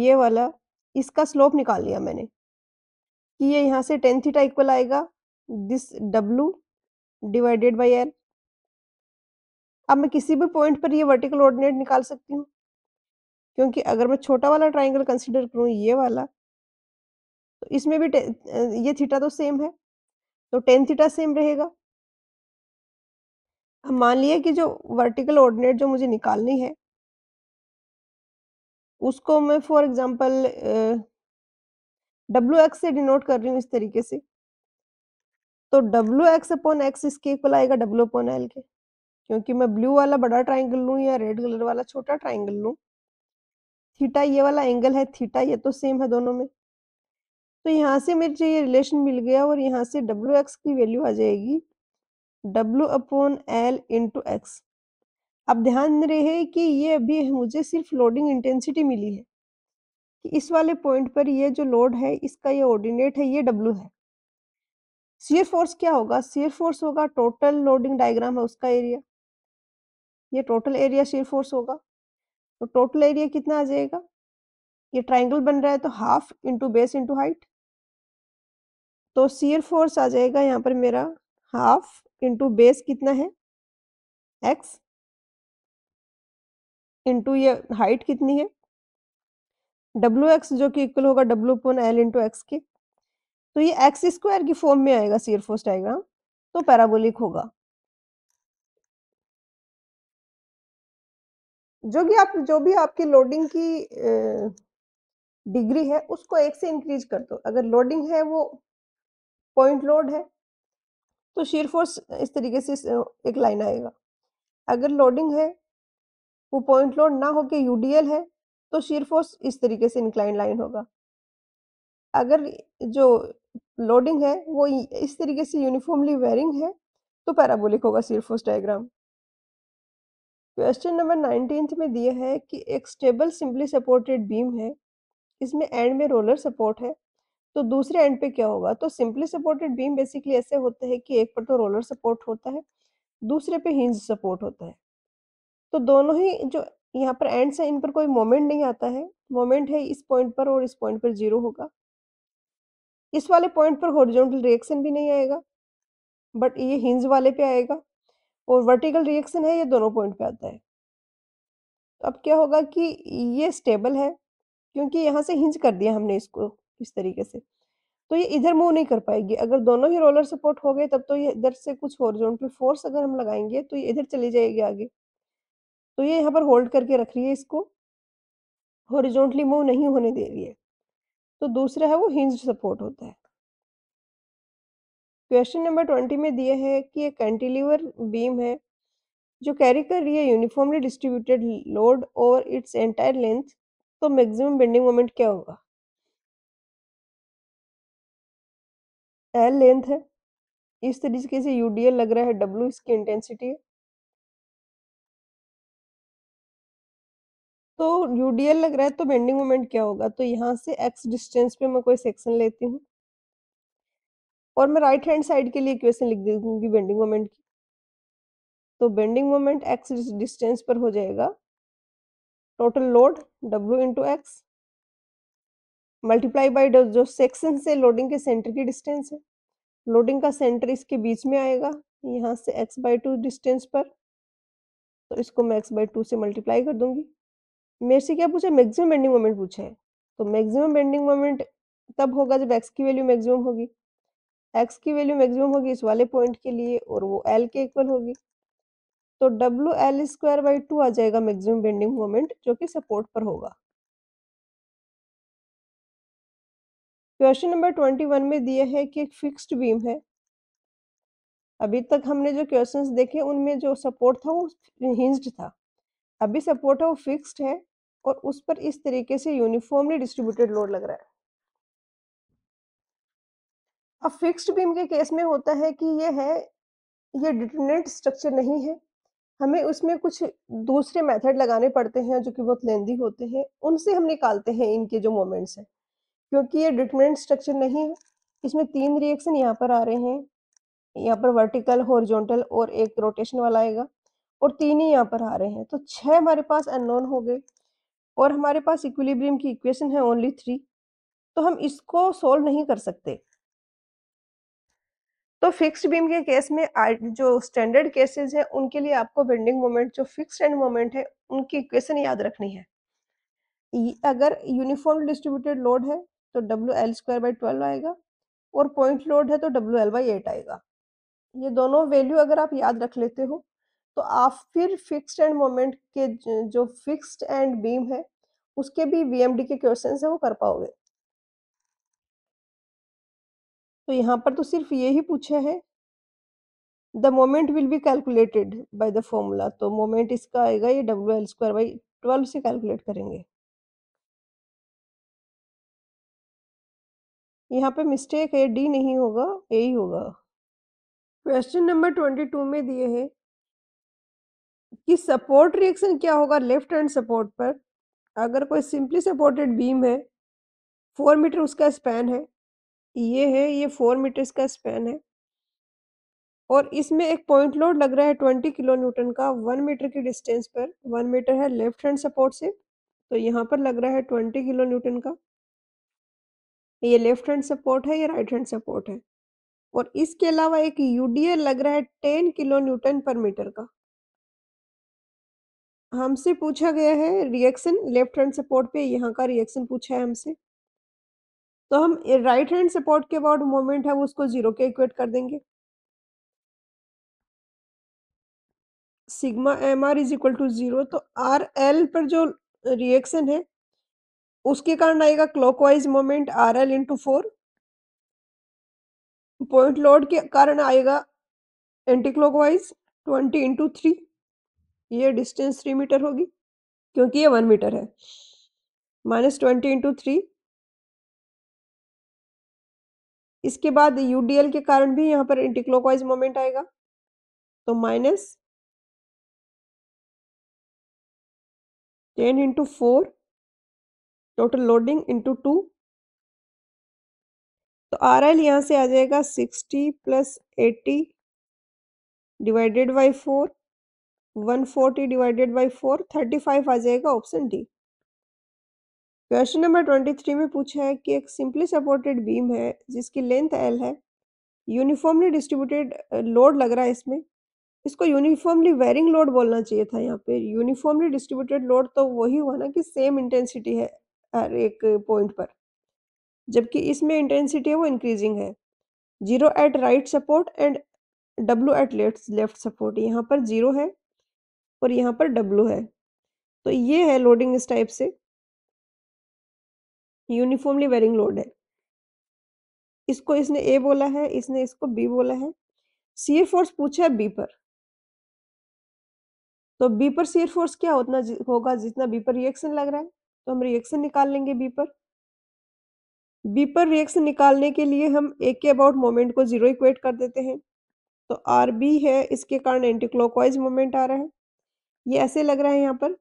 ये वाला इसका स्लोप निकाल लिया मैंने कि ये यहाँ से टेन थीटा इक्वल आएगा this W divided by L अब मैं किसी भी पॉइंट पर ये वर्टिकल ऑर्डिनेट निकाल सकती हूँ क्योंकि अगर मैं छोटा वाला ट्राइंगल कंसिडर करूँ ये वाला तो इसमें भी ये थीटा तो सेम है तो टेन थीटा सेम रहेगा हम मान लिए कि जो वर्टिकल ऑर्डिनेट जो मुझे निकालनी है उसको मैं फॉर एग्जांपल डब्ल्यू एक्स से डिनोट कर रही हूँ इस तरीके से तो डब्ल्यू एक्स अपॉन एक्स इसके इक्वल आएगा डब्ल्यू अपॉन एल के क्योंकि मैं ब्लू वाला बड़ा ट्राइंगल लूँ या रेड कलर वाला छोटा ट्राइंगल लूँ थीटा ये वाला एंगल है थीटा ये तो सेम है दोनों में तो यहाँ से मुझे ये रिलेशन मिल गया और यहाँ से डब्ल्यू एक्स की वैल्यू आ जाएगी W upon L into X अब ध्यान रहे कि ये अभी मुझे सिर्फ लोडिंग इंटेंसिटी मिली है कि इस वाले पॉइंट पर ये जो लोड है इसका ये ऑर्डिनेट है ये डब्ल्यू है सीयर फोर्स क्या होगा सीयर फोर्स होगा टोटल लोडिंग डायग्राम है उसका एरिया ये टोटल एरिया सीयर फोर्स होगा तो टोटल एरिया कितना आ जाएगा ये ट्राइंगल बन रहा है तो half into base into height तो सीयर फोर्स आ जाएगा यहाँ पर मेरा हाफ इंटू बेस कितना है एक्स इंटू ये हाइट कितनी है डब्ल्यू एक्स जो कि इक्वल होगा W upon L into X के तो ये एक्स स्क्वायर की फॉर्म में आएगा सीरफोस डायग्राम तो पैराबोलिक होगा जो कि आप जो भी आपकी लोडिंग की डिग्री है उसको एक से इंक्रीज कर दो अगर लोडिंग है वो पॉइंट लोड है तो शीर फोर्स इस तरीके से एक लाइन आएगा अगर लोडिंग है वो पॉइंट लोड ना होके यूडीएल है तो shear इस तरीके से इंक्लाइन लाइन होगा अगर जो लोडिंग है वो इस तरीके से यूनिफॉर्मली वेरिंग है तो पैराबोलिक होगा shear diagram question number nineteen में दिया है कि एक स्टेबल सिंपली सपोर्टेड बीम है इसमें एंड में रोलर सपोर्ट है तो दूसरे एंड पे क्या होगा तो सिंपली सपोर्टेड बीम बेसिकली ऐसे होते है कि एक पर तो रोलर सपोर्ट होता है दूसरे पे हिंज सपोर्ट होता है तो दोनों ही जो यहाँ पर एंड्स हैं इन पर कोई मोमेंट नहीं आता है मोमेंट है इस पॉइंट पर और इस पॉइंट पर जीरो होगा इस वाले पॉइंट पर हॉरिजॉन्टल रिएक्शन भी नहीं आएगा बट ये हिंज वाले पे आएगा और वर्टिकल रिएक्शन है ये दोनों पॉइंट पे आता है तो अब क्या होगा कि ये स्टेबल है क्योंकि यहाँ से हिंज कर दिया हमने इसको इस तरीके से तो ये इधर मूव नहीं कर पाएगी अगर दोनों ही रोलर सपोर्ट हो गए तब तो ये इधर से कुछ हॉरिजॉन्टल फोर्स अगर हम लगाएंगे तो ये इधर चली जाएगी आगे तो ये यहाँ पर होल्ड करके रख रही है इसको हॉरिजॉन्टली मूव नहीं होने दे रही है तो दूसरा है वो हिंज सपोर्ट होता है क्वेश्चन नंबर ट्वेंटी में दिया है कि एक कैंटिलीवर बीम है जो कैरी कर रही है uniformly distributed load over its entire length तो मैक्सिमम बेंडिंग मोमेंट क्या होगा एल लेंथ है इस तरीके से यूडीएल लग रहा है डब्ल्यू इसकी इंटेंसिटी है तो यूडीएल लग रहा है तो बेंडिंग मोमेंट क्या होगा तो यहाँ से एक्स डिस्टेंस पे मैं कोई सेक्शन लेती हूँ और मैं राइट हैंड साइड के लिए इक्वेशन लिख दूंगी बेंडिंग मोमेंट की तो बेंडिंग मोमेंट एक्स डिस्टेंस पर हो जाएगा total load W into X multiply by जो सेक्शन से लोडिंग के सेंटर की डिस्टेंस है लोडिंग का सेंटर इसके बीच में आएगा यहाँ से एक्स बाई टू डिस्टेंस पर तो इसको मैं एक्स बाई टू से मल्टीप्लाई कर दूंगी मेरे से क्या पूछा मैक्सिमम बेंडिंग मोमेंट पूछे तो मैक्सिमम बेंडिंग मोमेंट तब होगा जब एक्स की वैल्यू मैक्सिमम होगी एक्स की वैल्यू मैक्सिमम होगी इस वाले पॉइंट के लिए और वो एल के इक्वल होगी तो W L square by two आ जाएगा मैक्सिमम बेंडिंग मोमेंट जो कि सपोर्ट पर होगा क्वेश्चन नंबर ट्वेंटी वन में दिया है कि एक फिक्स्ड बीम है अभी तक हमने जो क्वेश्चंस देखे उनमें जो सपोर्ट था वो हिंज्ड था अभी सपोर्ट है वो फिक्स्ड है और उस पर इस तरीके से यूनिफॉर्मली डिस्ट्रीब्यूटेड लोड लग रहा है अब फिक्स्ड बीम के केस में होता है कि ये है ये डिटर्मिनेंट स्ट्रक्चर नहीं है हमें उसमें कुछ दूसरे मेथड लगाने पड़ते हैं जो कि बहुत लेंदी होते हैं उनसे हम निकालते हैं इनके जो मोमेंट्स हैं क्योंकि ये डिटर्मिनेंट स्ट्रक्चर नहीं है इसमें तीन रिएक्शन यहाँ पर आ रहे हैं यहाँ पर वर्टिकल हॉरिजॉन्टल और एक रोटेशन वाला आएगा और तीन ही यहाँ पर आ रहे हैं तो छह हमारे पास अननोन हो गए और हमारे पास इक्विलिब्रियम की इक्वेशन है ओनली थ्री तो हम इसको सोल्व नहीं कर सकते तो फिक्स्ड बीम के केस में जो स्टैंडर्ड केसेस हैं उनके लिए आपको बेंडिंग मोमेंट जो फिक्स्ड एंड मोमेंट है उनकी इक्वेशन याद रखनी है अगर यूनिफॉर्म डिस्ट्रीब्यूटेड लोड है तो W L square by twelve आएगा और पॉइंट लोड है तो डब्ल्यू एल बाई एट आएगा ये दोनों वैल्यू अगर आप याद रख लेते हो तो आप फिर फिक्स्ड एंड मोमेंट के जो फिक्स्ड एंड बीम है उसके भी वीएमडी के क्वेश्चन है वो कर पाओगे तो यहाँ पर तो सिर्फ ये ही पूछा है the moment will be calculated by the formula तो मोमेंट इसका आएगा ये W L square by twelve से कैलकुलेट करेंगे यहाँ पे मिस्टेक है डी नहीं होगा ए ही होगा क्वेश्चन नंबर ट्वेंटी टू में दिए है कि सपोर्ट रिएक्शन क्या होगा लेफ्ट हैंड सपोर्ट पर अगर कोई सिंपली सपोर्टेड बीम है फोर मीटर उसका स्पैन है ये है ये फोर मीटर इसका स्पैन है और इसमें एक पॉइंट लोड लग रहा है ट्वेंटी किलो न्यूटन का वन मीटर की डिस्टेंस पर वन मीटर है लेफ्ट हैंड सपोर्ट से तो यहाँ पर लग रहा है ट्वेंटी किलो न्यूटन का ये लेफ्ट हैंड सपोर्ट है ये राइट हैंड सपोर्ट है और इसके अलावा एक यूडीए लग रहा है टेन किलो न्यूटन पर मीटर का हमसे पूछा गया है रिएक्शन लेफ्ट हैंड सपोर्ट पे यहाँ का रिएक्शन पूछा है हमसे तो हम राइट हैंड सपोर्ट के अबाउट मोमेंट है वो उसको जीरो के इक्वेट कर देंगे sigma M R is equal to zero तो आर एल पर जो रिएक्शन है उसके कारण आएगा clockwise moment R L into four point load के कारण आएगा anti clockwise twenty into three ये डिस्टेंस थ्री मीटर होगी क्योंकि ये वन मीटर है माइनस ट्वेंटी इंटू थ्री इसके बाद यूडीएल के कारण भी यहाँ पर इंटिक्लोकवाइज मोमेंट आएगा तो minus ten into four total loading into two तो आर एल यहाँ से आ जाएगा sixty plus eighty divided by four one forty divided by four thirty five आ जाएगा option D question number twenty three में पूछा है कि एक सिंपली सपोर्टेड बीम है जिसकी लेंथ एल है यूनिफॉर्मली डिस्ट्रीब्यूटेड लोड लग रहा है इसमें इसको यूनिफॉर्मली वेरिंग लोड बोलना चाहिए था यहाँ पे यूनिफॉर्मली डिस्ट्रीब्यूटेड लोड तो वही हुआ ना कि सेम इंटेंसिटी है हर एक पॉइंट पर जबकि इसमें इंटेंसिटी है वो इंक्रीजिंग है zero at right support and W at left left support यहाँ पर जीरो है और यहाँ पर डब्लू है तो ये है लोडिंग इस टाइप से यूनिफॉर्मली वेरिंग लोड है इसको इसने ए बोला है इसने इसको बी बोला है सी फोर्स पूछा है बी पर तो बी पर सी फोर्स क्या उतना जि, होगा जितना बी पर रिएक्शन लग रहा है तो हम रिएक्शन निकाल लेंगे बी पर बी पर रिएक्शन निकालने के लिए हम ए के अबाउट मोमेंट को जीरो इक्वेट कर देते हैं तो आर बी है इसके कारण एंटी क्लॉकवाइज मोमेंट आ रहा है ये ऐसे लग रहा है यहाँ पर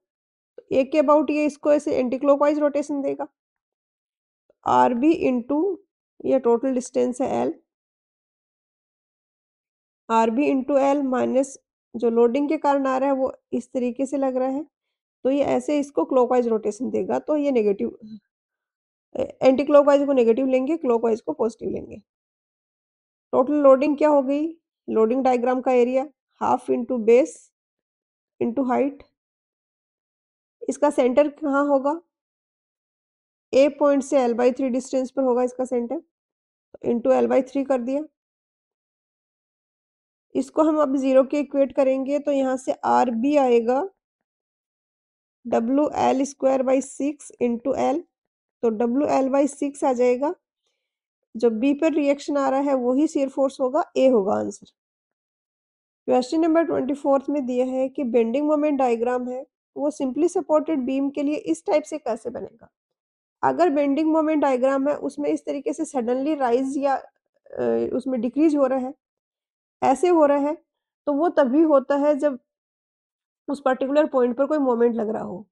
ए के अबाउट ये इसको ऐसे एंटी रोटेशन देगा आर बी इंटू ये टोटल डिस्टेंस है L R B into L minus जो लोडिंग के कारण आ रहा है वो इस तरीके से लग रहा है तो ये ऐसे इसको क्लॉकवाइज रोटेशन देगा तो ये नेगेटिव एंटी क्लॉकवाइज को नेगेटिव लेंगे क्लॉकवाइज को पॉजिटिव लेंगे टोटल लोडिंग क्या हो गई लोडिंग डायग्राम का area half into base into height इसका सेंटर कहाँ होगा ए पॉइंट से एल बाई थ्री डिस्टेंस पर होगा इसका सेंटर तो इंटू एल बाई थ्री कर दिया इसको हम अब ज़ीरो के इक्वेट करेंगे तो यहाँ से आर बी आएगा W L square by six into L तो डब्लू एल बाई सिक्स आ जाएगा जो बी पर रिएक्शन आ रहा है वही सीयर फोर्स होगा ए होगा answer question number twenty fourth में दिया है कि बेंडिंग मोमेंट डायग्राम है वो सिंपली सपोर्टेड बीम के लिए इस टाइप से कैसे बनेगा अगर बेंडिंग मोमेंट डायग्राम है उसमें इस तरीके से सडनली राइज या उसमें डिक्रीज हो रहा है ऐसे हो रहा है तो वो तभी होता है जब उस पर्टिकुलर पॉइंट पर कोई मोमेंट लग रहा हो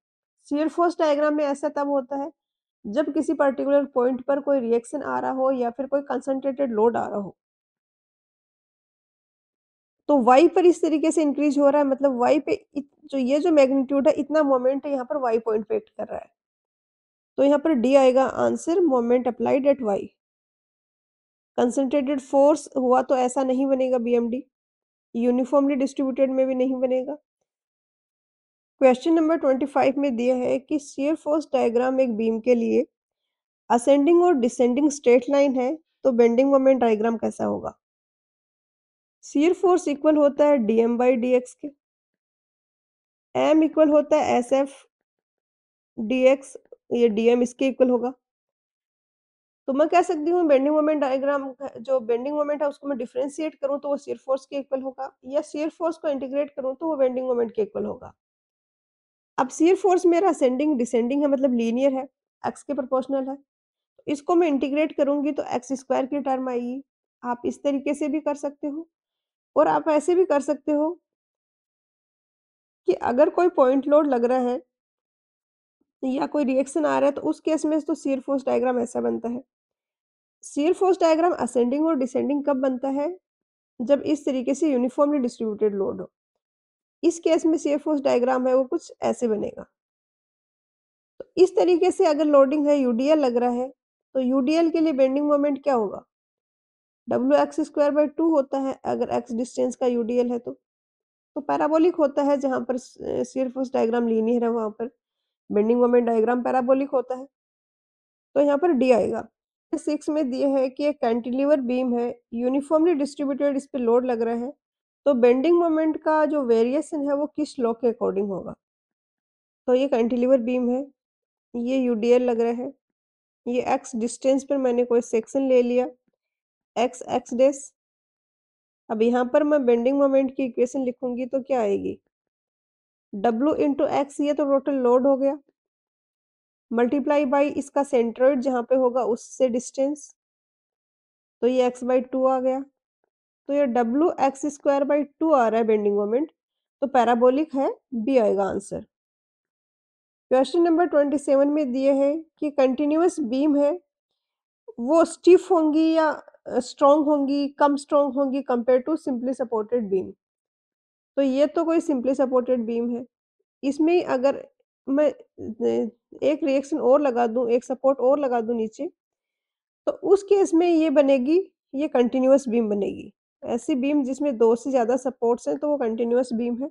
सीयर फोर्स डायग्राम में ऐसा तब होता है जब किसी पर्टिकुलर पॉइंट पर कोई रिएक्शन आ रहा हो या फिर कोई कंसनट्रेटेड लोड आ रहा हो तो वाई पर इस तरीके से इंक्रीज हो रहा है मतलब वाई पे जो ये जो मैग्नीट्यूड है इतना मोमेंट है यहाँ पर वाई पॉइंट पे एक्ट कर रहा है तो यहाँ पर डी आएगा answer moment applied at Y concentrated force हुआ तो ऐसा नहीं बनेगा डी यूनिफॉर्मली डिस्ट्रीब्यूटेड में भी नहीं बनेगा क्वेश्चन नंबर ट्वेंटी फाइव में दिया है कि शेयर फोर्स डायग्राम एक बीम के लिए असेंडिंग और डिसेंडिंग स्ट्रेट लाइन है तो बेंडिंग मोमेंट डायग्राम कैसा होगा सीयर फोर्स इक्वल होता है डीएम बाई डी एक्स के एम इक्वल होता है एस एफ डी एक्स ये डीएम इसके इक्वल होगा तो मैं कह सकती हूँ बेंडिंग मोमेंट डायग्राम जो बेंडिंग मोमेंट है उसको मैं डिफ्रेंशिएट करूँ तो वो सीयर फोर्स के इक्वल होगा या सीयर फोर्स को इंटीग्रेट करूँ तो वो बेंडिंग मोमेंट के इक्वल होगा अब सीयर फोर्स मेरा असेंडिंग डिसेंडिंग है मतलब लीनियर है एक्स के प्रोपोर्शनल है इसको मैं इंटीग्रेट करूंगी तो एक्स स्क्वायर की टर्म आएगी आप इस तरीके से भी कर सकते हो और आप ऐसे भी कर सकते हो कि अगर कोई पॉइंट लोड लग रहा है या कोई रिएक्शन आ रहा है तो उस केस में तो सीयर फोर्स डायग्राम ऐसा बनता है सीयर फोर्स डायग्राम असेंडिंग और डिसेंडिंग कब बनता है जब इस तरीके से यूनिफॉर्मली डिस्ट्रीब्यूटेड लोड हो इस केस में सीयर फोर्स डायग्राम है वो कुछ ऐसे बनेगा तो इस तरीके से अगर लोडिंग है यूडीएल लग रहा है तो यूडीएल के लिए बेंडिंग मोमेंट क्या होगा W X square by two होता है अगर एक्स डिस्टेंस का यूडीएल है तो तो पैराबोलिक होता है जहाँ पर सिर्फ उस डायग्राम लीनियर है वहाँ पर बेंडिंग मोमेंट डायग्राम पैराबोलिक होता है तो यहाँ पर डी आएगा सिक्स में दिए है कि एक कैंटिलीवर बीम है यूनिफॉर्मली डिस्ट्रीब्यूटेड इस पर लोड लग रहा है तो बेंडिंग मोमेंट का जो वेरिएशन है वो किस लॉ के अकॉर्डिंग होगा तो ये कैंटिलीवर बीम है ये यूडीएल लग रहा है ये एक्स डिस्टेंस पर मैंने कोई सेक्शन ले लिया एक्स एक्स डेस अब यहाँ पर मैं बेंडिंग मोमेंट की इक्वेशन लिखूंगी तो क्या आएगी डब्लू इंटू एक्स ये तो टोटल लोड हो गया मल्टीप्लाई बाई इसका सेंट्रोइड जहाँ पे होगा उससे डिस्टेंस तो ये एक्स बाई टू आ गया तो ये W X square by two आ रहा है बेंडिंग मोमेंट तो पैराबोलिक है बी आएगा answer question number twenty seven में दिए हैं कि कंटिन्यूस बीम है वो स्टिफ होंगी या स्ट्रॉन्ग होंगी कम स्ट्रॉन्ग होंगी compare to simply supported beam तो ये तो कोई सिंपली सपोर्टेड बीम है इसमें अगर मैं एक रिएक्शन और लगा दूं एक सपोर्ट और लगा दूं नीचे तो उस केस में ये बनेगी ये कंटिन्यूस बीम बनेगी ऐसी बीम जिसमें दो से ज़्यादा सपोर्ट्स हैं तो वो कंटिन्यूस बीम है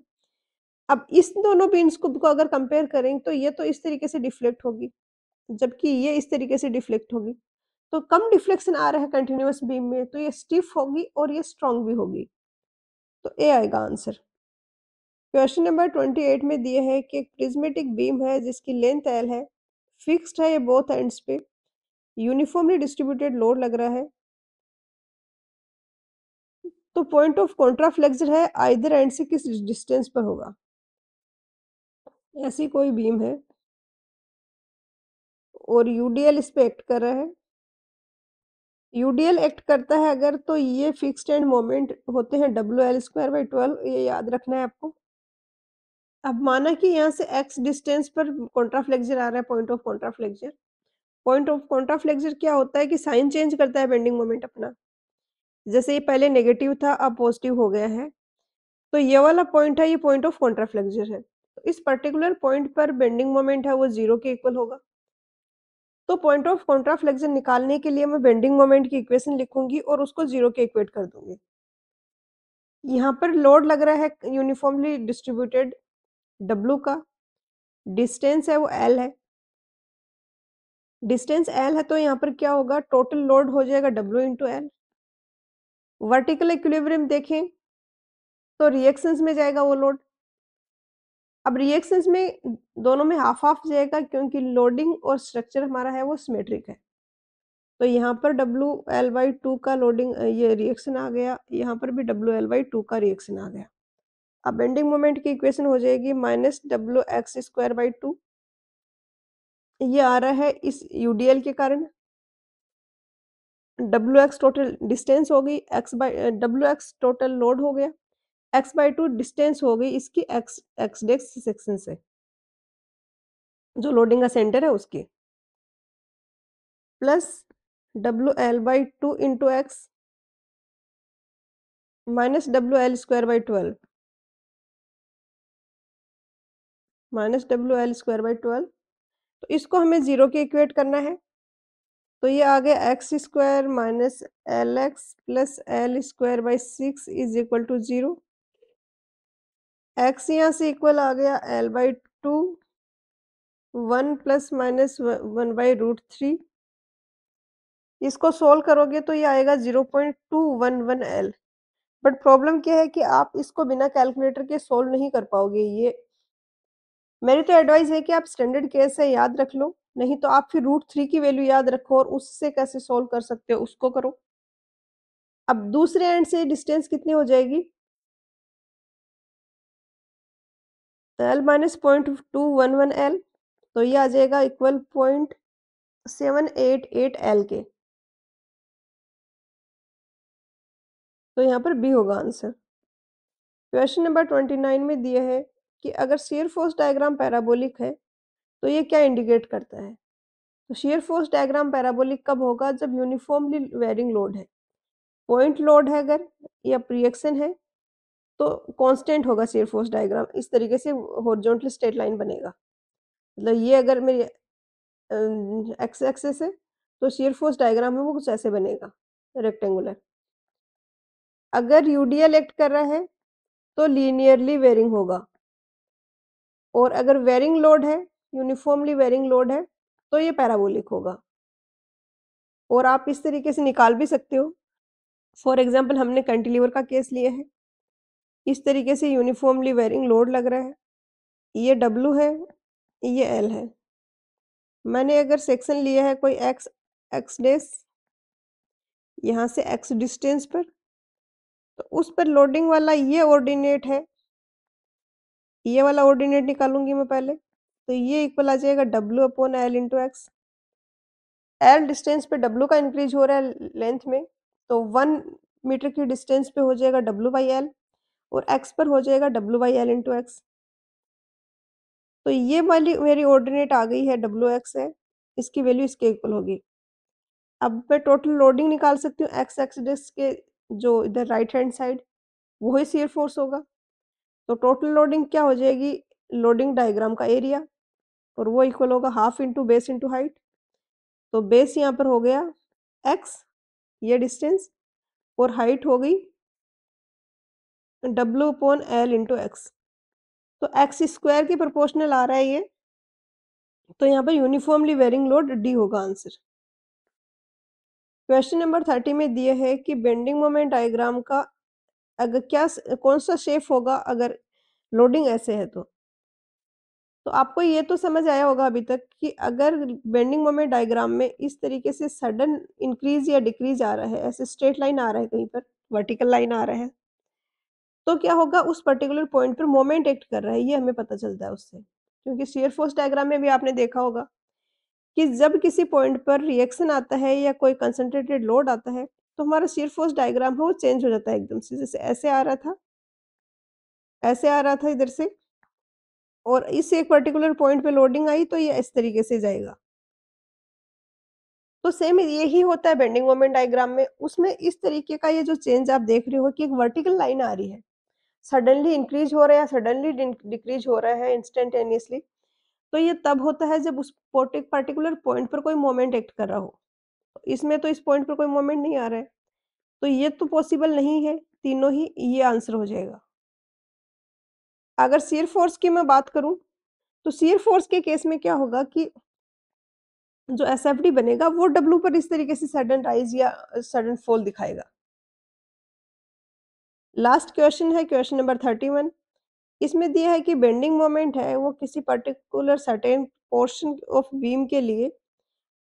अब इस दोनों बीम्स को, को अगर कंपेयर करें तो ये तो इस तरीके से डिफ्लेक्ट होगी जबकि ये इस तरीके से डिफ्लेक्ट होगी तो कम डिफ्लेक्शन आ रहा है कंटिन्यूस बीम में तो ये स्टिफ होगी और ये स्ट्रांग भी होगी तो ए आएगा answer question number twenty eight में दिए है कि एक प्रिज्मेटिक बीम है जिसकी लेंथ एल है फिक्स्ड है ये बोथ एंड्स पे यूनिफॉर्मली डिस्ट्रीब्यूटेड लोड लग रहा है तो पॉइंट ऑफ कॉन्ट्राफ्लेक्सर है आइदर एंड से किस डिस्टेंस पर होगा ऐसी कोई बीम है और यूडीएल इस पर एक्ट कर रहा है यूडीएल एक्ट करता है अगर तो ये फिक्स्ड एंड मोमेंट होते हैं W L square by twelve ये याद रखना है आपको अब माना कि यहाँ से एक्स डिस्टेंस पर कॉन्ट्राफ्लेक्जर आ रहा है point of contraflexure point of contraflexure क्या होता है कि साइन चेंज करता है बेंडिंग मोमेंट अपना जैसे ये पहले नेगेटिव था अब पॉजिटिव हो गया है तो ये वाला पॉइंट है ये पॉइंट ऑफ कॉन्ट्राफ्लेक्जर है तो इस पर्टिकुलर पॉइंट पर बेंडिंग मोमेंट है वो जीरो के इक्वल होगा तो पॉइंट ऑफ कॉन्ट्राफ्लेक्शन निकालने के लिए मैं बेंडिंग मोमेंट की इक्वेशन लिखूंगी और उसको जीरो के इक्वेट कर दूंगी यहाँ पर लोड लग रहा है यूनिफॉर्मली डिस्ट्रीब्यूटेड डब्लू का डिस्टेंस है वो एल है डिस्टेंस एल है तो यहाँ पर क्या होगा टोटल लोड हो जाएगा W into L vertical equilibrium देखें तो रिएक्शंस में जाएगा वो लोड अब रिएक्शंस में दोनों में हाफ हाफ जाएगा क्योंकि लोडिंग और स्ट्रक्चर हमारा है वो सिमेट्रिक है तो यहाँ पर डब्ल्यू एल वाई टू का लोडिंग ये रिएक्शन आ गया यहाँ पर भी डब्ल्यू एल वाई टू का रिएक्शन आ गया अब बेंडिंग मोमेंट की इक्वेशन हो जाएगी minus W X square by two ये आ रहा है इस यूडीएल के कारण डब्लू एक्स टोटल डिस्टेंस हो गई X by W X total load हो गया एक्स बाई टू डिस्टेंस हो गई इसकी एक्स एक्स डेक्स सेक्शन से जो लोडिंग का सेंटर है उसकी plus W L by two into X minus W L square by twelve minus W L square by twelve तो इसको हमें ज़ीरो के इक्वेट करना है तो ये आ गया X square minus L X plus L square by six is equal to zero X यहाँ से इक्वल आ गया L by two one plus minus one by root three इसको सोल्व करोगे तो ये आएगा zero point two one one L but problem क्या है कि आप इसको बिना कैलकुलेटर के सोल्व नहीं कर पाओगे ये मेरी तो एडवाइस है कि आप स्टैंडर्ड केस है याद रख लो नहीं तो आप फिर रूट थ्री की वैल्यू याद रखो और उससे कैसे सोल्व कर सकते हो उसको करो अब दूसरे एंड से डिस्टेंस कितनी हो जाएगी L minus point two one one L तो ये आ जाएगा equal point seven eight eight L के तो यहाँ पर बी होगा answer question number twenty nine में दिया है कि अगर शेयर फोर्स डायग्राम पैराबोलिक है तो ये क्या इंडिकेट करता है तो शेयर फोर्स डायग्राम पैराबोलिक कब होगा जब यूनिफॉर्मली वेरिंग लोड है पॉइंट लोड है अगर या प्रिएक्शन है तो कांस्टेंट होगा शेयर फोर्स डायग्राम इस तरीके से हॉरिजॉन्टल स्ट्रेट लाइन बनेगा मतलब ये अगर मेरी एक्स एक्सेस है तो शेयर फोर्स डायग्राम है वो कुछ ऐसे बनेगा रेक्टेंगुलर अगर यूडीएल एक्ट कर रहा है तो लीनियरली वेयरिंग होगा और अगर वेयरिंग लोड है यूनिफॉर्मली वेयरिंग लोड है तो ये पैराबोलिक होगा और आप इस तरीके से निकाल भी सकते हो फॉर एग्जाम्पल हमने कंटिलीवर का केस लिया है इस तरीके से यूनिफॉर्मली वेयरिंग लोड लग रहा है ये डब्लू है ये एल है मैंने अगर सेक्शन लिया है कोई एक्स एक्स डेस यहाँ से एक्स डिस्टेंस पर तो उस पर लोडिंग वाला ये ऑर्डिनेट है ये वाला ऑर्डिनेट निकालूंगी मैं पहले तो ये इक्वल आ जाएगा W upon L into X L distance पे डब्ल्यू का इंक्रीज हो रहा है लेंथ में तो वन मीटर की डिस्टेंस पे हो जाएगा डब्ल्यू बाई एल और एक्स पर हो जाएगा W by L into X तो ये वाली मेरी ऑर्डिनेट आ गई है डब्ल्यू एक्स है इसकी वैल्यू इसके इक्वल होगी अब मैं टोटल लोडिंग निकाल सकती हूँ एक्स डिस्क के जो इधर राइट हैंड साइड वही सीयर फोर्स होगा तो टोटल लोडिंग क्या हो जाएगी लोडिंग डायग्राम का एरिया और वो इक्वल होगा half into base into height तो बेस यहाँ पर हो गया एक्स ये डिस्टेंस और हाइट हो गई W upon L into X तो एक्स स्क्वायर के प्रोपोर्शनल आ रहा है ये तो यहाँ पर यूनिफॉर्मली वेरिंग लोड डी होगा आंसर क्वेश्चन नंबर थर्टी में दिया है कि बेंडिंग मोमेंट डायग्राम का अगर क्या कौन सा शेप होगा अगर लोडिंग ऐसे है तो तो आपको ये तो समझ आया होगा अभी तक कि अगर बेंडिंग मोमेंट डायग्राम में इस तरीके से सडन इंक्रीज या डिक्रीज आ रहा है ऐसे स्ट्रेट लाइन आ रहा है कहीं पर वर्टिकल लाइन आ रहा है तो क्या होगा उस पर्टिकुलर पॉइंट पर मोमेंट एक्ट कर रहा है ये हमें पता चलता है उससे क्योंकि शेयर फोर्स डायग्राम में भी आपने देखा होगा कि जब किसी पॉइंट पर रिएक्शन आता है या कोई कंसनट्रेटेड लोड आता है तो हमारा शेयर फोर्स डायग्राम है वो चेंज हो जाता है एकदम से जैसे ऐसे आ रहा था ऐसे आ रहा था इधर से और इस एक पर्टिकुलर पॉइंट पे लोडिंग आई तो ये इस तरीके से जाएगा तो सेम यही होता है बेंडिंग मोमेंट डायग्राम में उसमें इस तरीके का ये जो चेंज आप देख रहे हो कि एक वर्टिकल लाइन आ रही है सडनली इंक्रीज हो रहा है या सडनली डिक्रीज हो रहा है इंस्टेंटेनियसली तो ये तब होता है जब उस पर्टिकुलर पॉइंट पर कोई मोमेंट एक्ट कर रहा हो इसमें तो इस पॉइंट पर कोई मोमेंट नहीं आ रहा है तो ये तो पॉसिबल नहीं है तीनों ही ये आंसर हो जाएगा अगर सीयर फोर्स की मैं बात करूं तो सीयर फोर्स के केस में क्या होगा कि जो एस बनेगा वो डब्लू पर इस तरीके से सडन राइज या सडन फॉल दिखाएगा लास्ट क्वेश्चन है क्वेश्चन नंबर थर्टी वन इसमें दिया है कि बेंडिंग मोमेंट है वो किसी particular certain portion of beam के लिए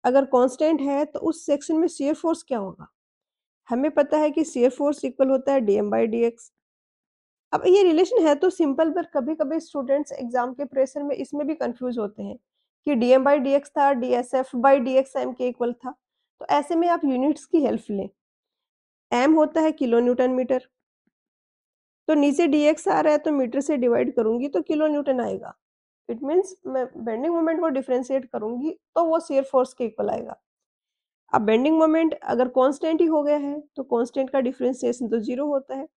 अगर कांस्टेंट है तो उस सेक्शन में सीयर फोर्स क्या होगा हमें पता है कि सीयर फोर्स इक्वल होता है D M by D X अब ये रिलेशन है तो सिंपल पर कभी कभी स्टूडेंट्स एग्जाम के प्रेशर में इसमें भी कंफ्यूज होते हैं कि D M by D X था D S F by D X M के इक्वल था तो ऐसे में आप यूनिट्स की हेल्प लें एम होता है किलो न्यूटन मीटर तो नीचे डी आ रहा है तो मीटर से डिवाइड करूंगी तो किलो न्यूटन आएगा इट मीन्स मैं बेंडिंग मोमेंट को डिफ्रेंशिएट करूंगी तो वो शेयर फोर्स के इक्वल आएगा अब बेंडिंग मोमेंट अगर कॉन्स्टेंट ही हो गया है तो कॉन्स्टेंट का डिफ्रेंशिएशन तो जीरो होता है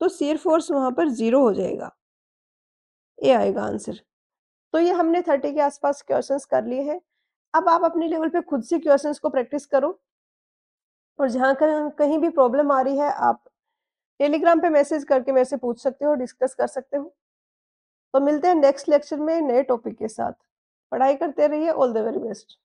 तो शेयर फोर्स वहाँ पर जीरो हो जाएगा ये आएगा आंसर तो ये हमने थर्टी के आसपास क्वेश्चन कर लिए हैं अब आप अपने लेवल पे खुद से क्वेश्चंस को प्रैक्टिस करो और जहाँ कहीं भी प्रॉब्लम आ रही है आप टेलीग्राम पे मैसेज करके मेरे से पूछ सकते हो डिस्कस कर सकते हो तो मिलते हैं नेक्स्ट लेक्चर में नए टॉपिक के साथ पढ़ाई करते रहिए ऑल द वेरी बेस्ट